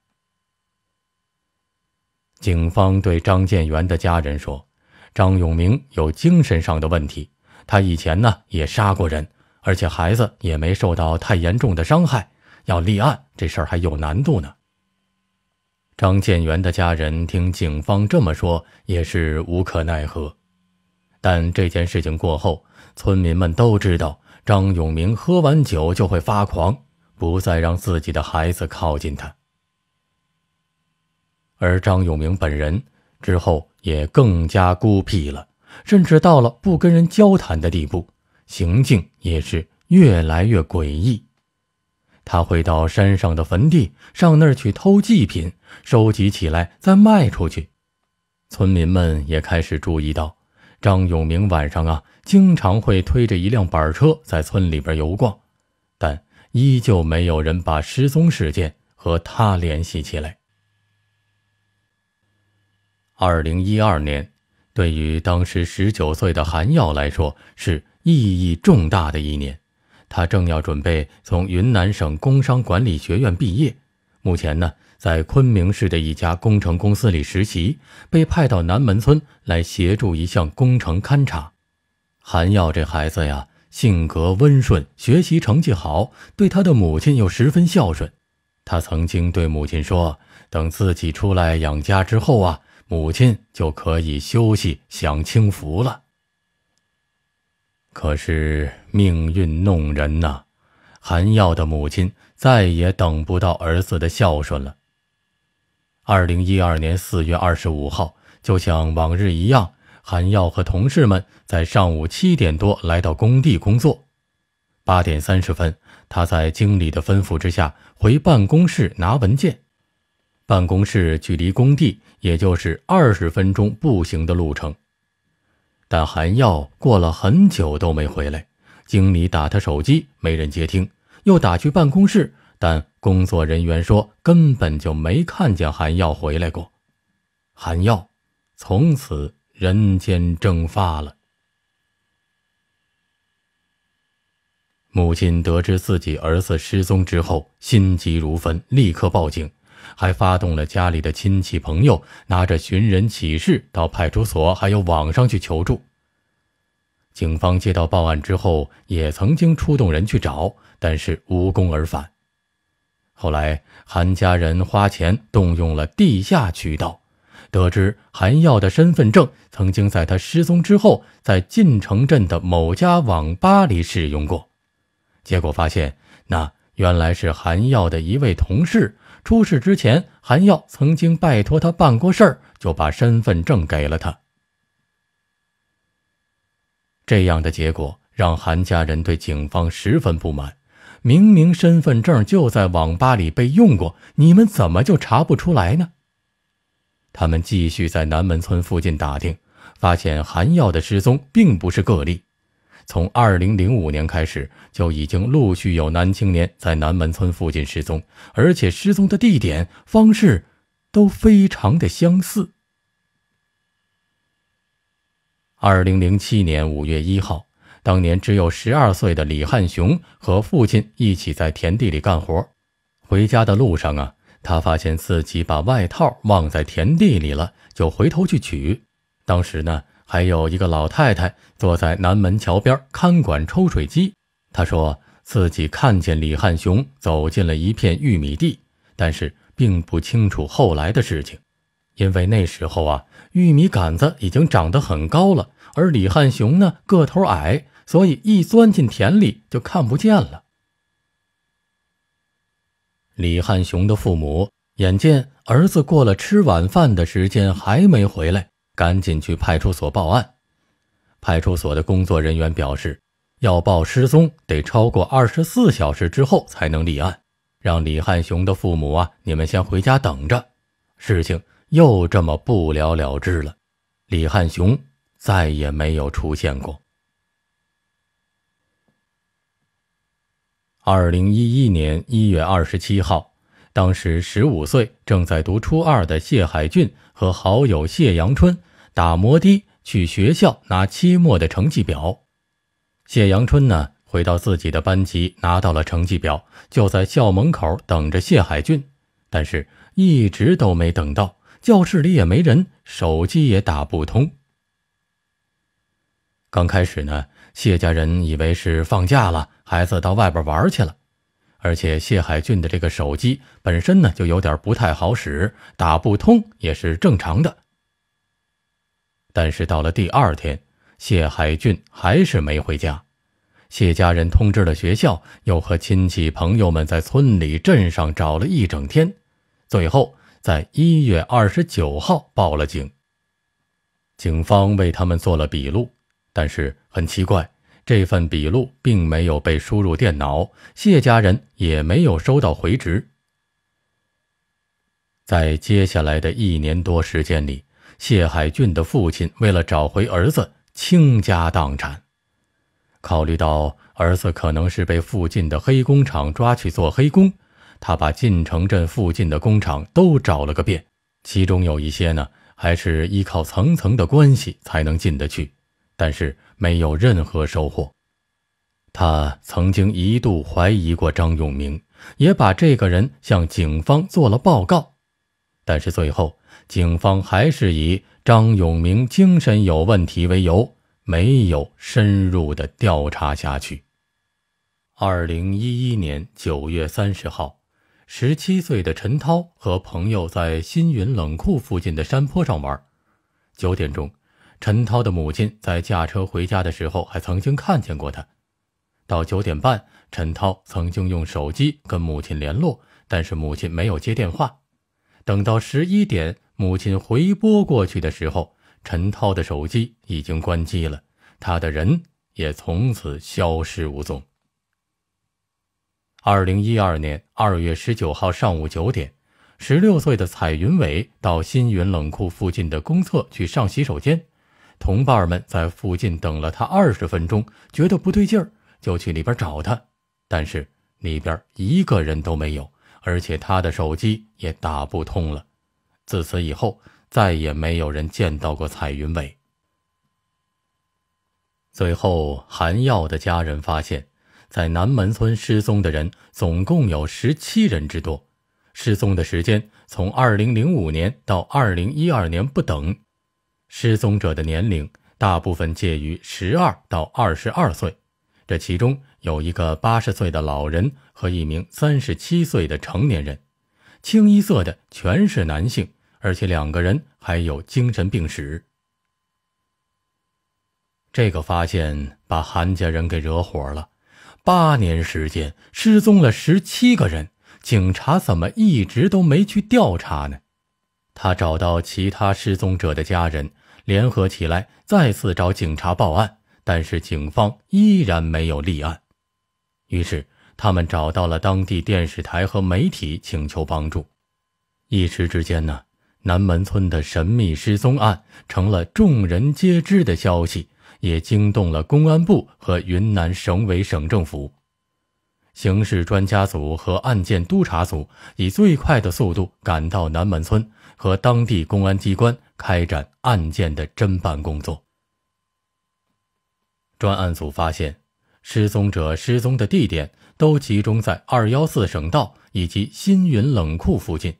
警方对张建元的家人说：“张永明有精神上的问题，他以前呢也杀过人，而且孩子也没受到太严重的伤害，要立案这事儿还有难度呢。”张建元的家人听警方这么说，也是无可奈何。但这件事情过后，村民们都知道张永明喝完酒就会发狂，不再让自己的孩子靠近他。而张永明本人之后也更加孤僻了，甚至到了不跟人交谈的地步，行径也是越来越诡异。他会到山上的坟地，上那儿去偷祭品，收集起来再卖出去。村民们也开始注意到，张永明晚上啊，经常会推着一辆板车在村里边游逛，但依旧没有人把失踪事件和他联系起来。二零一二年，对于当时十九岁的韩耀来说，是意义重大的一年。他正要准备从云南省工商管理学院毕业，目前呢在昆明市的一家工程公司里实习，被派到南门村来协助一项工程勘察。韩耀这孩子呀，性格温顺，学习成绩好，对他的母亲又十分孝顺。他曾经对母亲说：“等自己出来养家之后啊，母亲就可以休息享清福了。”可是命运弄人呐，韩耀的母亲再也等不到儿子的孝顺了。二零一二年四月二十五号，就像往日一样，韩耀和同事们在上午七点多来到工地工作。八点三十分，他在经理的吩咐之下回办公室拿文件。办公室距离工地也就是二十分钟步行的路程。但韩耀过了很久都没回来，经理打他手机没人接听，又打去办公室，但工作人员说根本就没看见韩耀回来过。韩耀从此人间蒸发了。母亲得知自己儿子失踪之后，心急如焚，立刻报警。还发动了家里的亲戚朋友，拿着寻人启事到派出所，还有网上去求助。警方接到报案之后，也曾经出动人去找，但是无功而返。后来，韩家人花钱动用了地下渠道，得知韩耀的身份证曾经在他失踪之后，在晋城镇的某家网吧里使用过，结果发现那原来是韩耀的一位同事。出事之前，韩耀曾经拜托他办过事儿，就把身份证给了他。这样的结果让韩家人对警方十分不满。明明身份证就在网吧里被用过，你们怎么就查不出来呢？他们继续在南门村附近打听，发现韩耀的失踪并不是个例。从二零零五年开始，就已经陆续有男青年在南门村附近失踪，而且失踪的地点、方式都非常的相似。二零零七年五月一号，当年只有十二岁的李汉雄和父亲一起在田地里干活，回家的路上啊，他发现自己把外套忘在田地里了，就回头去取。当时呢。还有一个老太太坐在南门桥边看管抽水机。她说自己看见李汉雄走进了一片玉米地，但是并不清楚后来的事情，因为那时候啊，玉米杆子已经长得很高了，而李汉雄呢个头矮，所以一钻进田里就看不见了。李汉雄的父母眼见儿子过了吃晚饭的时间还没回来。赶紧去派出所报案。派出所的工作人员表示，要报失踪得超过二十四小时之后才能立案。让李汉雄的父母啊，你们先回家等着。事情又这么不了了之了，李汉雄再也没有出现过。二零一一年一月二十七号，当时十五岁、正在读初二的谢海俊和好友谢阳春。打摩的去学校拿期末的成绩表，谢阳春呢回到自己的班级拿到了成绩表，就在校门口等着谢海俊，但是一直都没等到，教室里也没人，手机也打不通。刚开始呢，谢家人以为是放假了，孩子到外边玩去了，而且谢海俊的这个手机本身呢就有点不太好使，打不通也是正常的。但是到了第二天，谢海俊还是没回家。谢家人通知了学校，又和亲戚朋友们在村里、镇上找了一整天，最后在一月二十九号报了警。警方为他们做了笔录，但是很奇怪，这份笔录并没有被输入电脑，谢家人也没有收到回执。在接下来的一年多时间里。谢海俊的父亲为了找回儿子，倾家荡产。考虑到儿子可能是被附近的黑工厂抓去做黑工，他把晋城镇附近的工厂都找了个遍，其中有一些呢，还是依靠层层的关系才能进得去，但是没有任何收获。他曾经一度怀疑过张永明，也把这个人向警方做了报告，但是最后。警方还是以张永明精神有问题为由，没有深入的调查下去。二零一一年九月三十号，十七岁的陈涛和朋友在新云冷库附近的山坡上玩。九点钟，陈涛的母亲在驾车回家的时候还曾经看见过他。到九点半，陈涛曾经用手机跟母亲联络，但是母亲没有接电话。等到十一点。母亲回拨过去的时候，陈涛的手机已经关机了，他的人也从此消失无踪。二零一二年二月十九号上午九点，十六岁的彩云伟到新云冷库附近的公厕去上洗手间，同伴们在附近等了他二十分钟，觉得不对劲儿，就去里边找他，但是里边一个人都没有，而且他的手机也打不通了。自此以后，再也没有人见到过彩云伟。最后，韩耀的家人发现，在南门村失踪的人总共有十七人之多，失踪的时间从二零零五年到二零一二年不等，失踪者的年龄大部分介于十二到二十二岁，这其中有一个八十岁的老人和一名三十七岁的成年人，清一色的全是男性。而且两个人还有精神病史，这个发现把韩家人给惹火了。八年时间，失踪了十七个人，警察怎么一直都没去调查呢？他找到其他失踪者的家人，联合起来再次找警察报案，但是警方依然没有立案。于是他们找到了当地电视台和媒体，请求帮助。一时之间呢。南门村的神秘失踪案成了众人皆知的消息，也惊动了公安部和云南省委省政府。刑事专家组和案件督察组以最快的速度赶到南门村，和当地公安机关开展案件的侦办工作。专案组发现，失踪者失踪的地点都集中在二幺四省道以及新云冷库附近。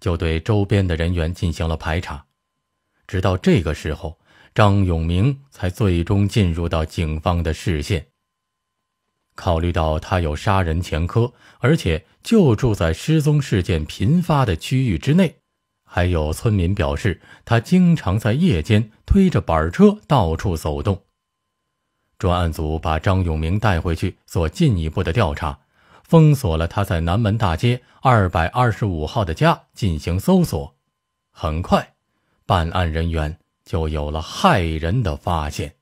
就对周边的人员进行了排查，直到这个时候，张永明才最终进入到警方的视线。考虑到他有杀人前科，而且就住在失踪事件频发的区域之内，还有村民表示他经常在夜间推着板车到处走动。专案组把张永明带回去做进一步的调查。封锁了他在南门大街二百二十五号的家进行搜索，很快，办案人员就有了骇人的发现。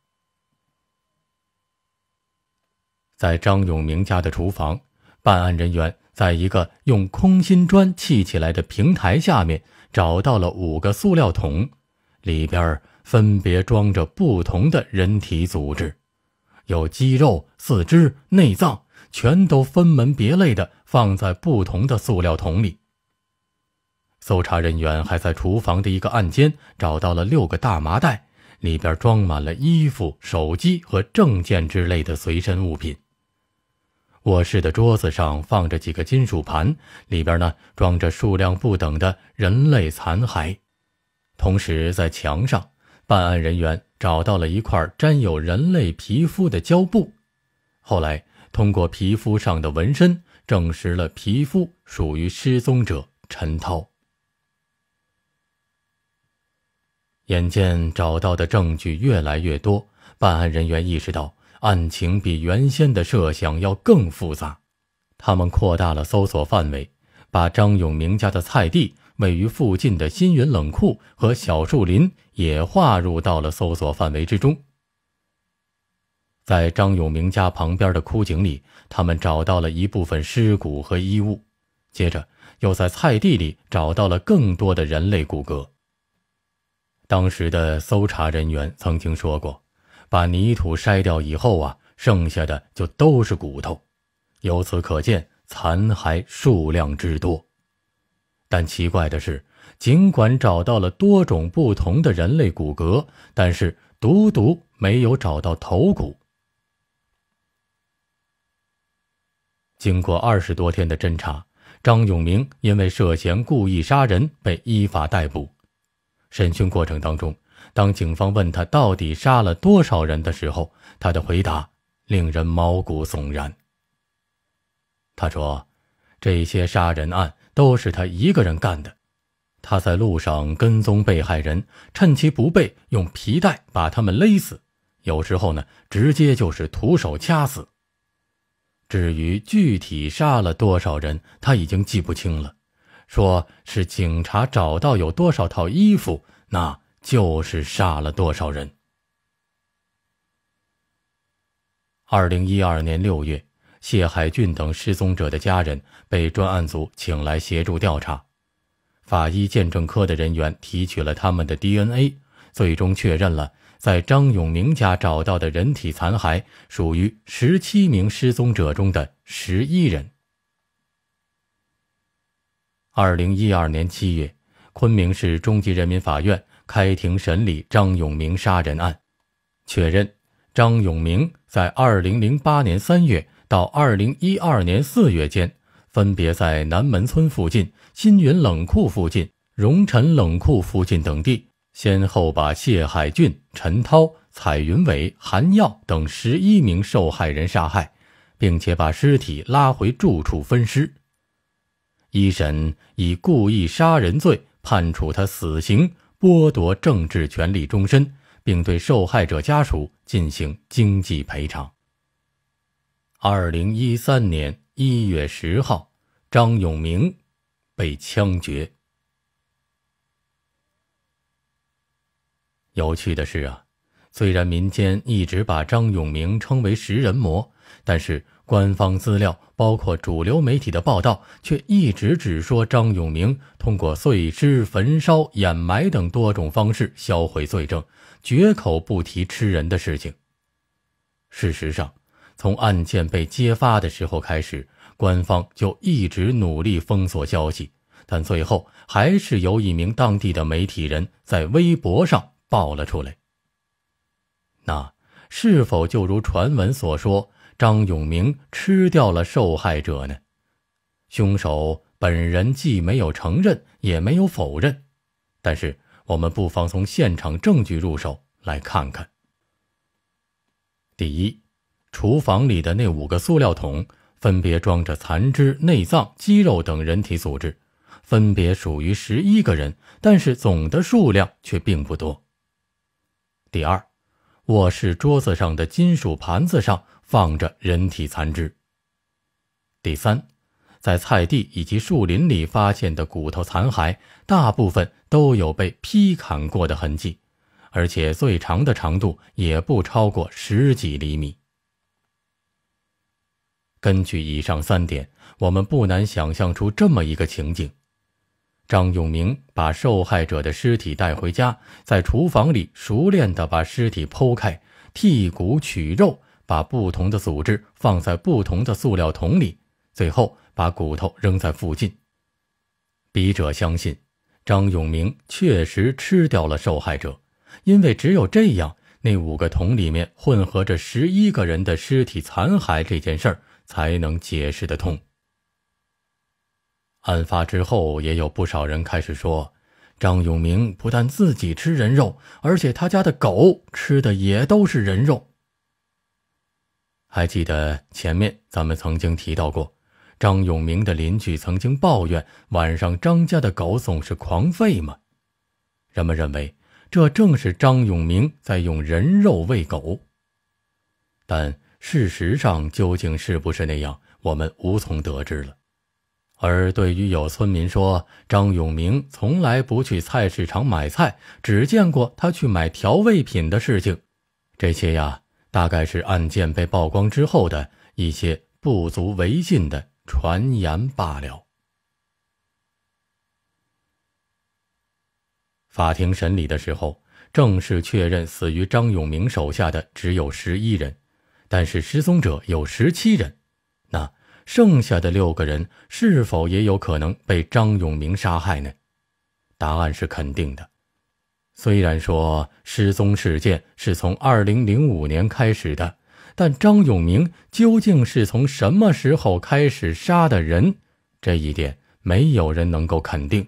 在张永明家的厨房，办案人员在一个用空心砖砌起来的平台下面找到了五个塑料桶，里边分别装着不同的人体组织，有肌肉、四肢、内脏。全都分门别类的放在不同的塑料桶里。搜查人员还在厨房的一个暗间找到了六个大麻袋，里边装满了衣服、手机和证件之类的随身物品。卧室的桌子上放着几个金属盘，里边呢装着数量不等的人类残骸。同时，在墙上，办案人员找到了一块沾有人类皮肤的胶布。后来。通过皮肤上的纹身，证实了皮肤属于失踪者陈涛。眼见找到的证据越来越多，办案人员意识到案情比原先的设想要更复杂。他们扩大了搜索范围，把张永明家的菜地、位于附近的鑫云冷库和小树林也划入到了搜索范围之中。在张永明家旁边的枯井里，他们找到了一部分尸骨和衣物，接着又在菜地里找到了更多的人类骨骼。当时的搜查人员曾经说过：“把泥土筛掉以后啊，剩下的就都是骨头。”由此可见残骸数量之多。但奇怪的是，尽管找到了多种不同的人类骨骼，但是独独没有找到头骨。经过二十多天的侦查，张永明因为涉嫌故意杀人被依法逮捕。审讯过程当中，当警方问他到底杀了多少人的时候，他的回答令人毛骨悚然。他说：“这些杀人案都是他一个人干的。他在路上跟踪被害人，趁其不备，用皮带把他们勒死，有时候呢，直接就是徒手掐死。”至于具体杀了多少人，他已经记不清了。说是警察找到有多少套衣服，那就是杀了多少人。二零一二年六月，谢海俊等失踪者的家人被专案组请来协助调查，法医鉴证科的人员提取了他们的 DNA，最终确认了。在张永明家找到的人体残骸，属于十七名失踪者中的十一人。二零一二年七月，昆明市中级人民法院开庭审理张永明杀人案，确认张永明在二零零八年三月到二零一二年四月间，分别在南门村附近、新云冷库附近、荣臣冷库附近等地。先后把谢海俊、陈涛、彩云伟、韩耀等十一名受害人杀害，并且把尸体拉回住处分尸。一审以故意杀人罪判处他死刑，剥夺政治权利终身，并对受害者家属进行经济赔偿。二零一三年一月十号，张永明被枪决。有趣的是啊，虽然民间一直把张永明称为食人魔，但是官方资料，包括主流媒体的报道，却一直只说张永明通过碎尸、焚烧、掩埋等多种方式销毁罪证，绝口不提吃人的事情。事实上，从案件被揭发的时候开始，官方就一直努力封锁消息，但最后还是由一名当地的媒体人在微博上。爆了出来。那是否就如传闻所说，张永明吃掉了受害者呢？凶手本人既没有承认，也没有否认。但是我们不妨从现场证据入手来看看。第一，厨房里的那五个塑料桶，分别装着残肢、内脏、肌肉等人体组织，分别属于十一个人，但是总的数量却并不多。第二，卧室桌子上的金属盘子上放着人体残肢。第三，在菜地以及树林里发现的骨头残骸，大部分都有被劈砍过的痕迹，而且最长的长度也不超过十几厘米。根据以上三点，我们不难想象出这么一个情景。张永明把受害者的尸体带回家，在厨房里熟练地把尸体剖开、剔骨取肉，把不同的组织放在不同的塑料桶里，最后把骨头扔在附近。笔者相信，张永明确实吃掉了受害者，因为只有这样，那五个桶里面混合着十一个人的尸体残骸这件事儿才能解释得通。案发之后，也有不少人开始说，张永明不但自己吃人肉，而且他家的狗吃的也都是人肉。还记得前面咱们曾经提到过，张永明的邻居曾经抱怨晚上张家的狗总是狂吠吗？人们认为这正是张永明在用人肉喂狗。但事实上究竟是不是那样，我们无从得知了。而对于有村民说张永明从来不去菜市场买菜，只见过他去买调味品的事情，这些呀，大概是案件被曝光之后的一些不足为信的传言罢了。法庭审理的时候，正式确认死于张永明手下的只有十一人，但是失踪者有十七人。剩下的六个人是否也有可能被张永明杀害呢？答案是肯定的。虽然说失踪事件是从二零零五年开始的，但张永明究竟是从什么时候开始杀的人，这一点没有人能够肯定。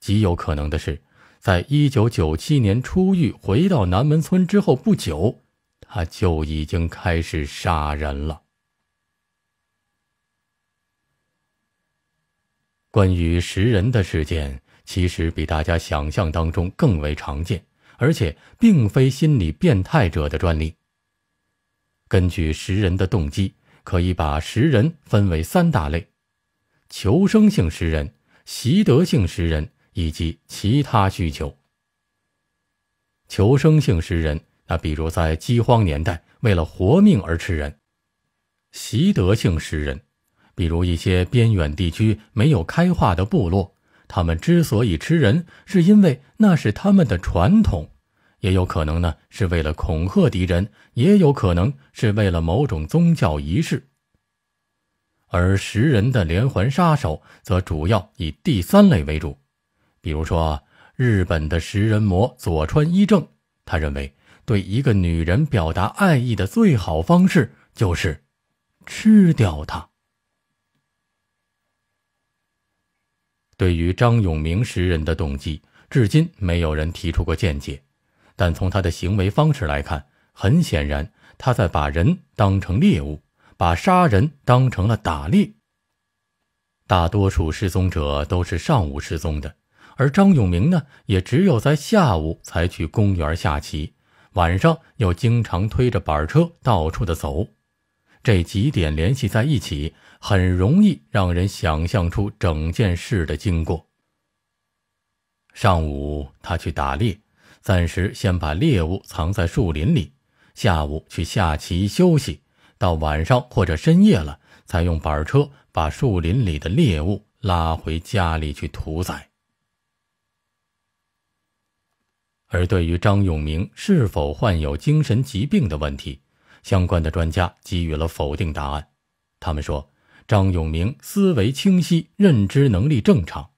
极有可能的是，在一九九七年出狱回到南门村之后不久，他就已经开始杀人了。关于食人的事件，其实比大家想象当中更为常见，而且并非心理变态者的专利。根据食人的动机，可以把食人分为三大类：求生性食人、习得性食人以及其他需求。求生性食人，那比如在饥荒年代，为了活命而吃人；习得性食人。比如一些边远地区没有开化的部落，他们之所以吃人，是因为那是他们的传统；也有可能呢是为了恐吓敌人，也有可能是为了某种宗教仪式。而食人的连环杀手则主要以第三类为主，比如说日本的食人魔佐川一正，他认为对一个女人表达爱意的最好方式就是吃掉她。对于张永明识人的动机，至今没有人提出过见解。但从他的行为方式来看，很显然他在把人当成猎物，把杀人当成了打猎。大多数失踪者都是上午失踪的，而张永明呢，也只有在下午才去公园下棋，晚上又经常推着板车到处的走。这几点联系在一起。很容易让人想象出整件事的经过。上午他去打猎，暂时先把猎物藏在树林里；下午去下棋休息，到晚上或者深夜了，才用板车把树林里的猎物拉回家里去屠宰。而对于张永明是否患有精神疾病的问题，相关的专家给予了否定答案，他们说。张永明思维清晰，认知能力正常。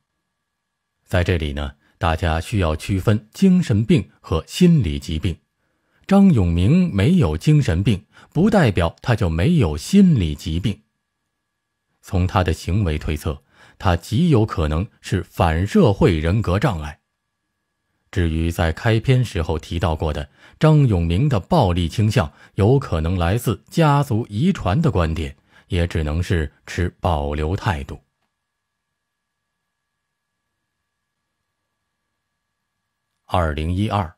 在这里呢，大家需要区分精神病和心理疾病。张永明没有精神病，不代表他就没有心理疾病。从他的行为推测，他极有可能是反社会人格障碍。至于在开篇时候提到过的张永明的暴力倾向，有可能来自家族遗传的观点。也只能是持保留态度。二零一二，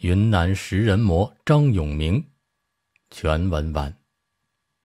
云南食人魔张永明，全文完。